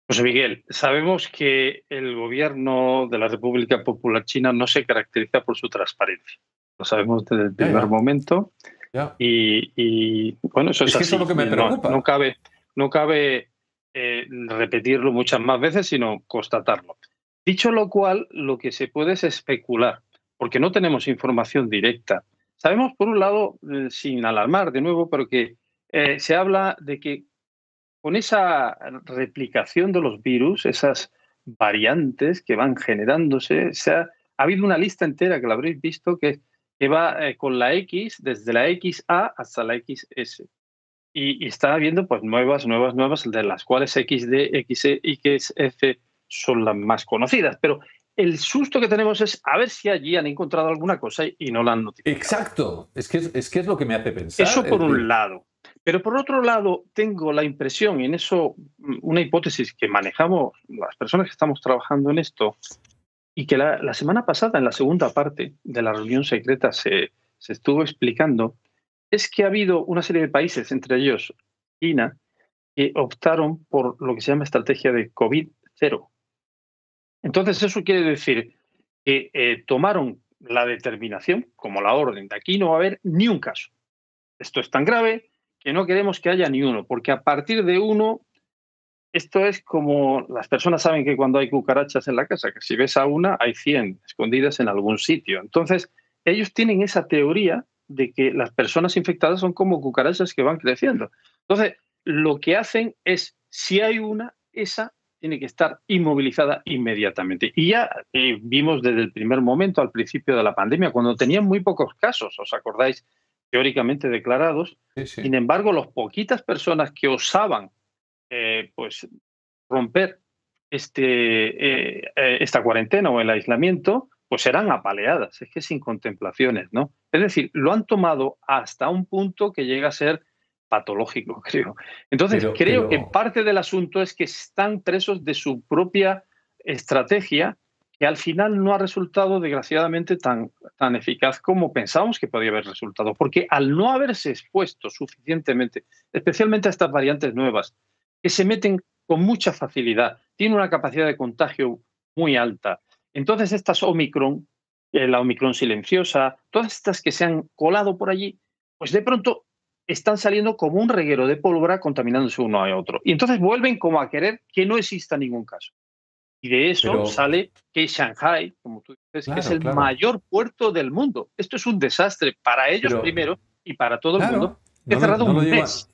José Miguel, sabemos que el gobierno de la República Popular China no se caracteriza por su transparencia. Lo sabemos desde el primer momento. Y, bueno, eso es, lo que me preocupa. No, cabe, no cabe eh, repetirlo muchas más veces, sino constatarlo. Dicho lo cual, lo que se puede es especular, porque no tenemos información directa. Sabemos, por un lado, eh, sin alarmar de nuevo, pero que eh, se habla de que con esa replicación de los virus, esas variantes que van generándose, se ha, habido una lista entera que la habréis visto que, va eh, con la X, desde la XA hasta la XS. Y, y, está habiendo pues nuevas, nuevas, nuevas, de las cuales XD, XE y XF son las más conocidas. Pero el susto que tenemos es a ver si allí han encontrado alguna cosa y no la han notificado. Exacto, es que es, lo que me hace pensar. Eso por un lado. Pero por otro lado, tengo la impresión, y en eso mm, una hipótesis que manejamos las personas que estamos trabajando en esto, y que la, semana pasada, en la segunda parte de la reunión secreta, se, estuvo explicando, es que ha habido una serie de países, entre ellos China, que optaron por lo que se llama estrategia de covid cero. Entonces, eso quiere decir que eh, tomaron la determinación, como la orden, de aquí no va a haber ni un caso. Esto es tan grave que no queremos que haya ni uno, porque a partir de uno, esto es como las personas saben que cuando hay cucarachas en la casa, que si ves a una, hay 100 escondidas en algún sitio. Entonces, ellos tienen esa teoría de que las personas infectadas son como cucarachas que van creciendo. Entonces, lo que hacen es, si hay una, esa tiene que estar inmovilizada inmediatamente. Y ya eh, vimos desde el primer momento, al principio de la pandemia, cuando tenían muy pocos casos, ¿os acordáis teóricamente declarados. Sin embargo, las poquitas personas que osaban eh, pues, romper este, eh, eh, esta cuarentena o el aislamiento, pues eran apaleadas, es que sin contemplaciones, ¿no? Es decir, lo han tomado hasta un punto que llega a ser patológico, creo. Entonces, creo que parte del asunto es que están presos de su propia estrategia que al final no ha resultado desgraciadamente tan, tan eficaz como pensábamos que podía haber resultado, porque al no haberse expuesto suficientemente, especialmente a estas variantes nuevas, que se meten con mucha facilidad, tienen una capacidad de contagio muy alta, entonces estas Omicron, eh, la Omicron silenciosa, todas estas que se han colado por allí, pues de pronto están saliendo como un reguero de pólvora contaminándose uno a otro. Y entonces vuelven como a querer que no exista ningún caso. Y de eso sale que Shanghai, como tú dices, es el mayor puerto del mundo. Esto es un desastre para ellos primero y para todo el mundo. He no cerrado un mes.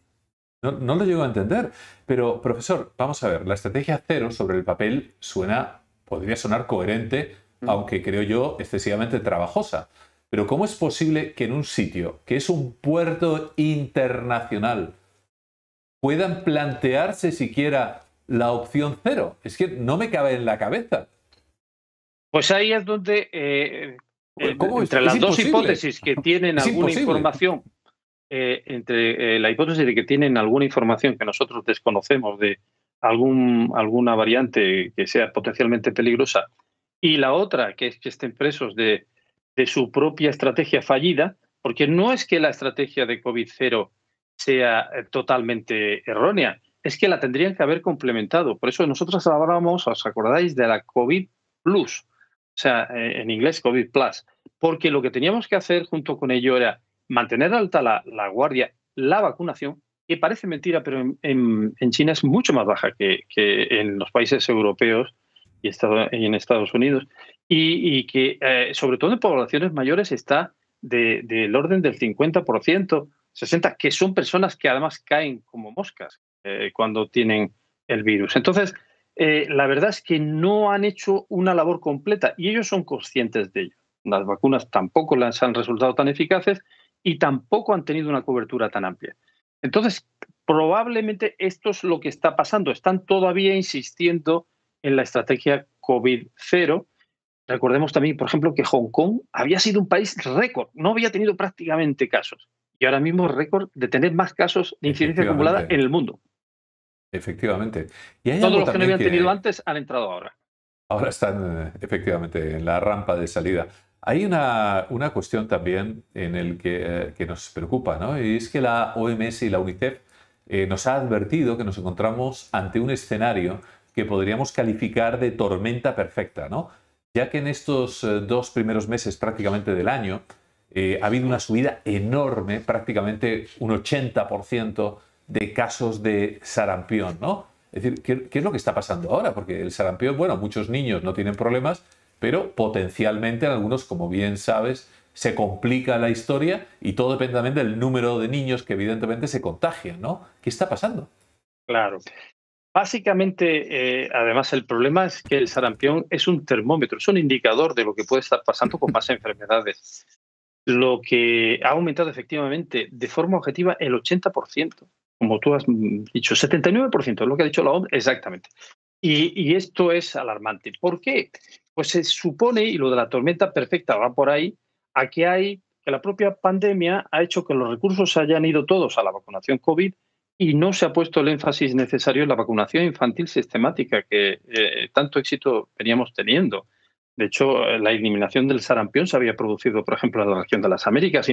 no, lo llego a entender. Pero, profesor, vamos a ver, la estrategia cero sobre el papel suena, podría sonar coherente, mm. aunque creo yo excesivamente trabajosa. Pero ¿cómo es posible que en un sitio que es un puerto internacional puedan plantearse siquiera la opción cero. Es que no me cabe en la cabeza. Pues ahí es donde, eh, pues, eh, entre las dos hipótesis que tienen alguna información, eh, entre la hipótesis de que tienen alguna información que nosotros desconocemos de algún, alguna variante que sea potencialmente peligrosa, y la otra, que es que estén presos de, de su propia estrategia fallida, porque no es que la estrategia de covid cero sea totalmente errónea, es que la tendrían que haber complementado. Por eso nosotros hablábamos, os acordáis, de la COVID Plus, o sea, eh, en inglés COVID Plus, porque lo que teníamos que hacer junto con ello era mantener alta la, guardia, la vacunación, que parece mentira, pero en, China es mucho más baja que, en los países europeos y en Estados Unidos, y, que eh, sobre todo en poblaciones mayores está del orden del 50%, 60%, que son personas que además caen como moscas, eh, cuando tienen el virus. Entonces, eh, la verdad es que no han hecho una labor completa y ellos son conscientes de ello. Las vacunas tampoco las han resultado tan eficaces y tampoco han tenido una cobertura tan amplia. Entonces, probablemente esto es lo que está pasando. Están todavía insistiendo en la estrategia COVID-0. Recordemos también, por ejemplo, que Hong Kong había sido un país récord, no había tenido prácticamente casos. Y ahora mismo récord de tener más casos de incidencia acumulada en el mundo. Efectivamente. Y Todos los que no habían tenido antes han entrado ahora. Ahora están eh, efectivamente en la rampa de salida. Hay una, una cuestión también en el que, eh, nos preocupa, ¿no? Y es que la OMS y la UNICEF eh, nos ha advertido que nos encontramos ante un escenario que podríamos calificar de tormenta perfecta, ¿no? Ya que en estos dos primeros meses prácticamente del año ha habido una subida enorme, prácticamente un 80% de casos de sarampión, ¿no? Es decir, ¿qué, es lo que está pasando ahora? Porque el sarampión, bueno, muchos niños no tienen problemas, pero potencialmente en algunos, como bien sabes, se complica la historia y todo depende también del número de niños que evidentemente se contagian, ¿no? ¿Qué está pasando? Claro. Básicamente, eh, además, el problema es que el sarampión es un termómetro, es un indicador de lo que puede estar pasando con más enfermedades. Lo que ha aumentado efectivamente de forma objetiva el 80% como tú has dicho, 79% es lo que ha dicho la OMS, e, exactamente. Y, esto es alarmante. ¿Por qué? Pues se supone, y lo de la tormenta perfecta va por ahí, a que hay que la propia pandemia ha hecho que los recursos se hayan ido todos a la vacunación COVID y no se ha puesto el énfasis necesario en la vacunación infantil sistemática que eh, tanto éxito veníamos teniendo. De hecho, eh, la eliminación del sarampión se había producido, por ejemplo, en la región de las Américas y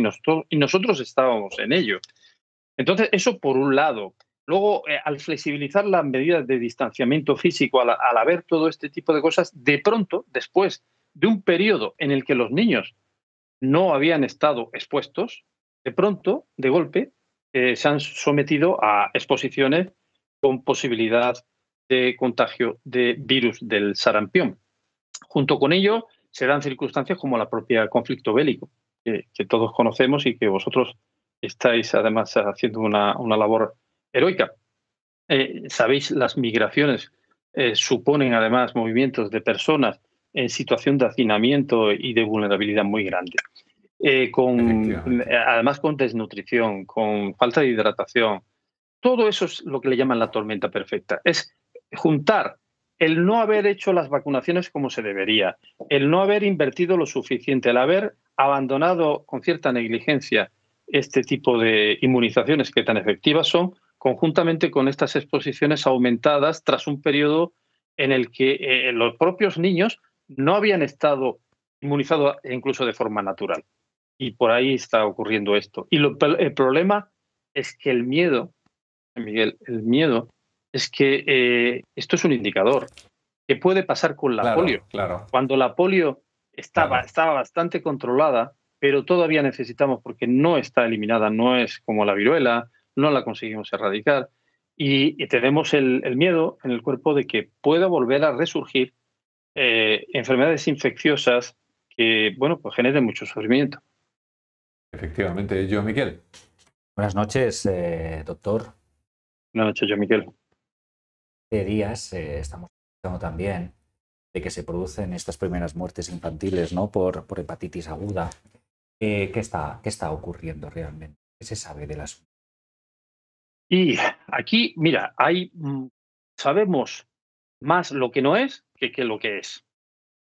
y nosotros estábamos en ello. Entonces, eso por un lado. Luego, eh, al flexibilizar las medidas de distanciamiento físico, al, haber todo este tipo de cosas, de pronto, después de un periodo en el que los niños no habían estado expuestos, de pronto, de golpe, eh, se han sometido a exposiciones con posibilidad de contagio de virus del sarampión. Junto con ello, se dan circunstancias como la propia conflicto bélico, que todos conocemos y que vosotros estáis además haciendo una, labor heroica. Eh, sabéis, las migraciones eh, suponen además movimientos de personas en situación de hacinamiento y de vulnerabilidad muy grande. Eh, con, además con desnutrición, con falta de hidratación. Todo eso es lo que le llaman la tormenta perfecta. Es juntar el no haber hecho las vacunaciones como se debería, el no haber invertido lo suficiente, el haber abandonado con cierta negligencia este tipo de inmunizaciones que tan efectivas son, conjuntamente con estas exposiciones aumentadas tras un periodo en el que eh, los propios niños no habían estado inmunizados e incluso de forma natural. Y por ahí está ocurriendo esto. Y el problema es que el miedo, Miguel, el miedo es que eh, esto es un indicador que puede pasar con la polio. Cuando la polio estaba, estaba bastante controlada, pero todavía necesitamos, porque no está eliminada, no es como la viruela, no la conseguimos erradicar, y, tenemos el, miedo en el cuerpo de que pueda volver a resurgir eh, enfermedades infecciosas que, bueno, pues generen mucho sufrimiento. Efectivamente, yo, Miquel. Buenas noches, eh, doctor. Buenas noches, yo, Miquel. días eh, estamos hablando también de que se producen estas primeras muertes infantiles ¿no? por, por hepatitis aguda, eh, ¿qué, está, está ocurriendo realmente? ¿Qué se sabe del asunto? Y aquí, mira, hay, mm, sabemos más lo que no es que, que lo que es.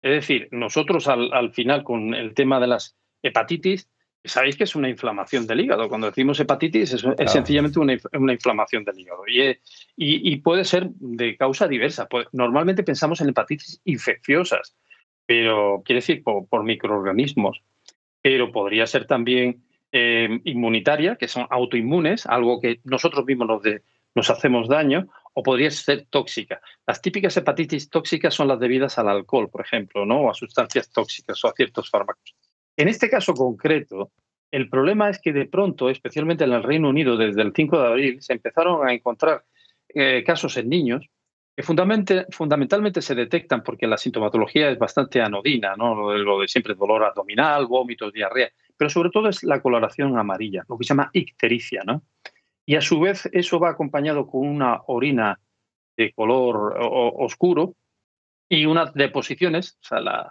Es decir, nosotros al, final con el tema de las hepatitis, sabéis que es una inflamación del hígado. Cuando decimos hepatitis es, sencillamente una, inflamación del hígado eh, y, y, puede ser de causa diversa. Pues, normalmente pensamos en hepatitis infecciosas, pero quiere decir por microorganismos pero podría ser también eh, inmunitaria, que son autoinmunes, algo que nosotros mismos nos, hacemos daño, o podría ser tóxica. Las típicas hepatitis tóxicas son las debidas al alcohol, por ejemplo, ¿no? o a sustancias tóxicas o a ciertos fármacos. En este caso concreto, el problema es que de pronto, especialmente en el Reino Unido, desde el 5 de abril, se empezaron a encontrar eh, casos en niños fundamentalmente, se detectan porque la sintomatología es bastante anodina, ¿no? Lo de, siempre dolor abdominal, vómitos, diarrea, pero sobre todo es la coloración amarilla, lo que se llama ictericia. ¿no? Y a su vez eso va acompañado con una orina de color oscuro y unas deposiciones, o sea,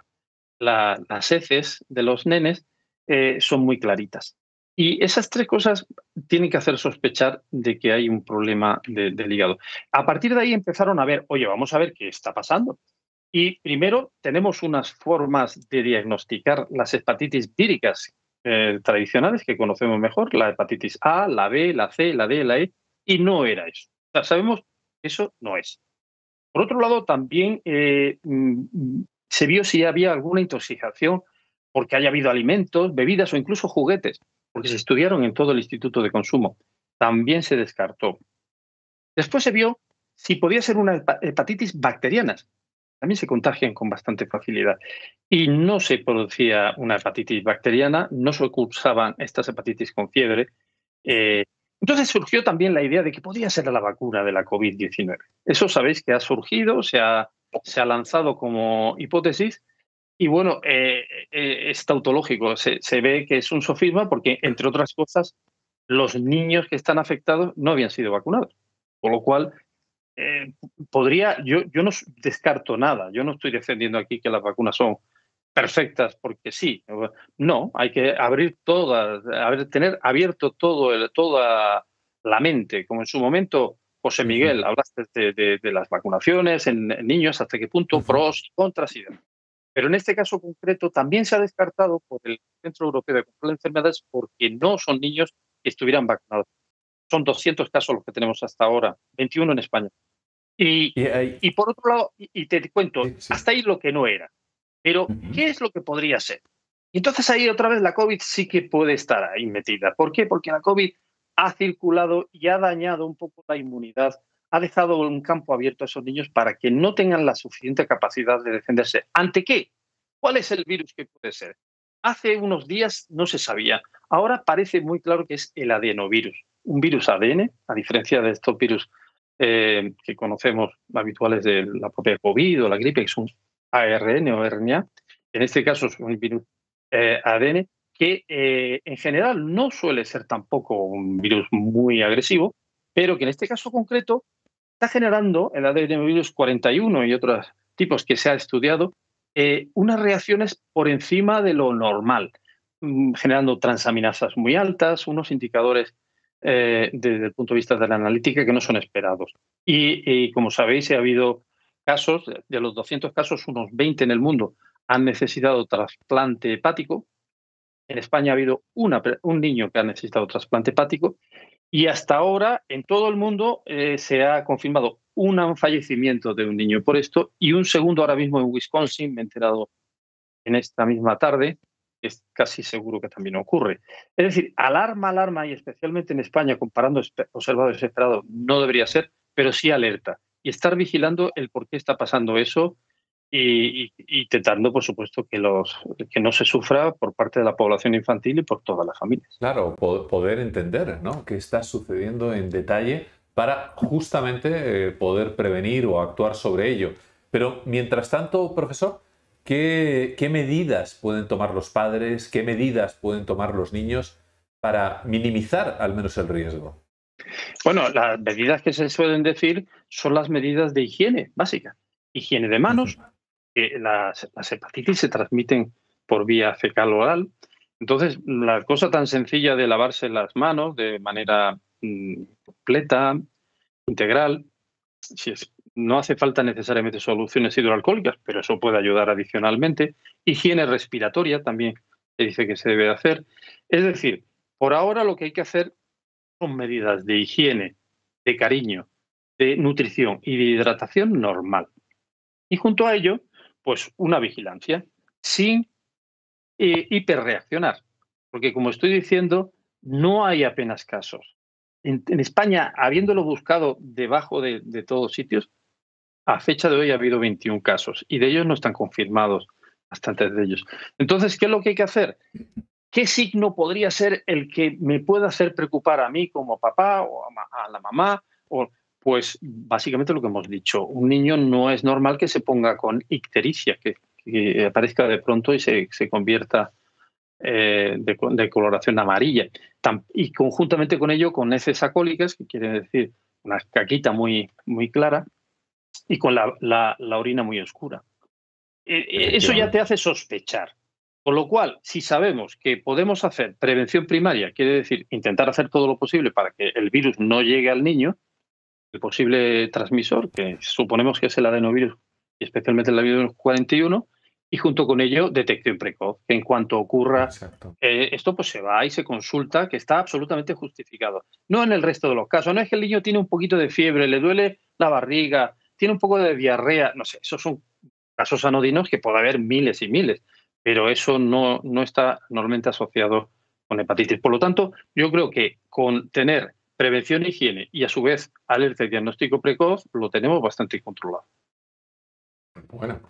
las heces de los nenes eh, son muy claritas. Y esas tres cosas tienen que hacer sospechar de que hay un problema de, del hígado. A partir de ahí empezaron a ver, oye, vamos a ver qué está pasando. Y primero tenemos unas formas de diagnosticar las hepatitis víricas eh, tradicionales que conocemos mejor, la hepatitis A, la B, la C, la D, la E, y no era eso. sabemos que eso no es. Por otro lado, también eh, mm, se vio si había alguna intoxicación porque haya habido alimentos, bebidas o incluso juguetes porque se estudiaron en todo el Instituto de Consumo. También se descartó. Después se vio si podía ser una hepatitis bacteriana. También se contagian con bastante facilidad. Y no se producía una hepatitis bacteriana, no se cursaban estas hepatitis con fiebre. Eh, entonces surgió también la idea de que podía ser la vacuna de la COVID-19. Eso sabéis que ha surgido, se ha lanzado como hipótesis, y bueno, eh, autológico. Eh, es tautológico, se, ve que es un sofisma porque, entre otras cosas, los niños que están afectados no habían sido vacunados. Por lo cual, eh, podría, yo, yo no descarto nada, yo no estoy defendiendo aquí que las vacunas son perfectas porque sí. No, hay que abrir todas, tener abierto todo toda la mente, como en su momento José Miguel, hablaste de, las vacunaciones en, niños, hasta qué punto, pros contras y demás. Pero en este caso concreto también se ha descartado por el Centro Europeo de Control de Enfermedades porque no son niños que estuvieran vacunados. Son 200 casos los que tenemos hasta ahora, 21 en España. Y, por otro lado, y te cuento, hasta ahí lo que no era. Pero, ¿qué es lo que podría ser? entonces ahí otra vez la COVID sí que puede estar ahí metida. ¿Por qué? Porque la COVID ha circulado y ha dañado un poco la inmunidad ha dejado un campo abierto a esos niños para que no tengan la suficiente capacidad de defenderse. ¿Ante qué? ¿Cuál es el virus que puede ser? Hace unos días no se sabía. Ahora parece muy claro que es el adenovirus, un virus ADN, a diferencia de estos virus eh, que conocemos habituales de la propia COVID o la gripe, que son ARN o RNA. En este caso es un virus eh, ADN que eh, en general no suele ser tampoco un virus muy agresivo, pero que en este caso concreto está generando el la virus 41 y otros tipos que se ha estudiado eh, unas reacciones por encima de lo normal, mm, generando transaminasas muy altas, unos indicadores eh, desde el punto de vista de la analítica que no son esperados. Y, como sabéis, ha habido casos, de los 200 casos, unos 20 en el mundo han necesitado trasplante hepático. En España ha habido un niño que ha necesitado trasplante hepático y hasta ahora en todo el mundo eh, se ha confirmado un fallecimiento de un niño por esto y un segundo ahora mismo en Wisconsin, me he enterado en esta misma tarde, es casi seguro que también ocurre. Es decir, alarma, alarma, y especialmente en España, comparando observado y desesperado, no debería ser, pero sí alerta. Y estar vigilando el por qué está pasando eso y, intentando, por supuesto, que, los, que no se sufra por parte de la población infantil y por todas las familias. Claro, poder entender ¿no? qué está sucediendo en detalle para justamente eh, poder prevenir o actuar sobre ello. Pero mientras tanto, profesor, ¿qué, ¿qué medidas pueden tomar los padres, qué medidas pueden tomar los niños para minimizar al menos el riesgo? Bueno, las medidas que se suelen decir son las medidas de higiene básica higiene de manos, que las, hepatitis se transmiten por vía fecal oral. Entonces, la cosa tan sencilla de lavarse las manos de manera mm, completa, integral, no hace falta necesariamente soluciones hidroalcohólicas, pero eso puede ayudar adicionalmente. Higiene respiratoria también se dice que se debe hacer. Es decir, por ahora lo que hay que hacer son medidas de higiene, de cariño, de nutrición y de hidratación normal. Y junto a ello, pues una vigilancia sin eh, hiperreaccionar. Porque como estoy diciendo, no hay apenas casos. En, España, habiéndolo buscado debajo de, de todos sitios, a fecha de hoy ha habido 21 casos y de ellos no están confirmados bastantes de ellos. Entonces, ¿qué es lo que hay que hacer? ¿Qué signo podría ser el que me pueda hacer preocupar a mí como papá o a, la mamá? O pues básicamente lo que hemos dicho, un niño no es normal que se ponga con ictericia, que, aparezca de pronto y se, convierta eh, de, coloración amarilla. y conjuntamente con ello, con heces acólicas, que quiere decir una caquita muy, muy clara, y con la, la, orina muy oscura. E, e, eso ya te hace sospechar. Con lo cual, si sabemos que podemos hacer prevención primaria, quiere decir intentar hacer todo lo posible para que el virus no llegue al niño, posible transmisor, que suponemos que es el adenovirus y especialmente el adenovirus 41, y junto con ello detección precoz, que en cuanto ocurra eh, esto pues se va y se consulta, que está absolutamente justificado. No en el resto de los casos, no es que el niño tiene un poquito de fiebre, le duele la barriga, tiene un poco de diarrea, no sé, esos son casos anodinos que puede haber miles y miles, pero eso no, no está normalmente asociado con hepatitis. Por lo tanto, yo creo que con tener prevención e higiene y a su vez alerta y diagnóstico precoz, lo tenemos bastante controlado. Bueno,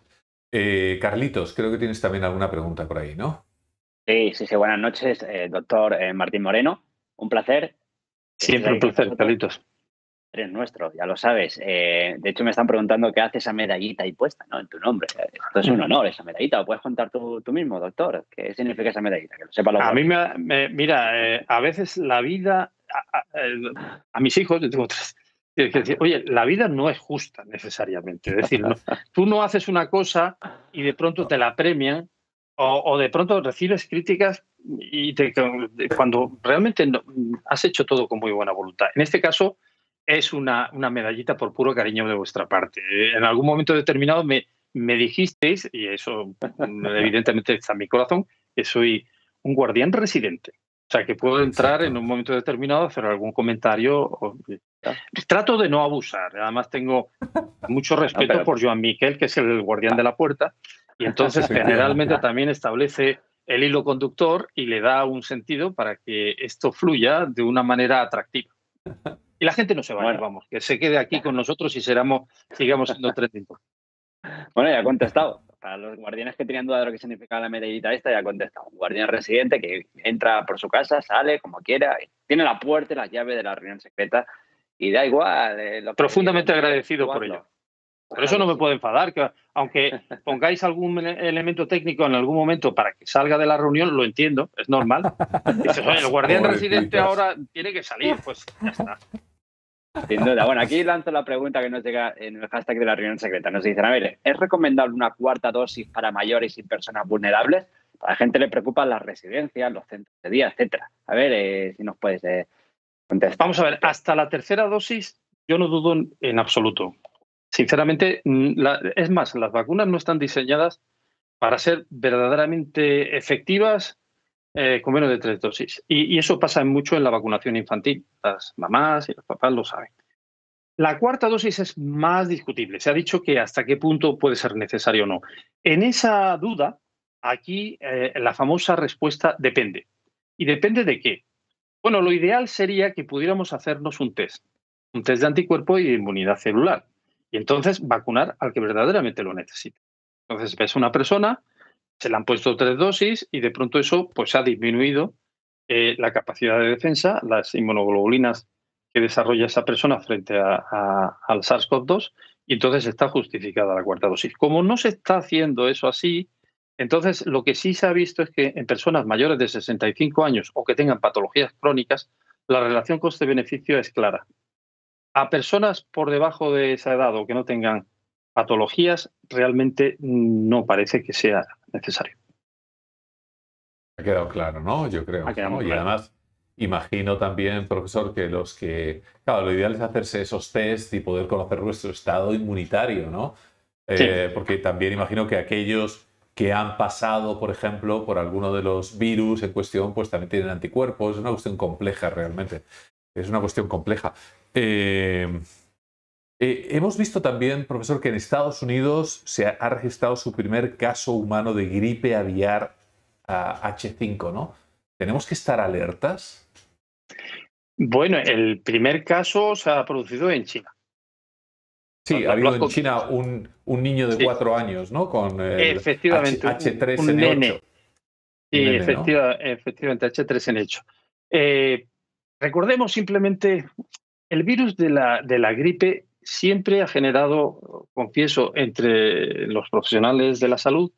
eh, Carlitos, creo que tienes también alguna pregunta por ahí, ¿no? Sí, sí, sí. Buenas noches, eh, doctor eh, Martín Moreno. Un placer. Siempre un placer, Carlitos. Eres nuestro, ya lo sabes. de hecho, me están preguntando qué hace esa medallita ahí puesta, ¿no? En tu nombre. Esto es un mm. honor, esa medallita. O puedes contar tú, mismo, doctor? ¿Qué significa esa medallita? Que lo sepa lo A mí, me, mira, a veces la vida a, mis hijos, oye, la vida no es justa necesariamente. Es decir, tú no haces una cosa y de pronto te la premian o, de pronto recibes críticas y cuando realmente has hecho todo con muy buena voluntad. En este caso es una, medallita por puro cariño de vuestra parte. En algún momento determinado me, me dijisteis, y eso evidentemente está en mi corazón, que soy un guardián residente. O sea, que puedo entrar en un momento determinado, hacer algún comentario. Trato de no abusar. Además, tengo mucho respeto por Joan Miquel, que es el guardián de la puerta, y ah, entonces generalmente también establece el hilo conductor y le da un sentido para que esto fluya de una manera atractiva. Y la gente no se va a ir, vamos, que se quede aquí con nosotros y sigamos siendo trending. Bueno, ya ha contestado para los guardianes que tenían duda de lo que significaba la medallita esta, ya contesta. Un guardián residente que entra por su casa, sale como quiera, tiene la puerta y las llaves de la reunión secreta y da igual. Eh, Profundamente agradecido por ello. Por eso no me puedo enfadar, que aunque pongáis algún elemento técnico en algún momento para que salga de la reunión, lo entiendo, es normal. Dices, el guardián residente ahora tiene que salir, pues ya está. Sin duda. Bueno, aquí lanzo la pregunta que nos llega en el hashtag de la reunión secreta. Nos dicen, a ver, ¿es recomendable una cuarta dosis para mayores y personas vulnerables? A la gente le preocupan las residencias, los centros de día, etcétera. A ver eh, si nos puedes eh, contestar. Vamos a ver, hasta la tercera dosis yo no dudo en, absoluto. Sinceramente, mm, es más, las vacunas no están diseñadas para ser verdaderamente efectivas eh, con menos de tres dosis. Y, eso pasa mucho en la vacunación infantil. Las mamás y los papás lo saben. La cuarta dosis es más discutible. Se ha dicho que hasta qué punto puede ser necesario o no. En esa duda, aquí eh, la famosa respuesta depende. ¿Y depende de qué? Bueno, lo ideal sería que pudiéramos hacernos un test, un test de anticuerpo y de inmunidad celular, y entonces vacunar al que verdaderamente lo necesite. Entonces ves una persona se le han puesto tres dosis y de pronto eso pues ha disminuido eh, la capacidad de defensa, las inmunoglobulinas que desarrolla esa persona frente al SARS-CoV-2 y entonces está justificada la cuarta dosis. Como no se está haciendo eso así, entonces lo que sí se ha visto es que en personas mayores de 65 años o que tengan patologías crónicas, la relación coste-beneficio es clara. A personas por debajo de esa edad o que no tengan patologías, realmente no parece que sea necesario. Ha quedado claro, ¿no? Yo creo. Y además, imagino también, profesor, que los que. Claro, lo ideal es hacerse esos test y poder conocer nuestro estado inmunitario, ¿no? Eh, porque también imagino que aquellos que han pasado, por ejemplo, por alguno de los virus en cuestión, pues también tienen anticuerpos. Es una cuestión compleja realmente. Es una cuestión compleja. Eh, eh, hemos visto también, profesor, que en Estados Unidos se ha, registrado su primer caso humano de gripe aviar H5, ¿no? ¿Tenemos que estar alertas? Bueno, el primer caso se ha producido en China. Sí, ha habido en China un, niño de cuatro años, ¿no? Con efectivamente, H, 3 n Sí, efectivamente, H3 en 8. Eh, recordemos simplemente, el virus de la, de la gripe siempre ha generado, confieso, entre los profesionales de la salud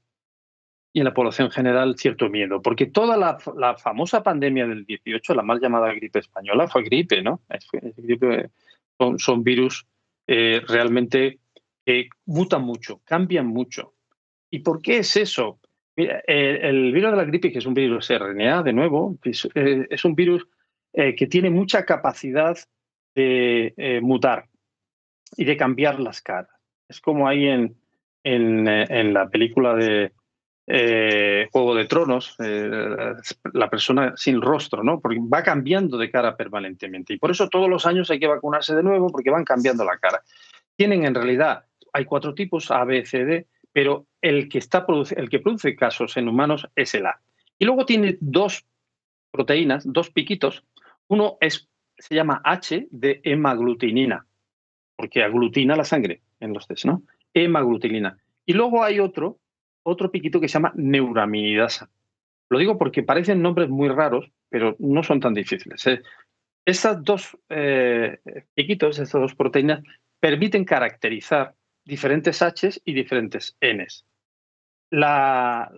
y en la población general cierto miedo, porque toda la, famosa pandemia del 18, la mal llamada gripe española, fue gripe, ¿no? Es, son, virus eh, realmente que mutan mucho, cambian mucho. ¿Y por qué es eso? el, virus de la gripe, que es un virus RNA, de nuevo, eh, es, un virus eh, que tiene mucha capacidad de mutar, y de cambiar las caras. Es como ahí en, eh, en, la película de eh, Juego de Tronos, eh, la persona sin rostro, ¿no? Porque va cambiando de cara permanentemente. Y por eso todos los años hay que vacunarse de nuevo porque van cambiando la cara. Tienen en realidad, hay cuatro tipos, A, B, C, D, pero el que, está, el que produce casos en humanos es el A. Y luego tiene dos proteínas, dos piquitos. Uno es, se llama H de hemaglutinina porque aglutina la sangre en los test, ¿no? Hemaglutinina. Y luego hay otro, otro piquito que se llama neuraminidasa. Lo digo porque parecen nombres muy raros, pero no son tan difíciles. ¿eh? Estas dos eh, piquitos, estas dos proteínas, permiten caracterizar diferentes Hs y diferentes Ns. la,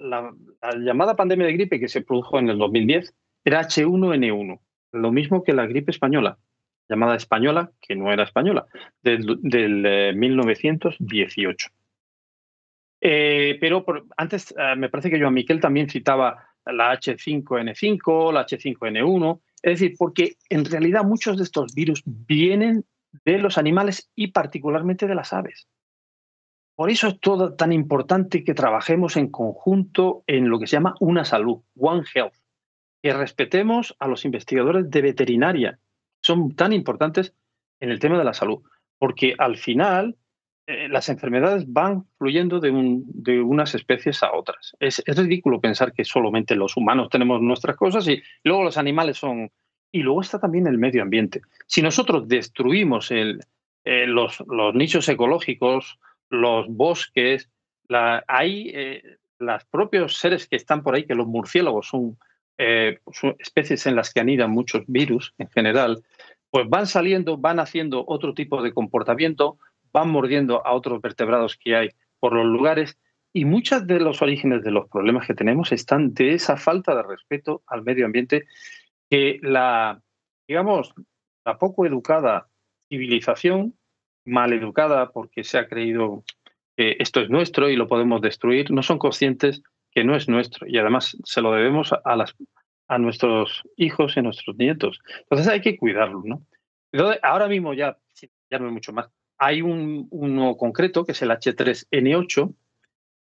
llamada pandemia de gripe que se produjo en el 2010 era H1N1, lo mismo que la gripe española llamada española, que no era española, del, 1918. Eh, eh, pero antes eh, me parece que yo a Miquel también citaba la H5N5, la H5N1, es decir, porque en realidad muchos de estos virus vienen de los animales y particularmente de las aves. Por eso es todo tan importante que trabajemos en conjunto en lo que se llama una salud, One Health, que respetemos a los investigadores de veterinaria, son tan importantes en el tema de la salud, porque al final eh, las enfermedades van fluyendo de, unas especies a otras. Es, ridículo pensar que solamente los humanos tenemos nuestras cosas y luego los animales son... Y luego está también el medio ambiente. Si nosotros destruimos el, eh, los, nichos ecológicos, los bosques, hay eh, los propios seres que están por ahí, que los murciélagos son eh, especies en las que anidan muchos virus en general, pues van saliendo, van haciendo otro tipo de comportamiento, van mordiendo a otros vertebrados que hay por los lugares y muchas de los orígenes de los problemas que tenemos están de esa falta de respeto al medio ambiente que la, digamos, la poco educada civilización, mal educada porque se ha creído que esto es nuestro y lo podemos destruir, no son conscientes que no es nuestro y además se lo debemos a, las, a nuestros hijos y a nuestros nietos. Entonces hay que cuidarlo, ¿no? ahora mismo ya, ya no hay mucho más. Hay un, uno concreto que es el H3N8,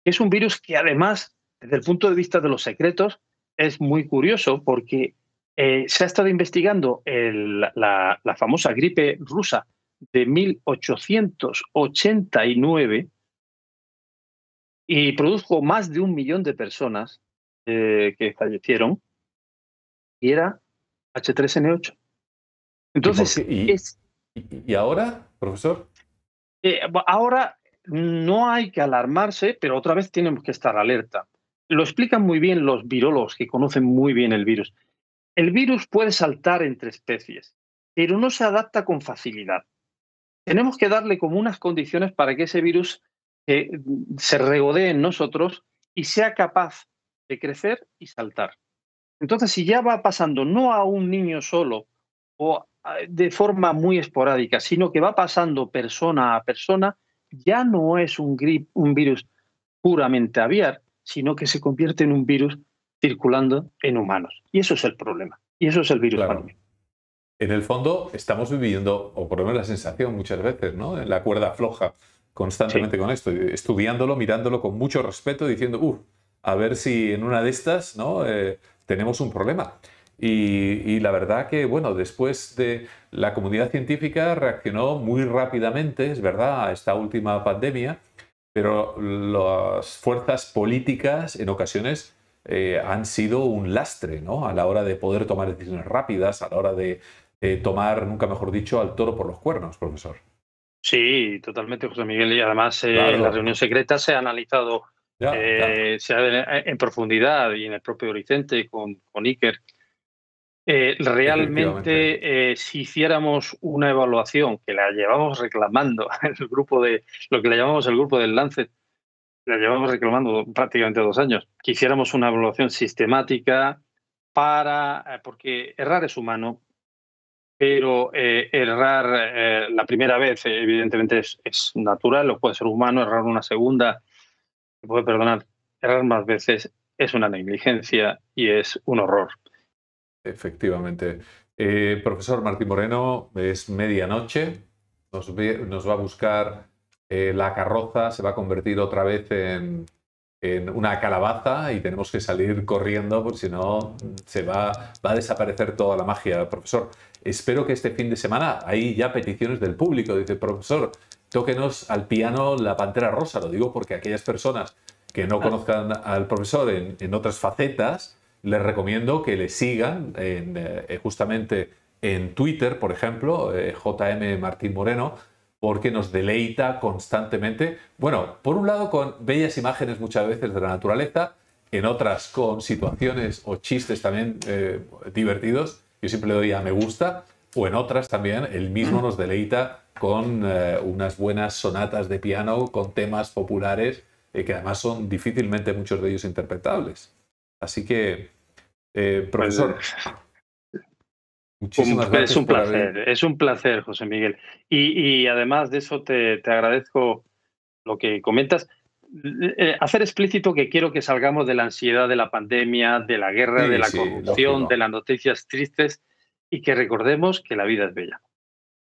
que es un virus que además, desde el punto de vista de los secretos, es muy curioso porque eh, se ha estado investigando la, la famosa gripe rusa de 1889 y produjo más de un millón de personas eh, que fallecieron y era H3N8. Entonces, ¿Y, ahora, profesor? Eh, ahora no hay que alarmarse, pero otra vez tenemos que estar alerta. Lo explican muy bien los virólogos que conocen muy bien el virus. El virus puede saltar entre especies, pero no se adapta con facilidad. Tenemos que darle como unas condiciones para que ese virus que se regodee en nosotros y sea capaz de crecer y saltar. Entonces, si ya va pasando no a un niño solo o ah, de forma muy esporádica, sino que va pasando persona a persona, ya no es un, grip, un virus puramente aviar, sino que se convierte en un virus circulando en humanos. Y eso es el problema. Y eso es el virus mí. En el fondo, estamos viviendo, o por lo menos la sensación muchas veces, ¿no? la cuerda floja constantemente con esto, estudiándolo, mirándolo con mucho respeto, diciendo, uff, a ver si en una de estas ¿no? Eh, tenemos un problema. Y, la verdad que, bueno, después de la comunidad científica reaccionó muy rápidamente, es verdad, a esta última pandemia, pero las fuerzas políticas en ocasiones eh, han sido un lastre, ¿no? A la hora de poder tomar decisiones rápidas, a la hora de tomar, nunca mejor dicho, al toro por los cuernos, profesor. Sí, totalmente, José Miguel. Y además en eh, la reunión secreta se ha analizado eh, Se ha, eh, en profundidad y en el propio Horizonte con, Iker. realmente, si hiciéramos una evaluación que la llevamos reclamando el grupo de lo que le llamamos el grupo del Lancet, la llevamos reclamando prácticamente dos años, que hiciéramos una evaluación sistemática para, porque errar es humano, pero eh, errar eh, la primera vez eh, evidentemente es, natural, lo puede ser humano, errar una segunda, se puede perdonar, errar más veces es una negligencia y es un horror. Efectivamente. profesor Martín Moreno, es medianoche, nos, va a buscar la carroza, se va a convertir otra vez en, una calabaza y tenemos que salir corriendo, porque si no se va, va a desaparecer toda la magia. Profesor, Espero que este fin de semana hay ya peticiones del público. Dice, profesor, tóquenos al piano la pantera rosa. Lo digo porque aquellas personas que no conozcan al profesor en, otras facetas, les recomiendo que le sigan eh, justamente en Twitter, por ejemplo, eh, JM Martín Moreno, porque nos deleita constantemente, bueno, por un lado con bellas imágenes muchas veces de la naturaleza, en otras con situaciones o chistes también eh, divertidos, yo siempre le doy a me gusta o en otras también el mismo mm. nos deleita con eh, unas buenas sonatas de piano, con temas populares eh, que además son difícilmente muchos de ellos interpretables. Así que, eh, profesor. Pues, muchísimas gracias. Es un placer, es un placer, José Miguel. Y, además de eso te agradezco lo que comentas. Eh, eh, hacer explícito que quiero que salgamos de la ansiedad de la pandemia, de la guerra, de la corrupción, de las noticias tristes y que recordemos que la vida es bella.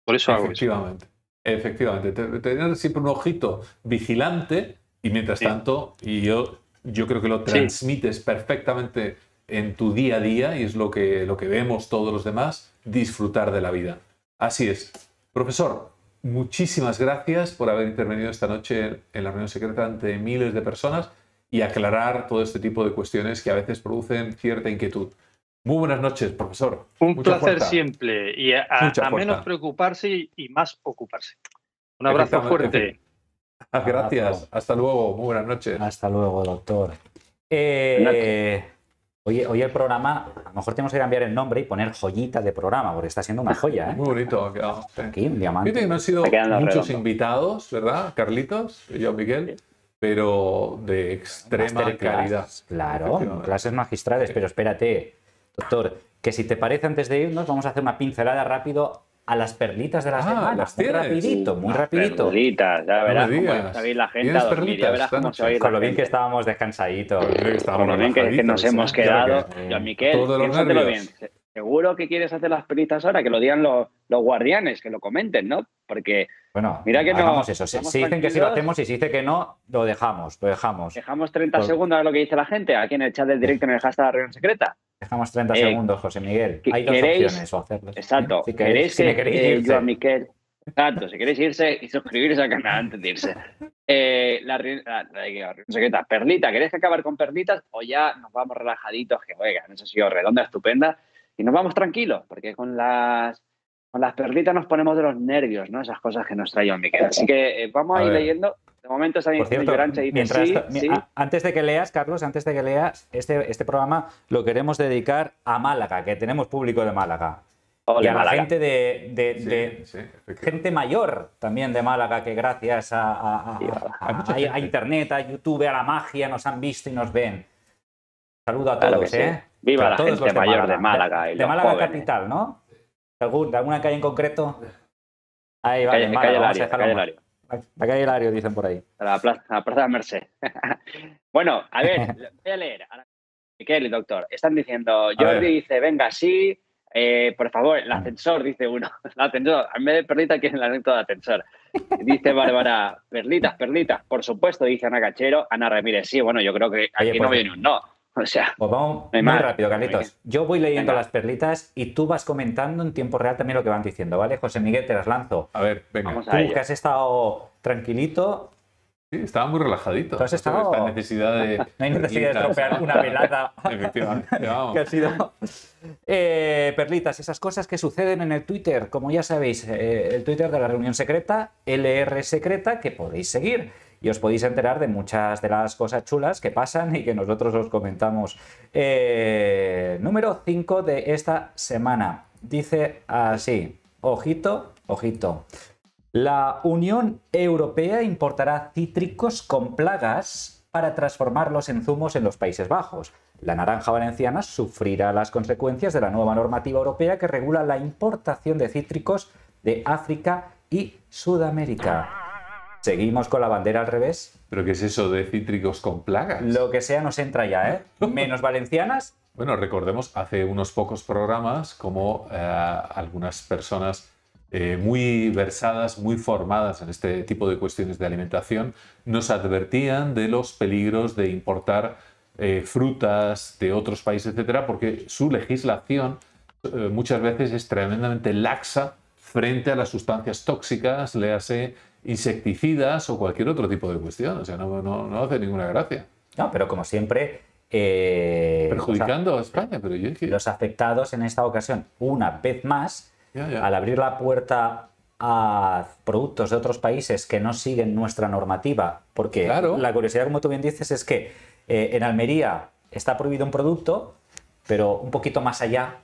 Por eso hago efectivamente, Efectivamente, tener siempre un ojito vigilante y mientras tanto, y yo, yo creo que lo transmites perfectamente en tu día a día y es lo que, lo que vemos todos los demás, disfrutar de la vida. Así es. Profesor, muchísimas gracias por haber intervenido esta noche en la reunión secreta ante miles de personas y aclarar todo este tipo de cuestiones que a veces producen cierta inquietud. Muy buenas noches, profesor. Un placer siempre y a, menos preocuparse y más ocuparse. Un abrazo fuerte. Ah, gracias, hasta luego, muy buenas noches. Hasta luego, doctor. Hoy, el programa, a lo mejor tenemos que cambiar el nombre y poner joyita de programa, porque está siendo una joya. ¿eh? Muy bonito ha quedado. Aquí, diamante. que no han sido muchos invitados, ¿verdad? Carlitos y yo, Miguel. Pero de extrema calidad. Claro, clases magistrales. Pero espérate, doctor, que si te parece, antes de irnos, vamos a hacer una pincelada rápido a las perlitas de ah, las ah, semanas. muy rapidito, muy las rapidito. ya verás Con lo bien que estábamos descansaditos. Con lo bien que, nos hemos ¿eh? quedado. Yo, Miquel, piénsatelo bien. Seguro que quieres hacer las perlitas ahora, que lo digan los, guardianes, que lo comenten, ¿no? Porque bueno, mira que no, eso. Si, dicen que sí lo hacemos y si dice que no, lo dejamos, lo dejamos. Dejamos 30 segundos a lo que dice la gente, aquí en el chat del directo en el hashtag de la reunión secreta estamos 30 eh, segundos, José Miguel. Hay dos queréis, opciones o hacerlo. Exacto. Si queréis, eh, irse Exacto, si queréis irse y suscribirse al canal antes de irse. la, perlita, ¿queréis acabar con perlitas o ya nos vamos relajaditos? Que juegan? eso ha sido redonda, estupenda. Y nos vamos tranquilos, porque con las, con las perlitas nos ponemos de los nervios, ¿no? Esas cosas que nos trae a Miquel. Así que eh, vamos a, ir leyendo momento Por cierto, Antes de que leas, Carlos, antes de que leas, este, este, programa lo queremos dedicar a Málaga, que tenemos público de Málaga. Oh, a la gente de, gente mayor también de Málaga que gracias a, internet, a YouTube, a la magia nos han visto y nos ven. Saludo a todos, ¿eh? Viva la gente mayor de Málaga. de, Málaga capital, ¿no? ¿De, alguna calle en concreto? Ahí va, vale, Málaga, vamos a la el Hilario, dicen por ahí. la plaza, a de Merced. bueno, a ver, voy a leer. Miquel, doctor, están diciendo, Jordi dice, venga, sí, eh, por favor, el ah. ascensor, dice uno. El ascensor, en vez de perlita, quieren la anécdota de ascensor. Dice Bárbara, perlitas, perlitas, por supuesto, dice Ana Cachero, Ana Ramírez, sí, bueno, yo creo que aquí no pues, viene un no. O sea, pues vamos muy rápido, Carlitos. Yo voy leyendo las perlitas y tú vas comentando en tiempo real también lo que van diciendo, ¿vale? José Miguel, te las lanzo. A ver, venga. tú que has estado tranquilito. Sí, estaba muy relajadito. has necesidad No hay necesidad de estropear una velada. Efectivamente, vamos. que ha sido... Eh, perlitas, esas cosas que suceden en el Twitter, como ya sabéis, eh, el Twitter de la reunión secreta, LR secreta, que podéis seguir y os podéis enterar de muchas de las cosas chulas que pasan y que nosotros os comentamos. Eh, número 5 de esta semana. Dice así, ojito, ojito. La Unión Europea importará cítricos con plagas para transformarlos en zumos en los Países Bajos. La naranja valenciana sufrirá las consecuencias de la nueva normativa europea que regula la importación de cítricos de África y Sudamérica. Seguimos con la bandera al revés. ¿Pero qué es eso de cítricos con plagas? Lo que sea nos entra ya, ¿eh? Menos valencianas. Bueno, recordemos hace unos pocos programas como eh, algunas personas eh, muy versadas, muy formadas en este tipo de cuestiones de alimentación, nos advertían de los peligros de importar eh, frutas de otros países, etcétera, porque su legislación muchas veces es tremendamente laxa frente a las sustancias tóxicas, léase insecticidas o cualquier otro tipo de cuestión. O sea, no, hace ninguna gracia. No, pero como siempre... Eh, Perjudicando a España, pero yo... Los afectados en esta ocasión, una vez más, al abrir la puerta a productos de otros países que no siguen nuestra normativa, porque la curiosidad, como tú bien dices, es que eh, en Almería está prohibido un producto, pero un poquito más allá,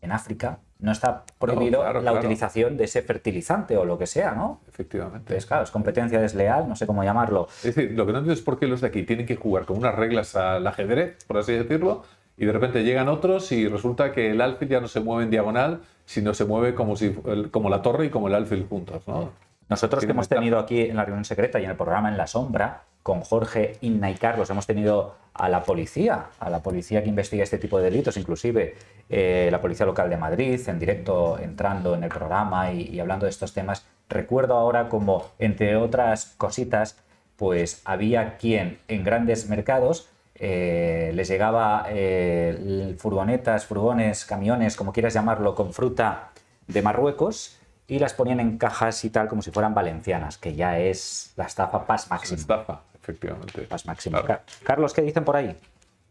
en África, no está prohibido la utilización de ese fertilizante o lo que sea, ¿no? Efectivamente. Es claro, es competencia desleal, no sé cómo llamarlo. Es decir, lo que no entiendo es por qué los de aquí tienen que jugar con unas reglas al ajedrez, por así decirlo, y de repente llegan otros y resulta que el alfil ya no se mueve en diagonal, sino se mueve como, si, como la torre y como el alfil juntos, ¿no? Nosotros que hemos tenido aquí en la reunión secreta y en el programa En la Sombra, con Jorge, Inna y Carlos, hemos tenido a la policía, a la policía que investiga este tipo de delitos, inclusive eh, la Policía Local de Madrid, en directo entrando en el programa y, hablando de estos temas. Recuerdo ahora como, entre otras cositas, pues había quien en grandes mercados eh, les llegaba eh, furgonetas, furgones, camiones, como quieras llamarlo, con fruta de Marruecos y las ponían en cajas y tal como si fueran valencianas, que ya es la estafa paz máxima efectivamente. más máximo. Carlos, ¿qué dicen por ahí?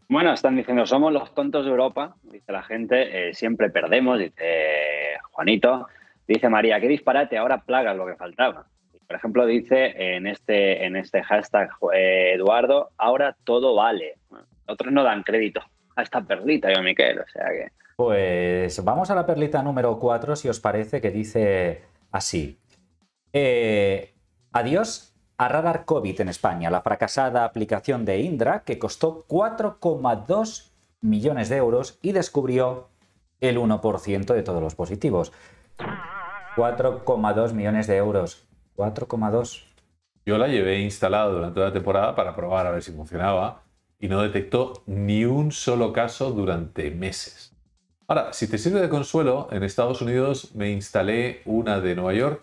Bueno, están diciendo, somos los tontos de Europa, dice la gente, eh, siempre perdemos, dice Juanito. Dice María, qué disparate, ahora plagas lo que faltaba. Por ejemplo, dice en este, en este hashtag eh, Eduardo, ahora todo vale. otros no dan crédito a esta perlita, yo Miquel, o sea que... Pues vamos a la perlita número 4, si os parece, que dice así. Eh, adiós a Radar COVID en España, la fracasada aplicación de Indra que costó 4,2 millones de euros y descubrió el 1% de todos los positivos. 4,2 millones de euros. 4,2. Yo la llevé instalada durante la temporada para probar a ver si funcionaba y no detectó ni un solo caso durante meses. Ahora, si te sirve de consuelo, en Estados Unidos me instalé una de Nueva York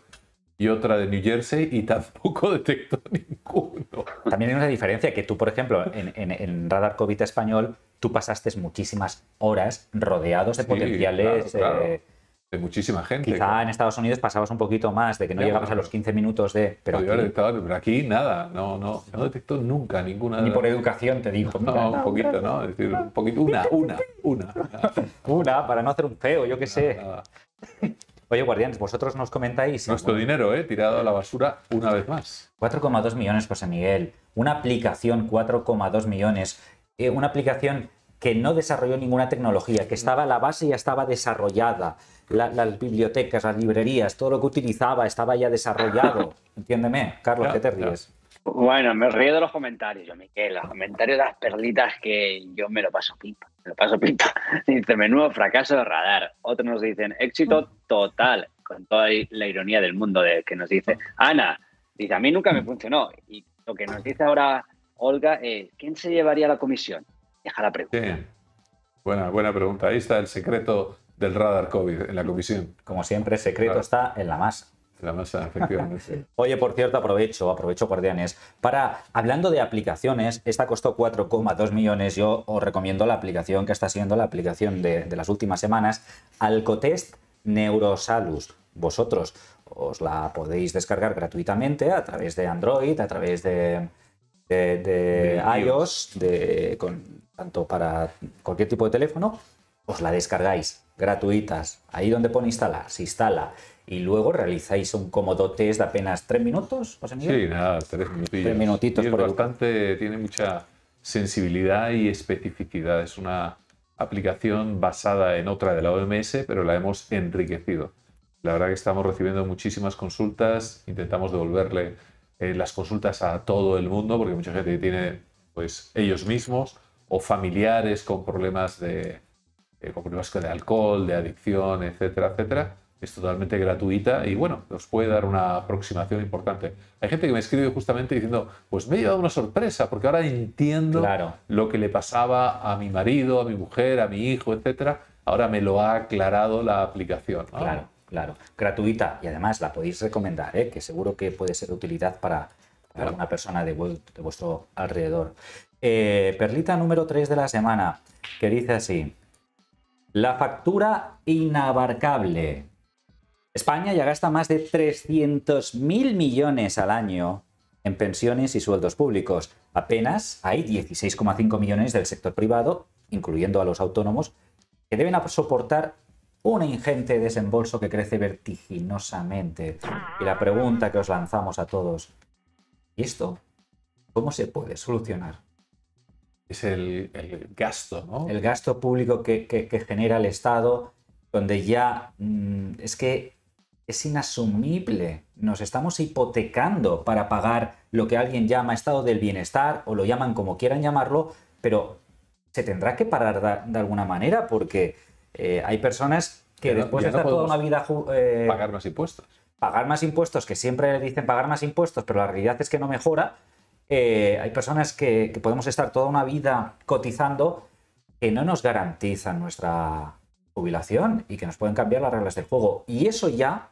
y otra de New Jersey y tampoco detecto ninguno. También hay una diferencia que tú, por ejemplo, en, Radar COVID español, tú pasaste muchísimas horas rodeados de potenciales... Eh, de muchísima gente. Quizá en Estados Unidos pasabas un poquito más, de que no llegabas a los 15 minutos de... Pero aquí... aquí nada, no, no, no detectó nunca ninguna... Ni por educación te digo. No, un poquito, ¿no? decir, un poquito, una, una, una. Una, para no hacer un feo, yo qué sé. Oye, guardianes, vosotros nos comentáis... Nuestro dinero, ¿eh? Tirado a la basura una vez más. 4,2 millones, José Miguel. Una aplicación, 4,2 millones. Eh, una aplicación que no desarrolló ninguna tecnología, que estaba la base ya estaba desarrollada, las bibliotecas, las librerías, todo lo que utilizaba estaba ya desarrollado. Entiéndeme, Carlos, ¿qué te ríes? Bueno, me río de los comentarios, yo, Miquel, los comentarios, de las perlitas que yo me lo paso pipa lo paso pinta. Dice, menudo fracaso de radar. Otros nos dicen, éxito mm. total, con toda la ironía del mundo de, que nos dice. Ana, dice, a mí nunca me mm. funcionó. Y lo que nos dice ahora Olga es, ¿quién se llevaría la comisión? Deja la pregunta. Buena, buena pregunta. Ahí está el secreto del radar COVID en la mm. comisión. Como siempre, el secreto está en la masa la Oye, por cierto, aprovecho, aprovecho, guardianes, para, hablando de aplicaciones, esta costó 4,2 millones, yo os recomiendo la aplicación que está siendo la aplicación de, las últimas semanas, Alcotest Neurosalus. Vosotros os la podéis descargar gratuitamente a través de Android, a través de, de, iOS, de, con, tanto para cualquier tipo de teléfono, os la descargáis gratuitas. Ahí donde pone instalar, se instala y luego realizáis un cómodo test de apenas tres minutos, Sí, nada, tres minutitos. tiene mucha sensibilidad y especificidad. Es una aplicación basada en otra de la OMS, pero la hemos enriquecido. La verdad que estamos recibiendo muchísimas consultas, intentamos devolverle eh, las consultas a todo el mundo, porque mucha gente tiene pues ellos mismos o familiares con problemas de, eh, con problemas de alcohol, de adicción, etcétera, etcétera es totalmente gratuita y bueno, os puede dar una aproximación importante. Hay gente que me escribe justamente diciendo, pues me he llevado una sorpresa porque ahora entiendo lo que le pasaba a mi marido, a mi mujer, a mi hijo, etc. Ahora me lo ha aclarado la aplicación. Claro, claro, gratuita y además la podéis recomendar, ¿eh? que seguro que puede ser de utilidad para, alguna una persona de, vuestro alrededor. Eh, perlita número 3 de la semana, que dice así. La factura inabarcable. España ya gasta más de 300.000 millones al año en pensiones y sueldos públicos. Apenas hay 16,5 millones del sector privado, incluyendo a los autónomos, que deben soportar un ingente desembolso que crece vertiginosamente. Y la pregunta que os lanzamos a todos, ¿y esto cómo se puede solucionar? Es el, gasto, ¿no? El gasto público que, genera el Estado, donde ya mm, es que es inasumible. Nos estamos hipotecando para pagar lo que alguien llama estado del bienestar o lo llaman como quieran llamarlo, pero se tendrá que parar de, alguna manera porque eh, hay personas que después de estar toda una vida... Eh, pagar más impuestos. Pagar más impuestos, que siempre le dicen pagar más impuestos, pero la realidad es que no mejora. Eh, hay personas que podemos estar toda una vida cotizando que no nos garantizan nuestra jubilación y que nos pueden cambiar las reglas del juego. Y eso ya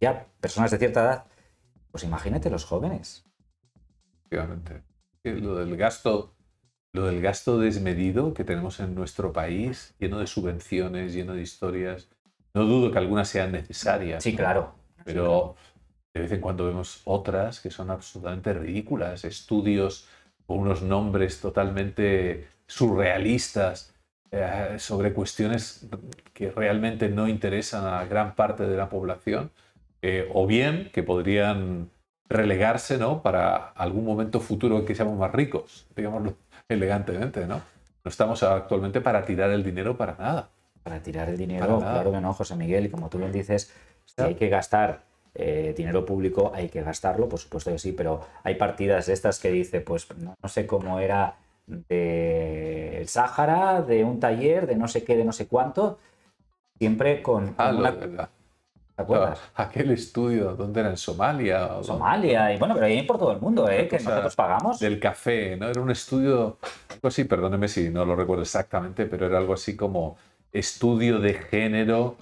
ya personas de cierta edad, pues imagínate los jóvenes. Lo del gasto, lo del gasto desmedido que tenemos en nuestro país, lleno de subvenciones, lleno de historias. No dudo que algunas sean necesarias. Sí, claro. Pero de vez en cuando vemos otras que son absolutamente ridículas, estudios con unos nombres totalmente surrealistas eh, sobre cuestiones que realmente no interesan a gran parte de la población eh, o bien que podrían relegarse ¿no? para algún momento futuro en que seamos más ricos, digámoslo elegantemente. ¿no? no estamos actualmente para tirar el dinero para nada. Para tirar el dinero, claro que no, José Miguel, y como tú bien dices, hay que gastar eh, dinero público, hay que gastarlo, por supuesto que sí, pero hay partidas de estas que dice, pues no, sé cómo era de el Sáhara, de un taller, de no sé qué, de no sé cuánto, siempre con, ah, ¿Te acuerdas? Aquel estudio, ¿dónde era? ¿En Somalia? Somalia, y bueno, pero ahí por todo el mundo, ¿eh? Que nosotros pagamos. Del café, ¿no? Era un estudio, algo pues así, perdóneme si no lo recuerdo exactamente, pero era algo así como estudio de género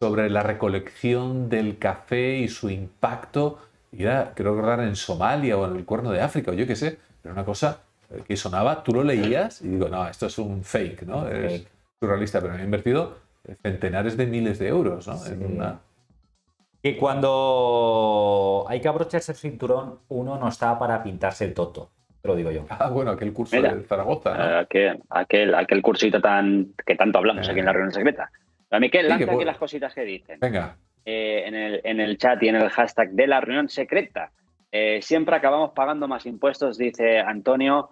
sobre la recolección del café y su impacto. Y era, creo que era en Somalia o en el Cuerno de África, o yo qué sé, pero una cosa eh, que sonaba, tú lo leías y digo, no, esto es un fake, ¿no? es surrealista, pero me he invertido eh, centenares de miles de euros, ¿no? En una que cuando hay que abrocharse el cinturón, uno no está para pintarse el toto. Te lo digo yo. Ah, bueno, aquel curso de Zaragoza. ¿no? Ah, aquel, aquel, cursito tan, que tanto hablamos aquí en la eh. reunión secreta. A mí lanza aquí las cositas que dicen. Venga. Eh, en, el, chat y en el hashtag de la reunión secreta. Eh, siempre acabamos pagando más impuestos, dice Antonio.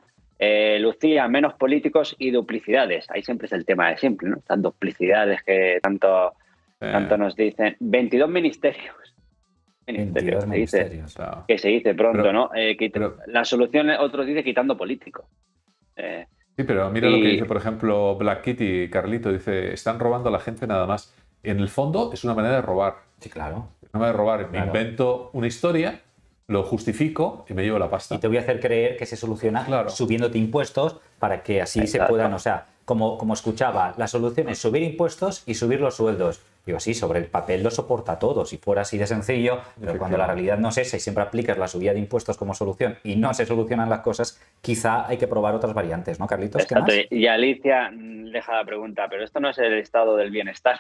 Lucía, menos políticos y duplicidades. Ahí siempre es el tema de siempre, ¿no? Están duplicidades que tanto tanto nos dicen 22 ministerios. Ministerios, 22 que se dice pronto, ¿no? Eh, la solución, otros dice, quitando político eh, sí, pero mira lo que dice, por ejemplo, Black Kitty, Carlito, dice, están robando a la gente nada más. En el fondo es una manera de robar. Sí, claro. una manera de robar. Me invento una historia, lo justifico y me llevo la pasta. Y te voy a hacer creer que se soluciona subiéndote impuestos para que así se puedan, o sea, como, como escuchaba, la solución es subir impuestos y subir los sueldos sí, sobre el papel lo soporta todo, si fuera así de sencillo, pero cuando la realidad no es esa y siempre aplicas la subida de impuestos como solución y no se solucionan las cosas, quizá hay que probar otras variantes, ¿no, Carlitos? Y Alicia mm, deja la pregunta, pero esto no es el estado del bienestar.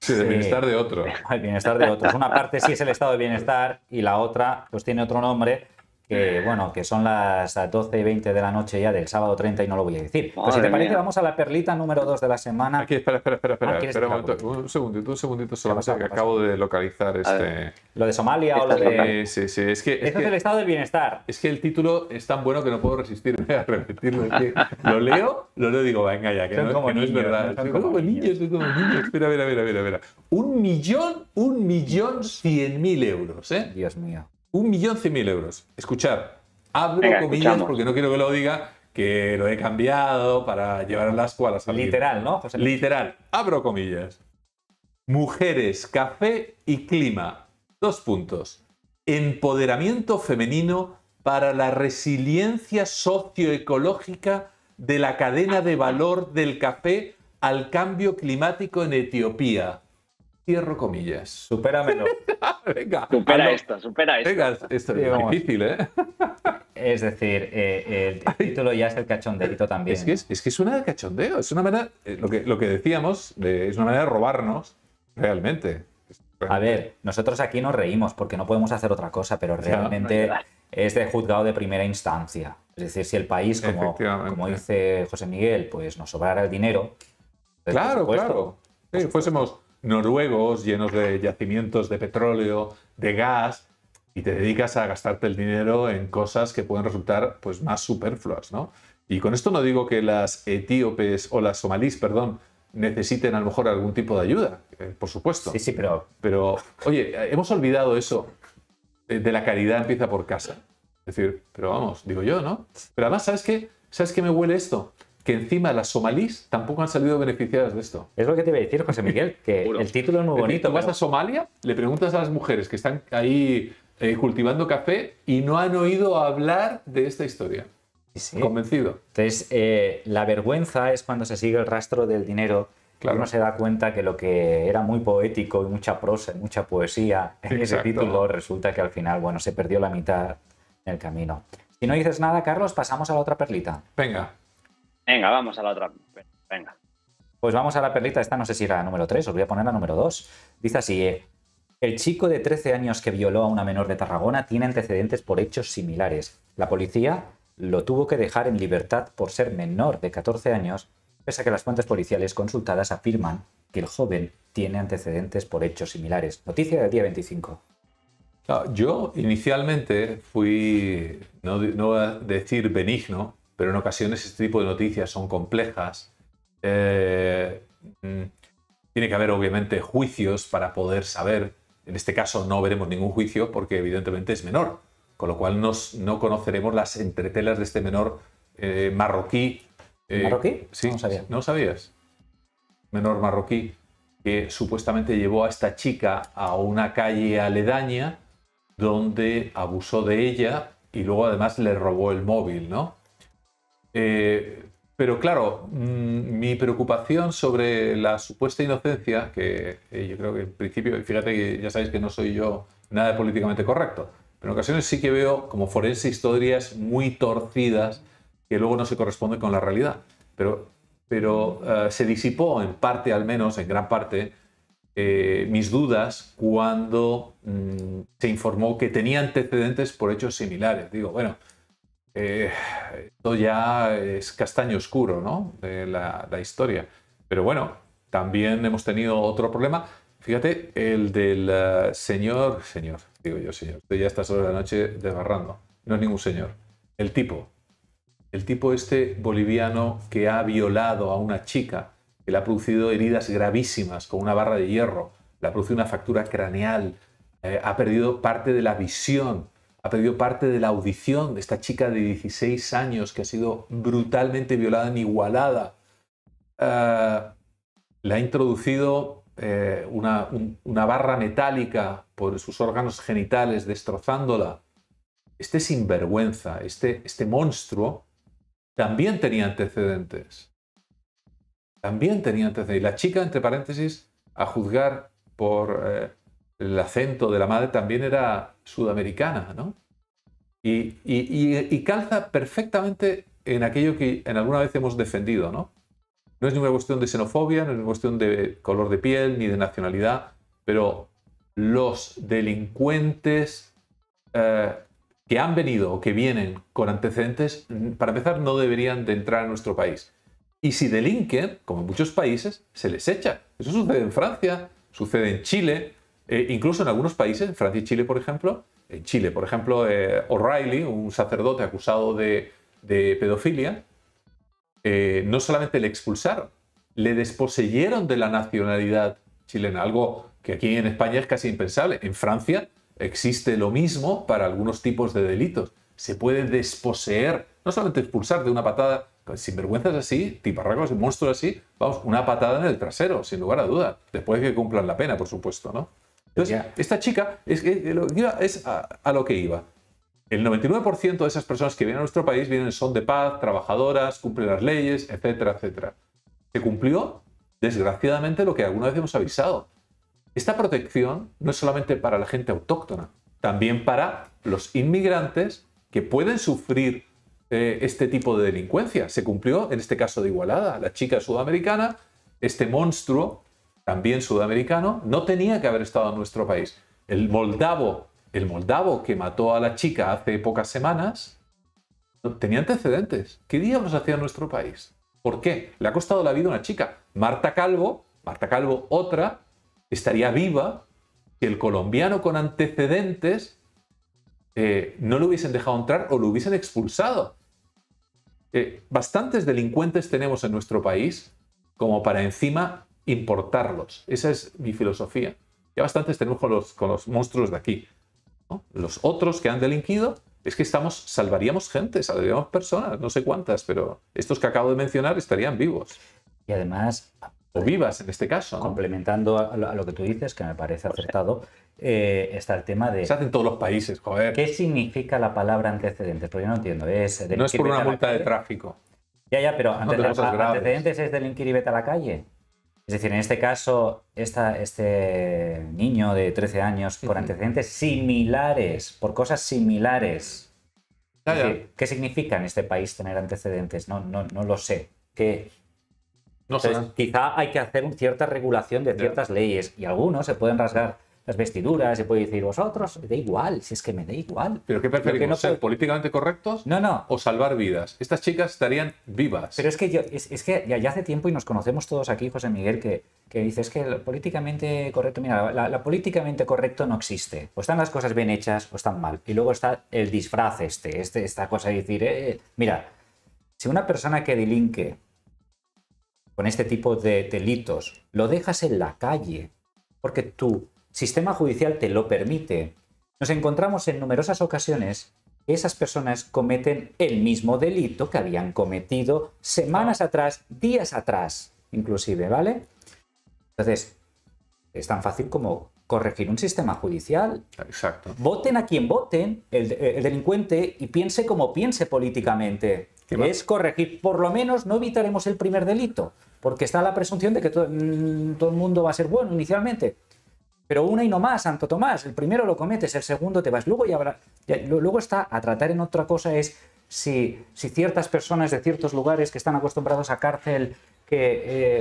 Sí, del bienestar de otro. El bienestar de otros. Una parte sí es el estado de bienestar y la otra pues tiene otro nombre que bueno, que son las 12 y 20 de la noche ya del sábado 30 y no lo voy a decir. Pues si te parece, vamos a la perlita número 2 de la semana. Aquí, espera, espera, espera, espera ah, un, un, segundito, un segundito, solo pasa, que acabo de localizar este. Lo de Somalia o lo de. Sí, sí, Es que, Esto es el estado del bienestar. Es que el título es tan bueno que no puedo resistirme a repetirlo. lo leo, lo leo y digo, venga ya, que, no, es verdad. estoy como, como niños, como niño Espera, espera, espera, espera. Un millón, un millón cien mil euros, ¿eh? Dios mío. Un millón cien mil euros. Escuchar, abro comillas porque no quiero que lo diga, que lo he cambiado para llevar a las cuadras. Literal, ¿no? Literal, abro comillas. Mujeres, café y clima. Dos puntos. Empoderamiento femenino para la resiliencia socioecológica de la cadena de valor del café al cambio climático en Etiopía. Cierro comillas. Supéramelo. Venga. Supera esto, supera Venga, esto es difícil, ¿eh? es decir, eh, el título ya es el cachondeo también. Es que es, una de cachondeo. Es una manera, eh, lo, que, lo que decíamos, es una manera de robarnos realmente. A ver, nosotros aquí nos reímos porque no podemos hacer otra cosa, pero realmente es de juzgado de primera instancia. Es decir, si el país, como, como dice José Miguel, pues nos sobrara el dinero. Pues, claro, claro. Si fuésemos noruegos llenos de yacimientos de petróleo, de gas, y te dedicas a gastarte el dinero en cosas que pueden resultar pues, más superfluas, ¿no? Y con esto no digo que las etíopes o las somalíes, perdón, necesiten a lo mejor algún tipo de ayuda, eh, por supuesto. Sí, sí, pero... Pero, oye, hemos olvidado eso de, eh, de la caridad empieza por casa. Es decir, pero vamos, digo yo, ¿no? Pero además, ¿sabes qué? ¿Sabes qué me huele esto? que encima las somalíes tampoco han salido beneficiadas de esto. Es lo que te iba a decir, José Miguel, que el título es muy bonito. Decir, tú vas a Somalia, le preguntas a las mujeres que están ahí eh, cultivando café y no han oído hablar de esta historia. Sí. Convencido. Entonces, eh, la vergüenza es cuando se sigue el rastro del dinero. Claro. Uno se da cuenta que lo que era muy poético y mucha prosa y mucha poesía en ese título resulta que al final, bueno, se perdió la mitad en el camino. Si no dices nada, Carlos, pasamos a la otra perlita. Venga. Venga, vamos a la otra. Venga. Pues vamos a la perlita, esta no sé si era la número 3, os voy a poner la número 2. Dice así, eh, el chico de 13 años que violó a una menor de Tarragona tiene antecedentes por hechos similares. La policía lo tuvo que dejar en libertad por ser menor de 14 años, pese a que las fuentes policiales consultadas afirman que el joven tiene antecedentes por hechos similares. Noticia del día 25. Ah, yo inicialmente fui, no, no voy a decir benigno, pero en ocasiones este tipo de noticias son complejas. Eh, mm, tiene que haber obviamente juicios para poder saber. En este caso no veremos ningún juicio porque evidentemente es menor, con lo cual no conoceremos las entretelas de este menor eh, marroquí. Eh, ¿Marroquí? Sí, no, no sabías. Menor marroquí que supuestamente llevó a esta chica a una calle aledaña donde abusó de ella y luego además le robó el móvil, ¿no? Eh, pero claro, mm, mi preocupación sobre la supuesta inocencia, que eh, yo creo que en principio, fíjate que ya sabéis que no soy yo nada políticamente correcto, pero en ocasiones sí que veo como forense historias muy torcidas que luego no se corresponden con la realidad. Pero, pero eh, se disipó en parte, al menos en gran parte, mis dudas cuando mm, se informó que tenía antecedentes por hechos similares. Digo, bueno, eh, esto ya es castaño oscuro, ¿no? la, historia. Pero bueno, también hemos tenido otro problema. Fíjate, el del eh, señor, señor, digo yo, señor, estoy ya a sobre la noche desbarrando. No es ningún señor. El tipo, el tipo este boliviano que ha violado a una chica, que le ha producido heridas gravísimas con una barra de hierro, le ha producido una fractura craneal, eh, ha perdido parte de la visión, ha pedido parte de la audición de esta chica de 16 años que ha sido brutalmente violada en Igualada. Eh, la ha introducido eh, una, barra metálica por sus órganos genitales, destrozándola. Este sinvergüenza, este, este monstruo, también tenía antecedentes. También tenía antecedentes. Y la chica, entre paréntesis, a juzgar por... Eh, el acento de la madre también era sudamericana, ¿no? Y, calza perfectamente en aquello que en alguna vez hemos defendido, ¿no? No es ninguna cuestión de xenofobia, no es una cuestión de color de piel ni de nacionalidad, pero los delincuentes eh, que han venido o que vienen con antecedentes, para empezar, no deberían de entrar a nuestro país. Y si delinquen, como en muchos países, se les echa. Eso sucede en Francia, sucede en Chile, eh, incluso en algunos países, en Francia y Chile, por ejemplo, en Chile, por ejemplo, eh, O'Reilly, un sacerdote acusado de, pedofilia, eh, no solamente le expulsaron, le desposeyeron de la nacionalidad chilena, algo que aquí en España es casi impensable. En Francia existe lo mismo para algunos tipos de delitos. Se puede desposeer, no solamente expulsar de una patada, sin vergüenzas así, tiparracos monstruos así, vamos, una patada en el trasero, sin lugar a duda, después de que cumplan la pena, por supuesto, ¿no? Entonces, esta chica es, eh, a, lo que iba. El 99% de esas personas que vienen a nuestro país vienen, son de paz, trabajadoras, cumplen las leyes, etcétera, etcétera. Se cumplió, desgraciadamente, lo que alguna vez hemos avisado. Esta protección no es solamente para la gente autóctona, también para los inmigrantes que pueden sufrir eh, este tipo de delincuencia. Se cumplió en este caso de Igualada. La chica sudamericana, este monstruo, también sudamericano, no tenía que haber estado en nuestro país. El moldavo, el moldavo que mató a la chica hace pocas semanas, tenía antecedentes. ¿Qué diablos hacía en nuestro país? ¿Por qué? Le ha costado la vida a una chica. Marta Calvo, Marta Calvo otra, estaría viva si el colombiano con antecedentes eh, no lo hubiesen dejado entrar o lo hubiesen expulsado. Eh, bastantes delincuentes tenemos en nuestro país como para encima importarlos. Esa es mi filosofía. Ya bastantes tenemos con los, con los monstruos de aquí. Los otros que han delinquido, es que estamos, salvaríamos gente, salvaríamos personas, no sé cuántas, pero estos que acabo de mencionar estarían vivos. Y además... O vivas en este caso. Complementando a lo que tú dices, que me parece acertado, eh, está el tema de... Se hace en todos los países, joder. ¿Qué significa la palabra antecedentes? Porque yo no entiendo. ¿Es no es por una multa de tráfico. Ya, ya, pero antecedentes es delinquir y vete a la calle. Es decir, en este caso, este niño de 13 años por antecedentes similares, por cosas similares. ¿Qué significa en este país tener antecedentes? No, no, no lo sé. No quizá hay que hacer cierta regulación de ciertas leyes y algunos se pueden rasgar las vestiduras se puede decir vosotros, da igual, si es que me da igual. ¿Pero qué preferimos? ¿Ser políticamente correctos? No, no. ¿O salvar vidas? Estas chicas estarían vivas. Pero es que, yo, es, que ya, hace tiempo y nos conocemos todos aquí, José Miguel, que, que dices que políticamente correcto, mira, la, políticamente correcto no existe. O están las cosas bien hechas o están mal. Y luego está el disfraz este, este esta cosa de decir, eh, mira, si una persona que delinque con este tipo de delitos lo dejas en la calle, porque tú sistema judicial te lo permite. Nos encontramos en numerosas ocasiones que esas personas cometen el mismo delito que habían cometido semanas atrás, días atrás, inclusive, ¿vale? Entonces, es tan fácil como corregir un sistema judicial. Exacto. Voten a quien voten el, delincuente y piense como piense políticamente. Es corregir. Por lo menos no evitaremos el primer delito, porque está la presunción de que todo mm, el mundo va a ser bueno inicialmente pero una y no más, Santo Tomás. El primero lo cometes, el segundo te vas. Luego, y luego está a tratar en otra cosa es si, si, ciertas personas de ciertos lugares que están acostumbrados a cárcel, que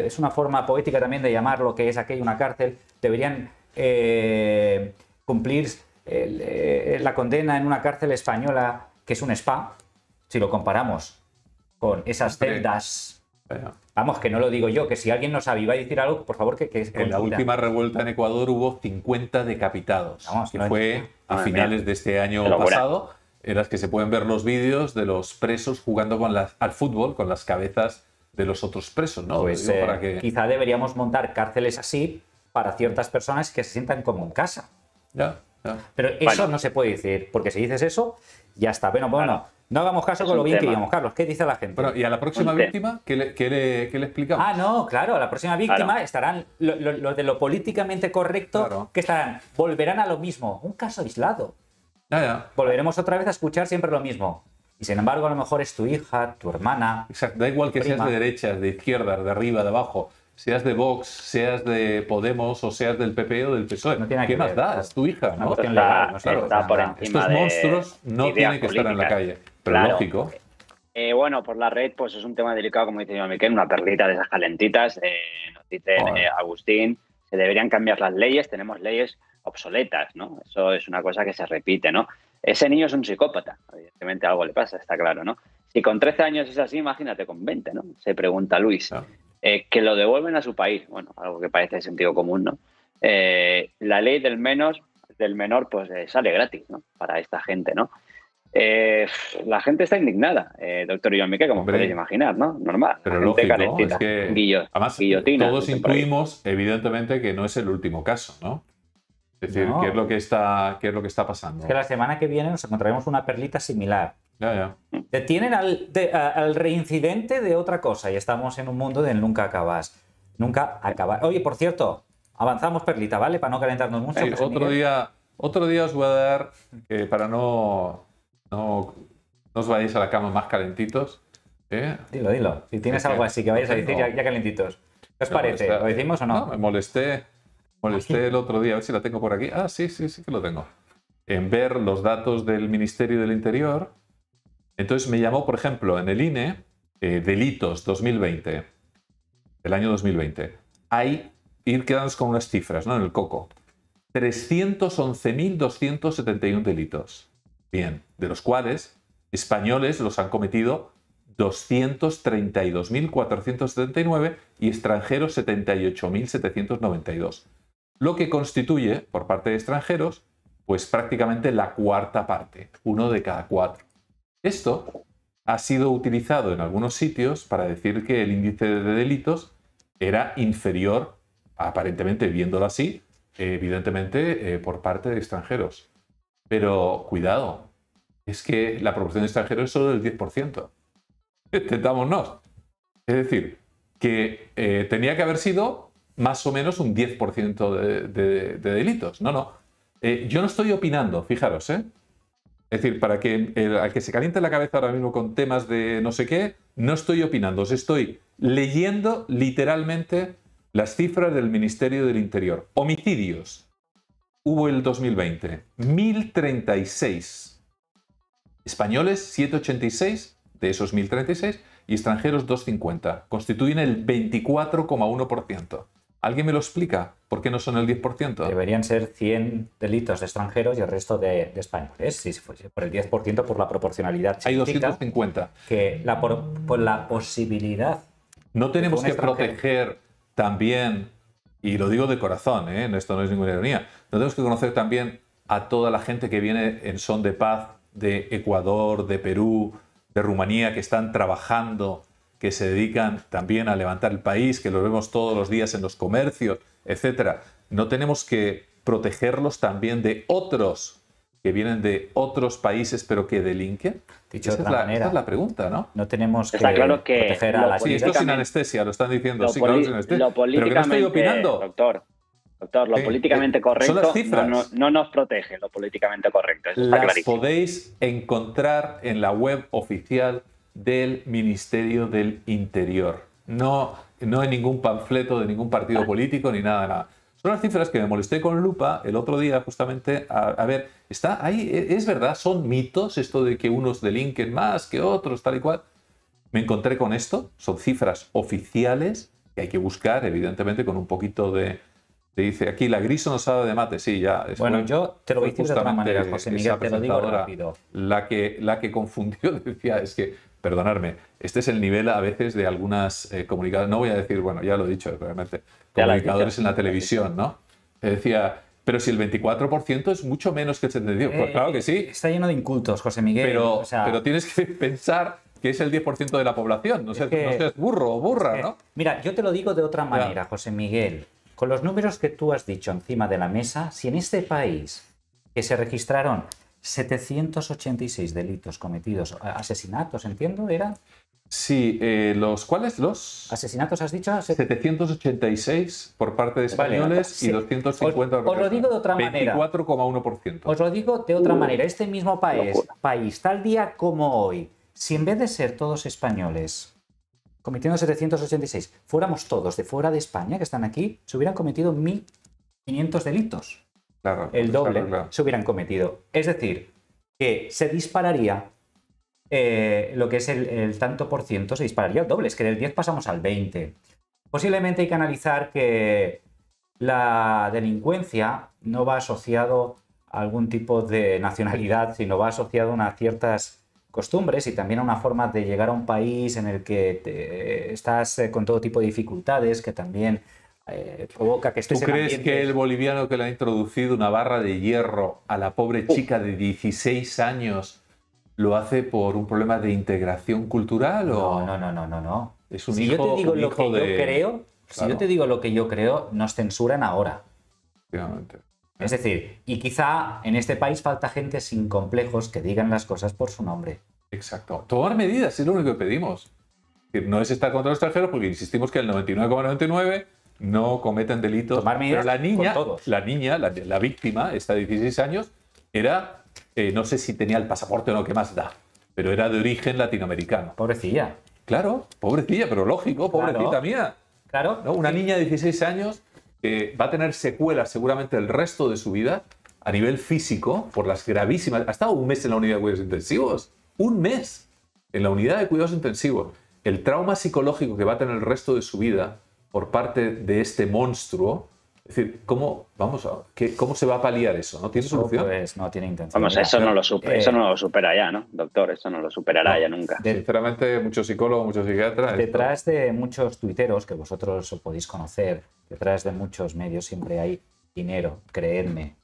eh, es una forma poética también de llamar lo que es aquella una cárcel, deberían eh, cumplir eh, la condena en una cárcel española que es un spa, si lo comparamos con esas celdas Vamos, que no lo digo yo, que si alguien nos aviva a decir algo, por favor, que, En la última revuelta en Ecuador hubo 50 decapitados, Vamos, que fue a finales de este año pasado, en las que se pueden ver los vídeos de los presos jugando con al fútbol con las cabezas de los otros presos, ¿no? Pues, eh, quizá deberíamos montar cárceles así para ciertas personas que se sientan como en casa. Pero eso no se puede decir, porque si dices eso, ya está. Bueno, bueno. No hagamos caso con lo bien que íbamos, Carlos. ¿Qué dice la gente? ¿Y a la próxima víctima ¿qué le, qué, le, le, explicamos? Ah, no, claro, a la próxima víctima estarán los de lo políticamente correcto que estarán. Volverán a lo mismo. Un caso aislado. Volveremos otra vez a escuchar siempre lo mismo. Y sin embargo, a lo mejor es tu hija, tu hermana. Exacto, da igual que seas de derechas, de izquierdas, de arriba, de abajo, seas de Vox, seas de Podemos o seas del PP o del PSOE. No tiene ¿Qué más da? Es tu hija, ¿no? Está, por encima Estos monstruos no tienen que estar en la calle. Eh, bueno, por la red, pues es un tema delicado, como dice yo, Miquel, una perlita de esas calentitas. Eh, nos dice eh, Agustín, se deberían cambiar las leyes, tenemos leyes obsoletas, ¿no? Eso es una cosa que se repite, ¿no? Ese niño es un psicópata, evidentemente algo le pasa, está claro, ¿no? Si con 13 años es así, imagínate con 20, ¿no? Se pregunta Luis. Eh, que lo devuelven a su país, bueno, algo que parece de sentido común, ¿no? la ley del menos, del menor, pues sale gratis, ¿no? Para esta gente, ¿no? Eh, la gente está indignada, eh, doctor John como podéis imaginar, ¿no? Normal. Pero lógico, es que además, todos incluimos, evidentemente, que no es el último caso, ¿no? Es decir, ¿qué, es lo que está, ¿qué es lo que está pasando? que la semana que viene nos encontraremos una perlita similar. Ya, ya. Detienen al, al reincidente de otra cosa y estamos en un mundo del nunca acabas. Nunca acabas. Oye, por cierto, avanzamos perlita, ¿vale? Para no calentarnos mucho. otro, día, otro día os voy a dar, eh, para no no, os vayáis a la cama más calentitos. ¿eh? Dilo, dilo. Si tienes algo así que vayas a decir ya, calentitos. ¿Qué os parece? ¿Lo decimos o no? No, me molesté, molesté el otro día. A ver si la tengo por aquí. Ah, sí, sí, sí que lo tengo. En ver los datos del Ministerio del Interior. Entonces me llamó, por ejemplo, en el INE, eh, delitos 2020, El año 2020. Hay, ir quedándonos con unas cifras, ¿no? En el coco. 311.271 delitos. Bien, de los cuales españoles los han cometido 232.479 y extranjeros 78.792, lo que constituye, por parte de extranjeros, pues prácticamente la cuarta parte, uno de cada cuatro. Esto ha sido utilizado en algunos sitios para decir que el índice de delitos era inferior, aparentemente viéndolo así, evidentemente eh, por parte de extranjeros. Pero cuidado, es que la proporción de extranjeros es solo del 10%. Entendámonos. Es decir, que eh, tenía que haber sido más o menos un 10% de, de, de, delitos. No, no. Eh, yo no estoy opinando, fijaros, ¿eh? Es decir, para que al que se caliente la cabeza ahora mismo con temas de no sé qué, no estoy opinando, os estoy leyendo literalmente las cifras del Ministerio del Interior. Homicidios, hubo el 2020? 1036. Españoles 786 de esos 1036 y extranjeros 250. Constituyen el 24,1%. ¿Alguien me lo explica? ¿Por qué no son el 10%? Deberían ser 100 delitos de extranjeros y el resto de, españoles, si fuese por el 10% por la proporcionalidad. Hay 250. Que la, por, la posibilidad. ¿No tenemos que proteger también y lo digo de corazón, ¿eh? esto no es ninguna ironía, tenemos que conocer también a toda la gente que viene en son de paz de Ecuador, de Perú, de Rumanía, que están trabajando, que se dedican también a levantar el país, que los vemos todos los días en los comercios, etc. No tenemos que protegerlos también de otros que vienen de otros países pero que delinquen? Dicho es la, manera, la pregunta, ¿no? No tenemos que, Está claro que proteger a la Sí, esto es sin anestesia, lo están diciendo. sí, claro, sin pero que estoy opinando. Doctor, doctor lo políticamente eh, correcto son No, nos protege lo políticamente correcto. las podéis encontrar en la web oficial del Ministerio del Interior. No, no en ningún panfleto de ningún partido político ni nada, nada. Son las cifras que me molesté con lupa el otro día justamente a ver Está ahí, e, es verdad, son mitos esto de que unos delinquen más que otros, tal y cual. Me encontré con esto, son cifras oficiales que hay que buscar, evidentemente, con un poquito de... Te dice, aquí la gris no sabe de mate, sí, ya. bueno, yo te lo voy a de otra manera, José Miguel, te digo La que, la que confundió, decía, es que perdonarme, este es el nivel a veces de algunas eh, comunicadoras, no voy a decir, bueno, ya lo he dicho realmente, comunicadores en la televisión, ¿no? Te decía, pero si el 24% es mucho menos que el 75%, eh, pues claro que eh, sí. Está lleno de incultos, José Miguel. Pero, tienes que pensar que es el 10% de la población, no seas, que... no seas burro o burra, ¿no? Mira, yo te lo digo de otra manera, José Miguel. Con los números que tú has dicho encima de la mesa, si en este país que se registraron 786 delitos cometidos, asesinatos, entiendo, eran... Sí, eh, los cuáles, los asesinatos has dicho 786 por parte de españoles y 250 os, os lo digo de otra manera. Os lo digo de otra manera. Este mismo país, país tal día como hoy, si en vez de ser todos españoles cometiendo 786 fuéramos todos de fuera de España que están aquí, se hubieran cometido 1500 delitos. Claro, el doble se hubieran cometido. Es decir, que se dispararía eh, lo que es el, tanto por ciento se dispararía al doble, es que del 10 pasamos al 20. Posiblemente hay que analizar que la delincuencia no va asociado a algún tipo de nacionalidad, sino va asociado a ciertas costumbres y también a una forma de llegar a un país en el que estás eh, con todo tipo de dificultades, que también eh, provoca que estés ¿Tú crees que el boliviano que le ha introducido una barra de hierro a la pobre oh. chica de 16 años ¿Lo hace por un problema de integración cultural o...? No, no, no, no, no. si yo te digo lo que yo creo, si yo te digo lo que yo creo, nos censuran ahora. Es decir, y quizá en este país falta gente sin complejos que digan las cosas por su nombre. Exacto. Tomar medidas es lo único que pedimos. No es estar contra los extranjeros porque insistimos que el 99,99 no cometen delitos. Tomar medidas pero la niña, la niña, víctima, está de 16 años, era eh, no sé si tenía el pasaporte o no, que más da, pero era de origen latinoamericano. Pobrecilla. Claro, pobrecilla, pero lógico, pobrecita mía. Claro. Una niña de 16 años que va a tener secuelas seguramente el resto de su vida a nivel físico por las gravísimas. Ha estado un mes en la unidad de cuidados intensivos. Un mes en la unidad de cuidados intensivos. El trauma psicológico que va a tener el resto de su vida por parte de este monstruo decir, ¿cómo, vamos a, ¿cómo se va a paliar eso? ¿No tiene solución? Pues no tiene intención. Vamos, eso, no lo supera, eso eh, no lo supera ya, ¿no? Doctor, eso no lo superará ya nunca. Sinceramente, muchos psicólogos, muchos psiquiatras. Detrás de muchos tuiteros que vosotros podéis conocer, detrás de muchos medios siempre hay dinero, creedme.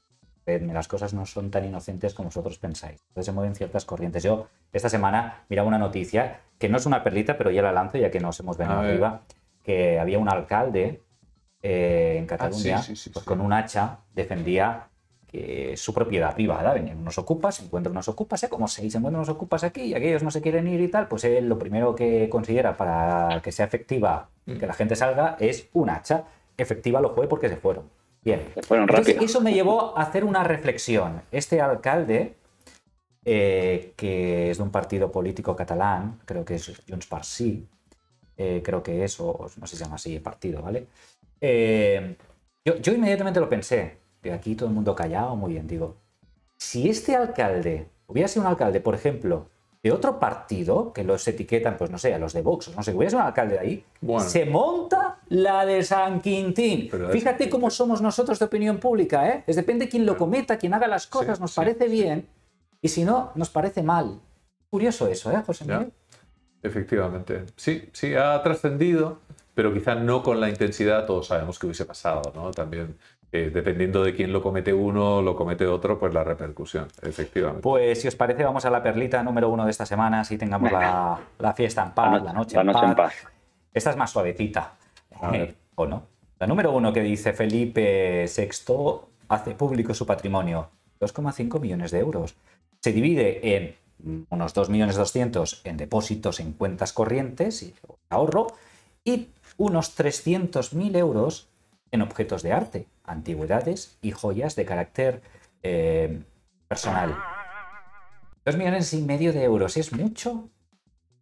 Creedme, las cosas no son tan inocentes como vosotros pensáis. Entonces se mueven ciertas corrientes. Yo esta semana miraba una noticia que no es una perlita, pero ya la lanzo ya que nos hemos venido arriba, que había un alcalde eh, en ah, Cataluña, pues con un hacha defendía que su propiedad privada, venían unos ocupas, se encuentran unos ocupas, ¿eh? como seis, se encuentran unos ocupas aquí y aquellos no se quieren ir y tal, pues él lo primero que considera para que sea efectiva que mm. la gente salga es un hacha. Efectiva lo fue porque se fueron. Bien. eso me llevó a hacer una reflexión. Este alcalde, eh, que es de un partido político catalán, creo que es Junts per Sí, creo que es, o no se llama así el partido, ¿vale? Eh, yo, inmediatamente lo pensé. De aquí todo el mundo callado, muy bien. Digo, si este alcalde hubiera sido un alcalde, por ejemplo, de otro partido, que los etiquetan, pues no sé, a los de Vox, no sé, hubiera sido un alcalde ahí, se monta la de San Quintín. Fíjate cómo somos nosotros de opinión pública, ¿eh? Es depende de quién lo cometa, quién haga las cosas, nos parece bien, y si no, nos parece mal. Curioso eso, ¿eh, José Miguel? Efectivamente. Sí, sí, ha trascendido pero quizá no con la intensidad, todos sabemos que hubiese pasado, ¿no? También eh, dependiendo de quién lo comete uno lo comete otro, pues la repercusión, efectivamente. Pues si os parece, vamos a la perlita número uno de esta semana, si tengamos la, la, fiesta en paz, la, noche, en, paz. Esta es más suavecita, eh, ¿o no? La número uno que dice Felipe VI hace público su patrimonio, 2,5 millones de euros. Se divide en unos 2.200.000 en depósitos en cuentas corrientes y ahorro y unos 300.000 euros en objetos de arte, antigüedades y joyas de carácter eh, personal. Dos millones y medio de euros, ¿es mucho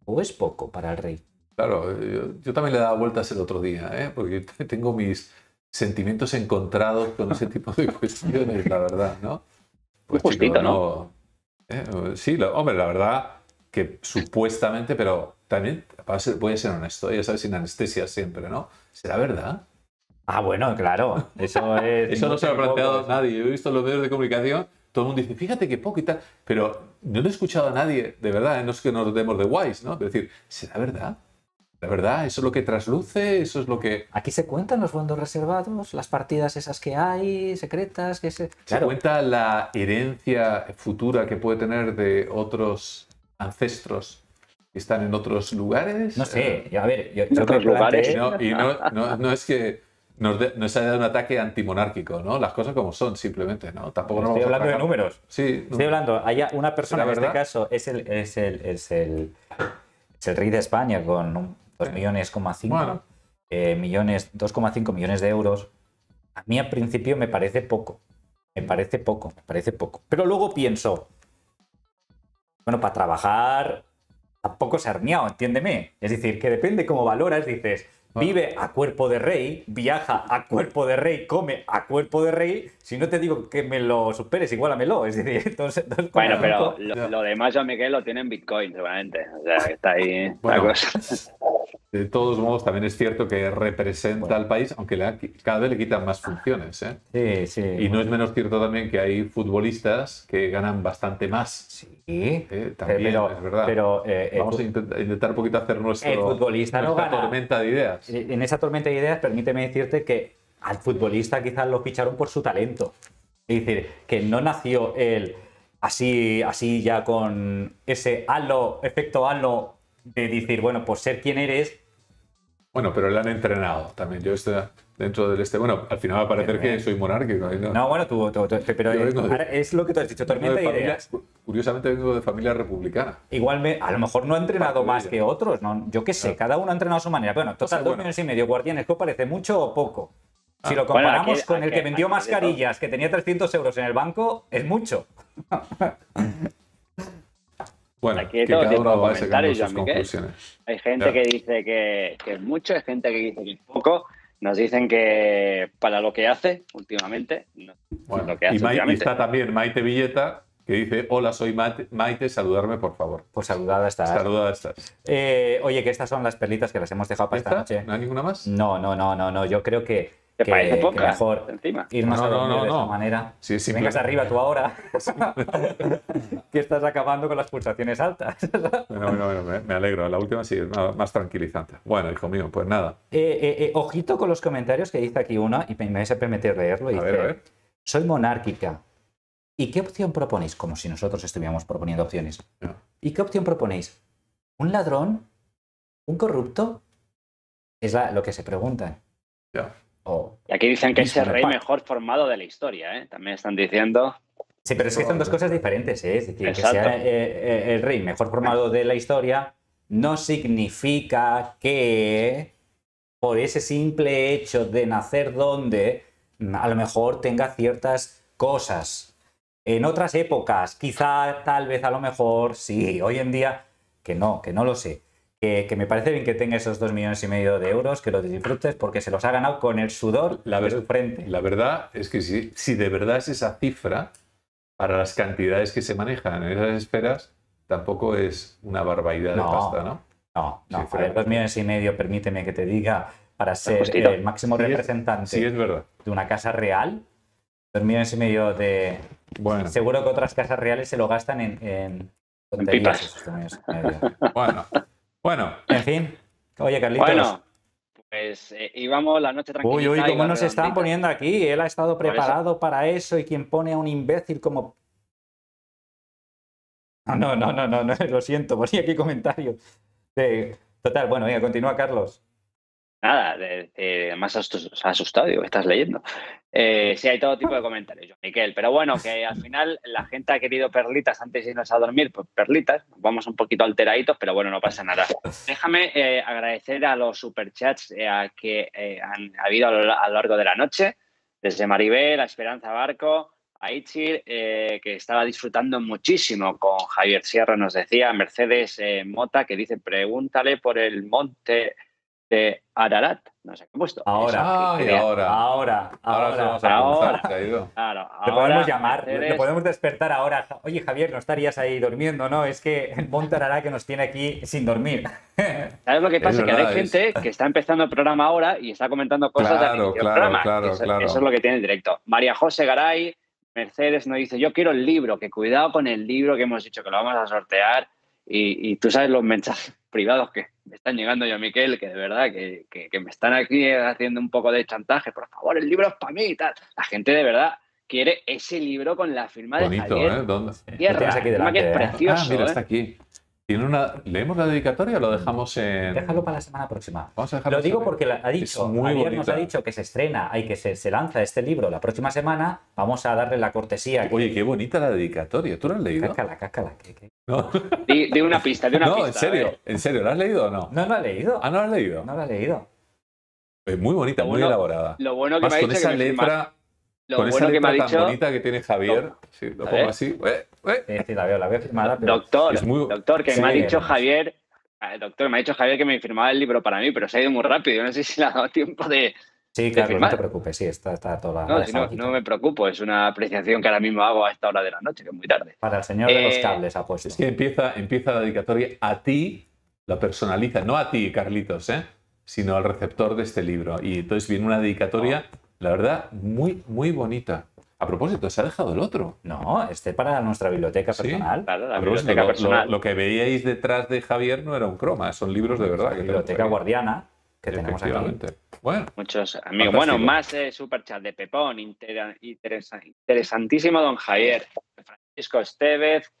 o es poco para el rey? Claro, yo, también le daba vueltas el otro día, ¿eh? porque tengo mis sentimientos encontrados con ese tipo de cuestiones, la verdad, ¿no? Pues, no. ¿eh? sí, hombre, la verdad, que supuestamente, pero también voy a ser honesto, ya sabes, sin anestesia siempre, ¿no? ¿Será verdad? Ah, bueno, claro. Eso, eso no se lo ha planteado nadie. Yo he visto los medios de comunicación, todo el mundo dice, fíjate qué poco y tal, pero no lo he escuchado a nadie, de verdad, eh, no es que nos demos de guays, ¿no? Es decir, ¿será verdad? La verdad, eso es lo que trasluce, eso es lo que... Aquí se cuentan los fondos reservados, las partidas esas que hay, secretas, que se... Se cuenta la herencia futura que puede tener de otros ancestros que están en otros lugares. No sé, eh, a ver, en otros lugares. No, y no, es que nos, haya dado un ataque antimonárquico, ¿no? Las cosas como son, simplemente, ¿no? Tampoco Estoy hablando de números. Sí. Estoy hablando, hay una persona en este caso es el, es el, es el, es el rey de España con 2 millones, 5 eh, millones, 2,5 millones de euros. A mí al principio me parece poco. Me parece poco, me parece poco. Pero luego pienso, bueno, para trabajar tampoco se arneado, entiéndeme. Es decir, que depende cómo valoras, dices, vive a cuerpo de rey, viaja a cuerpo de rey, come a cuerpo de rey. Si no te digo que me lo superes, igualamelo. Es decir, entonces. bueno, pero lo, demás, a Miguel, lo tiene en Bitcoin, seguramente. O sea, que está ahí cosa. de todos modos, también es cierto que representa al país, aunque cada vez le quitan más funciones. ¿eh? y no es menos cierto también que hay futbolistas que ganan bastante más. Sí. Eh, eh, también, es verdad. Vamos a intentar, un poquito hacer nuestro, futbolista nuestra tormenta de ideas. En esa tormenta de ideas, permíteme decirte que al futbolista quizás lo ficharon por su talento. Es decir, que no nació él así, así ya con ese halo, efecto halo de decir, bueno, pues ser quien eres, bueno, pero le han entrenado también. Yo estoy dentro del este. Bueno, al final va a parecer que soy monárquico. ¿eh? No, bueno, tú, pero es, lo que tú has dicho, tormenta de curiosamente vengo de familia republicana. Igual, a lo mejor no ha entrenado más que otros, ¿no? yo qué sé, cada uno ha entrenado a su manera. Bueno, total, dos millones y medio guardianes, parece mucho o poco? Si ah. lo comparamos con el que vendió mascarillas, que tenía 300 euros en el banco, es mucho. Bueno, Aquí que tipo conclusiones. Hay gente que dice que, es mucho, hay gente que dice que es poco. Nos dicen que para lo que hace últimamente. bueno, y está también Maite Villeta, que dice, hola, soy Maite, saludarme, por favor. Pues saludada estás. Saludada estás. Eh, oye, que estas son las perlitas que las hemos dejado para esta, esta noche. ¿No ninguna más? No, no, no, no, no. Yo creo que que, mejor ir más no, de esa manera. si vengas arriba tú ahora, que estás acabando con las pulsaciones altas. bueno, bueno, bueno, me, alegro. La última sí es más, tranquilizante. Bueno, hijo mío, pues nada. Eh, eh, eh, ojito con los comentarios que dice aquí una, y me vais a permitir leerlo. a Soy monárquica. ¿Y qué opción proponéis? Como si nosotros estuviéramos proponiendo opciones. ¿Y qué opción proponéis? ¿Un ladrón? ¿Un corrupto? Es lo que se pregunta Ya. Y aquí dicen que es el rey mejor formado de la historia, ¿eh? También están diciendo. Sí, pero es que son dos cosas diferentes, ¿eh? Es decir, que sea eh, eh, el rey mejor formado de la historia no significa que por ese simple hecho de nacer donde a lo mejor tenga ciertas cosas. En otras épocas, quizá, tal vez, a lo mejor, sí, hoy en día, que no, que no lo sé que, me parece bien que tenga esos dos millones y medio de euros, que los disfrutes, porque se los ha ganado con el sudor la de su frente. La verdad es que si, si de verdad es esa cifra, para las cantidades que se manejan en esas esferas, tampoco es una barbaridad de pasta, ¿no? No, no. A dos millones y medio, permíteme que te diga, para ser el máximo representante verdad. de una casa real, dos millones y medio de... Bueno. Seguro que otras casas reales se lo gastan en... en Bueno, bueno, en fin. Oye, Carlitos. pues íbamos la noche tranquila. Uy, uy, cómo nos están poniendo aquí. Él ha estado preparado para eso y quien pone a un imbécil como. No, no, no, no, no, lo siento, ponía aquí comentarios. Total, bueno, venga, continúa, Carlos nada, de, más asustado, digo, estás leyendo? si eh, sí, hay todo tipo de comentarios, Miquel, pero bueno, que al final la gente ha querido perlitas antes de irnos a dormir, pues perlitas, vamos un poquito alteraditos, pero bueno, no pasa nada. Déjame eh, agradecer a los superchats eh, que han habido a lo, largo de la noche, desde Maribel, a Esperanza Barco, a Ichir, que estaba disfrutando muchísimo con Javier Sierra, nos decía, Mercedes Mota, que dice, pregúntale por el monte de Ararat. qué he puesto. Ahora, ahora, ahora, ahora, ahora, ahora, Te podemos llamar, te podemos despertar ahora. Oye, Javier, no estarías ahí durmiendo, ¿no? Es que el monte Ararat que nos tiene aquí sin dormir. ¿Sabes lo que pasa? que hay gente que está empezando el programa ahora y está comentando cosas de claro, programa. Claro, claro. eso es lo que tiene el directo. María José Garay, Mercedes nos dice, yo quiero el libro, que cuidado con el libro que hemos dicho que lo vamos a sortear. y, tú sabes los mensajes privados que me están llegando yo Miquel, que de verdad, que, que, me están aquí haciendo un poco de chantaje, por favor, el libro es para mí y tal. La gente de verdad quiere ese libro con la firma de Javier. ¿eh? ¿Dónde? ¿eh? Ah, mira, ¿eh? está aquí. ¿Leemos la dedicatoria o lo dejamos mm, en...? Déjalo para la semana próxima. Vamos lo digo porque ha dicho, nos ha dicho que se estrena, y que se, lanza este libro la próxima semana, vamos a darle la cortesía. Oye, qué bonita la dedicatoria. ¿Tú la has leído? Cácala, cácala. No, de una pista, una No, en serio. Eh. ¿En serio? ¿La has leído o no? No lo he leído. Ah, no la has leído. No la he leído. Es muy bonita, muy elaborada. Lo bueno que va me ha con esa letra lo Con que bonita que tiene Javier, lo pongo así. Eh, eh, eh. la veo, doctor, doctor, que me ha dicho Javier, doctor, me ha dicho Javier que me firmaba el libro para mí, pero se ha ido muy rápido, no sé si le ha dado tiempo de. Sí, claro, no te preocupes, sí, está, está toda No, me preocupo, es una apreciación que ahora mismo hago a esta hora de la noche, que es muy tarde. Para el señor de los cables, a Es que empieza, empieza la dedicatoria a ti, la personaliza, no a ti, Carlitos, ¿eh? sino al receptor de este libro. Y entonces viene una dedicatoria. La verdad, muy, muy bonita. A propósito, ¿se ha dejado el otro? No, este para nuestra biblioteca personal. lo, que veíais detrás de Javier no era un croma, son libros de verdad. La biblioteca guardiana que tenemos aquí. Bueno, Muchos amigos. Bueno, más eh, superchats de Pepón, interesantísimo don Javier, Francisco Estevez.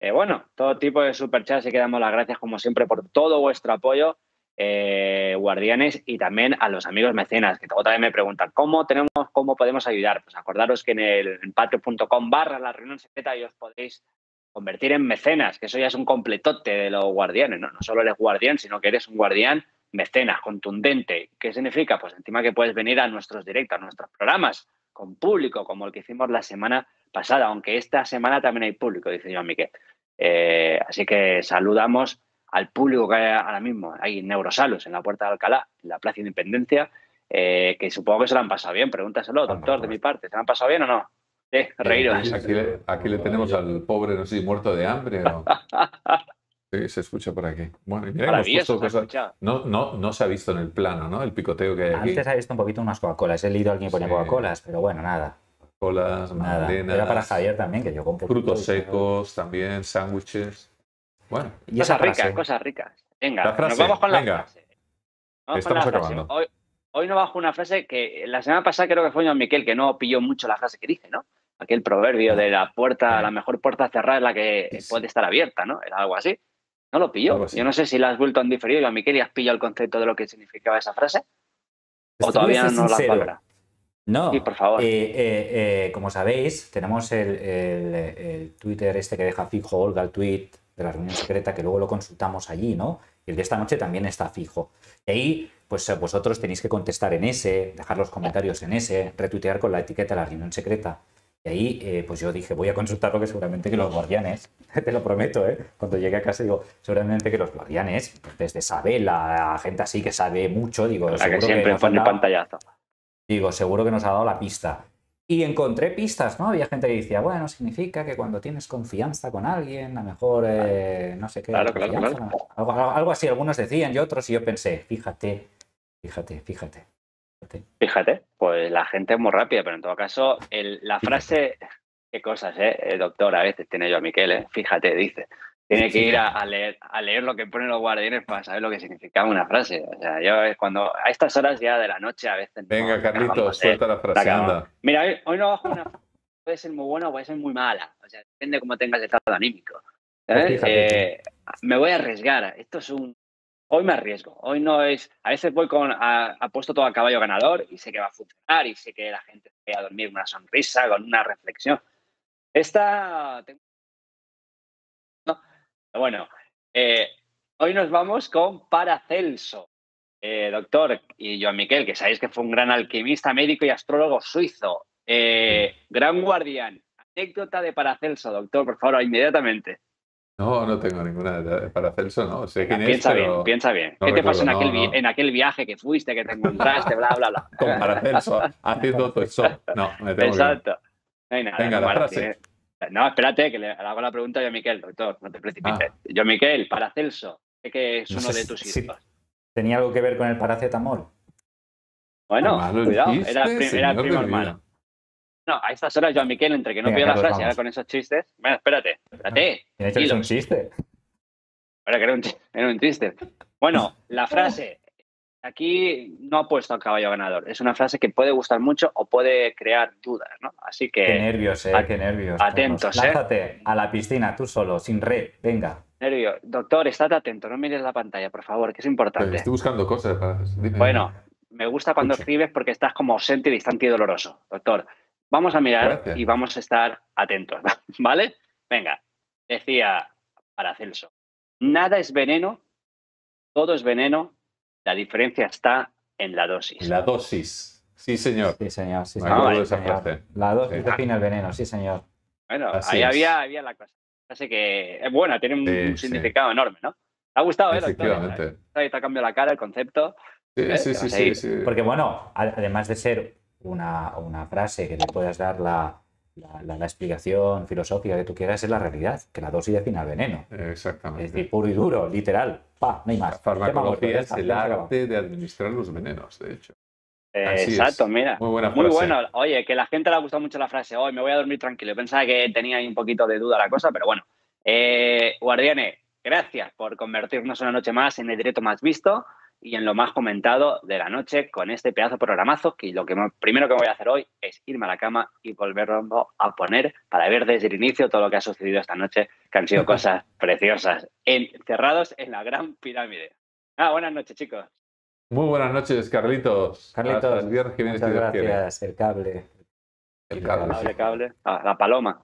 Eh, bueno, todo tipo de superchats y que damos las gracias como siempre por todo vuestro apoyo eh, guardianes y también a los amigos mecenas, que luego también me preguntan, ¿cómo tenemos, cómo podemos ayudar? Pues acordaros que en el patio.com barra la reunión secreta y os podéis convertir en mecenas, que eso ya es un completote de los guardianes, ¿no? solo eres guardián, sino que eres un guardián mecenas, contundente. ¿Qué significa? Pues encima que puedes venir a nuestros directos, a nuestros programas, con público, como el que hicimos la semana pasada, aunque esta semana también hay público, dice yo Miquel. Eh, así que saludamos al público que hay ahora mismo. Hay neurosalos en la Puerta de Alcalá, en la Plaza Independencia, eh, que supongo que se lo han pasado bien. Pregúntaselo, ah, doctor, de pues. mi parte, ¿se lo han pasado bien o no? Sí, eh, reíros. Aquí, aquí, le, tenemos al pobre, no sé si muerto de hambre Sí, se escucha por aquí. Bueno, y mira, puesto cosas... No, no, no se ha visto en el plano, ¿no? El picoteo que hay aquí. Antes ha visto un poquito unas Coca-Colas. He leído a alguien que ponía Coca-Colas, pero bueno, nada. Coca-Colas, magdalenas... Era para Javier también, que yo compro... Frutos secos, también, sándwiches... Bueno. cosas ricas, cosas ricas. Venga, nos vamos con la frase. Estamos acabando. Hoy, no bajo una frase que la semana pasada creo que fue Joan Miquel que no pilló mucho la frase que dije, ¿no? Aquel proverbio de la puerta, la mejor puerta cerrada es la que puede estar abierta, ¿no? Era algo así. No lo pilló. Yo no sé si la has vuelto a diferido, a Miquel, y has pillado el concepto de lo que significaba esa frase. O todavía no la palabra. No, sí, por favor. Eh, eh, eh, como sabéis, tenemos el, el, Twitter este que deja fijo Olga, el tweet de la reunión secreta, que luego lo consultamos allí, ¿no? Y el de esta noche también está fijo. Y ahí, pues eh, vosotros tenéis que contestar en ese, dejar los comentarios en ese, retuitear con la etiqueta de la reunión secreta. Y ahí, eh, pues yo dije, voy a consultarlo que seguramente que los guardianes, te lo prometo, ¿eh? cuando llegue a casa digo, seguramente que los guardianes, pues, desde desde Sabela, gente así que sabe mucho, digo, que siempre que pone dado, pantallazo. Digo, seguro que nos ha dado la pista. Y encontré pistas, ¿no? Había gente que decía, bueno, significa que cuando tienes confianza con alguien, a lo mejor, eh, no sé qué, claro, claro, Algo, así, algunos decían y otros, y yo pensé, fíjate, fíjate, fíjate. Fíjate, pues la gente es muy rápida, pero en todo caso, la frase, qué cosas, ¿eh? El doctor, a veces tiene yo a Miquel, ¿eh? fíjate, dice tiene que ir a, leer, lo que ponen los guardianes para saber lo que significa una frase. O sea, yo cuando a estas horas ya de la noche a veces. Venga, Carlitos, suelta la frase. Mira, hoy, no bajo una frase, puede ser muy buena o puede ser muy mala. O sea, depende de cómo tengas el estado anímico. Pues eh, me voy a arriesgar. Esto es un. Hoy me arriesgo. Hoy no es. A veces voy con. puesto todo a caballo ganador y sé que va a funcionar y sé que la gente va a dormir con una sonrisa, con una reflexión. Esta. Bueno, eh, hoy nos vamos con Paracelso. Eh, doctor y Joan Miquel, que sabéis que fue un gran alquimista, médico y astrólogo suizo. Eh, gran guardián. Anécdota de Paracelso, doctor, por favor, inmediatamente. No, no tengo ninguna de Paracelso, no. piensa bien, piensa bien. ¿Qué te pasó en, aquel en aquel viaje que fuiste, que te encontraste, bla, bla, bla? Con Paracelso, haciendo todo eso. No, me tengo Exacto. No hay nada. Venga, la frase. No, espérate, que le hago la pregunta yo Joan Miquel, doctor, no te precipites. Ah. Yo, Miquel, Paracelso, sé que es uno de tus hijos. ¿Tenía algo que ver con el paracetamol? Bueno, ah, cuidado, era, el primo hermano. No, a estas horas yo Miquel, entre que no pido la frase, con esos chistes. Bueno, espérate, espérate. De hecho, es un chiste. Ahora que era un, era un chiste. Bueno, la frase aquí no ha puesto al caballo ganador. Es una frase que puede gustar mucho o puede crear dudas, ¿no? Así que. Qué nervios, eh, qué nervios. Atentos, ¿eh? Lázate a la piscina tú solo, sin red, venga. Nervio. Doctor, estate atento, no mires la pantalla, por favor, que es importante. Pues estoy buscando cosas. Bueno, me gusta cuando escribes porque estás como ausente, distante y doloroso. Doctor, vamos a mirar y vamos a estar atentos, ¿vale? Venga, decía Paracelso. Nada es veneno, todo es veneno la diferencia está en la dosis. La dosis. Sí, señor. Sí, señor. Sí, ah, La dosis define el veneno, sí, señor. Bueno, ahí había, había, la clase. Así que, bueno, tiene un, significado enorme, ¿no? ¿Te ha gustado, ¿eh? Ahí te ha cambiado la cara, el concepto. Eh, sí, sí, sí, sí, Porque, bueno, además de ser una, una frase que le puedas dar la la, explicación filosófica que tú quieras es la realidad, que la dosis define al veneno. Exactamente. Es de puro y duro, literal. Pa, no hay más. La farmacología es el arte de administrar los venenos, de hecho. exacto, mira. Muy buena Muy bueno. Oye, que a la gente le ha gustado mucho la frase, hoy me voy a dormir tranquilo. Pensaba que tenía ahí un poquito de duda la cosa, pero bueno. Eh, Guardiane, gracias por convertirnos una noche más en el directo más visto y en lo más comentado de la noche con este pedazo programazo que lo que primero que voy a hacer hoy es irme a la cama y volverlo a poner para ver desde el inicio todo lo que ha sucedido esta noche, que han sido cosas preciosas, encerrados en la gran pirámide. Ah, buenas noches, chicos. Muy buenas noches, Carlitos. Carlitos, gracias, el cable. El cable. Ah, la paloma.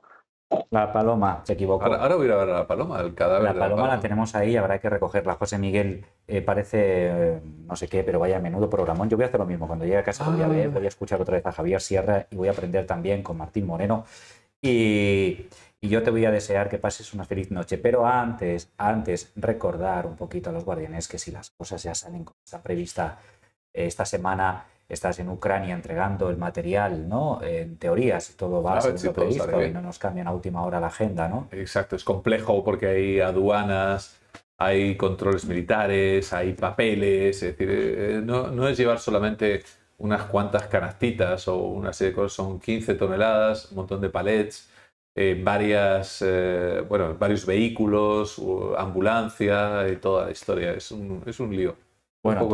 La paloma, se equivocó. Ahora, voy a ver a la paloma, el cadáver. La, paloma, la paloma, la tenemos ahí, habrá que recogerla. José Miguel eh, parece eh, no sé qué, pero vaya menudo programón. Yo voy a hacer lo mismo. Cuando llegue a casa ah. voy a escuchar otra vez a Javier Sierra y voy a aprender también con Martín Moreno. Y, y yo te voy a desear que pases una feliz noche. Pero antes, antes, recordar un poquito a los guardianes que si las cosas ya salen como está prevista eh, esta semana, estás en Ucrania entregando el material, ¿no? En teoría, si todo va según lo previsto y no nos cambian a última hora la agenda, ¿no? Exacto, es complejo porque hay aduanas, hay controles militares, hay papeles, es decir, eh, no, es llevar solamente unas cuantas canastitas o una serie de cosas, son 15 toneladas, un montón de palets, eh, varias, eh, bueno, varios vehículos, ambulancia y toda la historia. Es un, es un lío. Bueno, un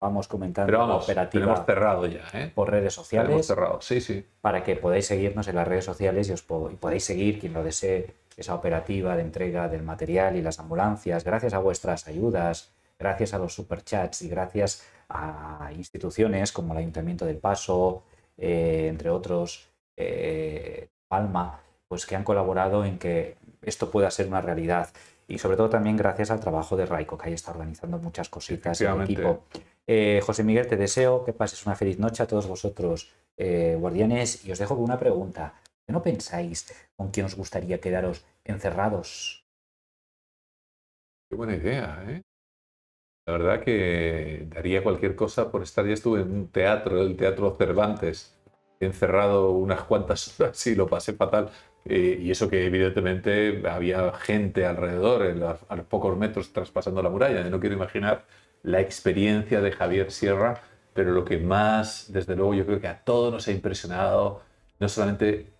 vamos comentando Pero la operativa cerrado ya, ¿eh? por redes sociales. sí, sí. Para que podáis seguirnos en las redes sociales y os podéis seguir, quien lo desee, esa operativa de entrega del material y las ambulancias. Gracias a vuestras ayudas, gracias a los superchats y gracias a instituciones como el Ayuntamiento del Paso, eh, entre otros, eh, Palma, pues que han colaborado en que esto pueda ser una realidad y sobre todo también gracias al trabajo de Raico, que ahí está organizando muchas cositas en equipo. Eh, José Miguel, te deseo que pases una feliz noche a todos vosotros, eh, guardianes, y os dejo con una pregunta. no pensáis con quién os gustaría quedaros encerrados? Qué buena idea, ¿eh? La verdad que daría cualquier cosa por estar. Ya estuve en un teatro, el Teatro Cervantes, encerrado unas cuantas horas y lo pasé fatal. Eh, y eso que evidentemente había gente alrededor, a pocos metros traspasando la muralla. no quiero imaginar la experiencia de Javier Sierra, pero lo que más, desde luego, yo creo que a todos nos ha impresionado, no solamente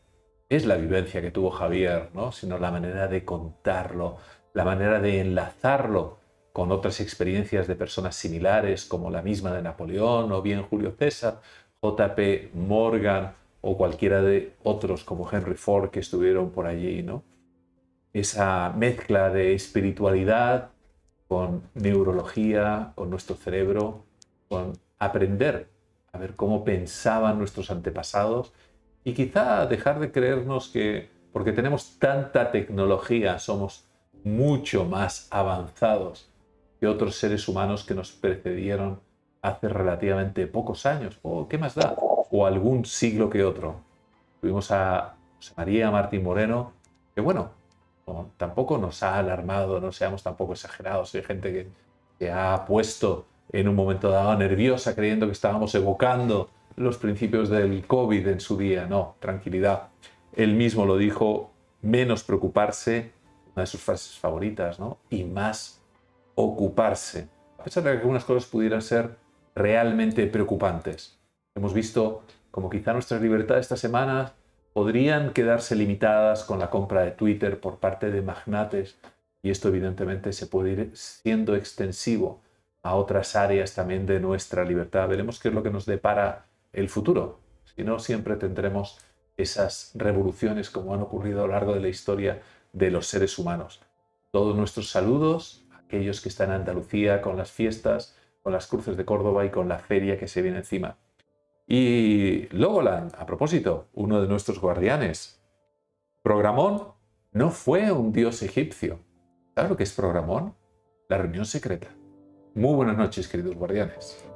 es la vivencia que tuvo Javier, sino la manera de contarlo, la manera de enlazarlo con otras experiencias de personas similares, como la misma de Napoleón o bien Julio César, JP Morgan, o cualquiera de otros como Henry Ford que estuvieron por allí, ¿no? Esa mezcla de espiritualidad con neurología, con nuestro cerebro, con aprender a ver cómo pensaban nuestros antepasados y quizá dejar de creernos que porque tenemos tanta tecnología somos mucho más avanzados que otros seres humanos que nos precedieron hace relativamente pocos años. ¿O oh, ¿Qué más da? o algún siglo que otro. Tuvimos a José María Martín Moreno, que bueno, tampoco nos ha alarmado, no seamos tampoco exagerados. Hay gente que, se ha puesto en un momento dado nerviosa creyendo que estábamos evocando los principios del COVID en su día. No, tranquilidad. Él mismo lo dijo, menos preocuparse, una de sus frases favoritas, Y más ocuparse. A pesar de que algunas cosas pudieran ser realmente preocupantes. Hemos visto como quizá nuestras libertades esta semana podrían quedarse limitadas con la compra de Twitter por parte de magnates y esto evidentemente se puede ir siendo extensivo a otras áreas también de nuestra libertad. Veremos qué es lo que nos depara el futuro. Si no, siempre tendremos esas revoluciones como han ocurrido a lo largo de la historia de los seres humanos. Todos nuestros saludos a aquellos que están en Andalucía con las fiestas, con las cruces de Córdoba y con la feria que se viene encima. Y Logolan, a propósito, uno de nuestros guardianes. Programón no fue un dios egipcio. Claro que es Programón? La reunión secreta. Muy buenas noches, queridos guardianes.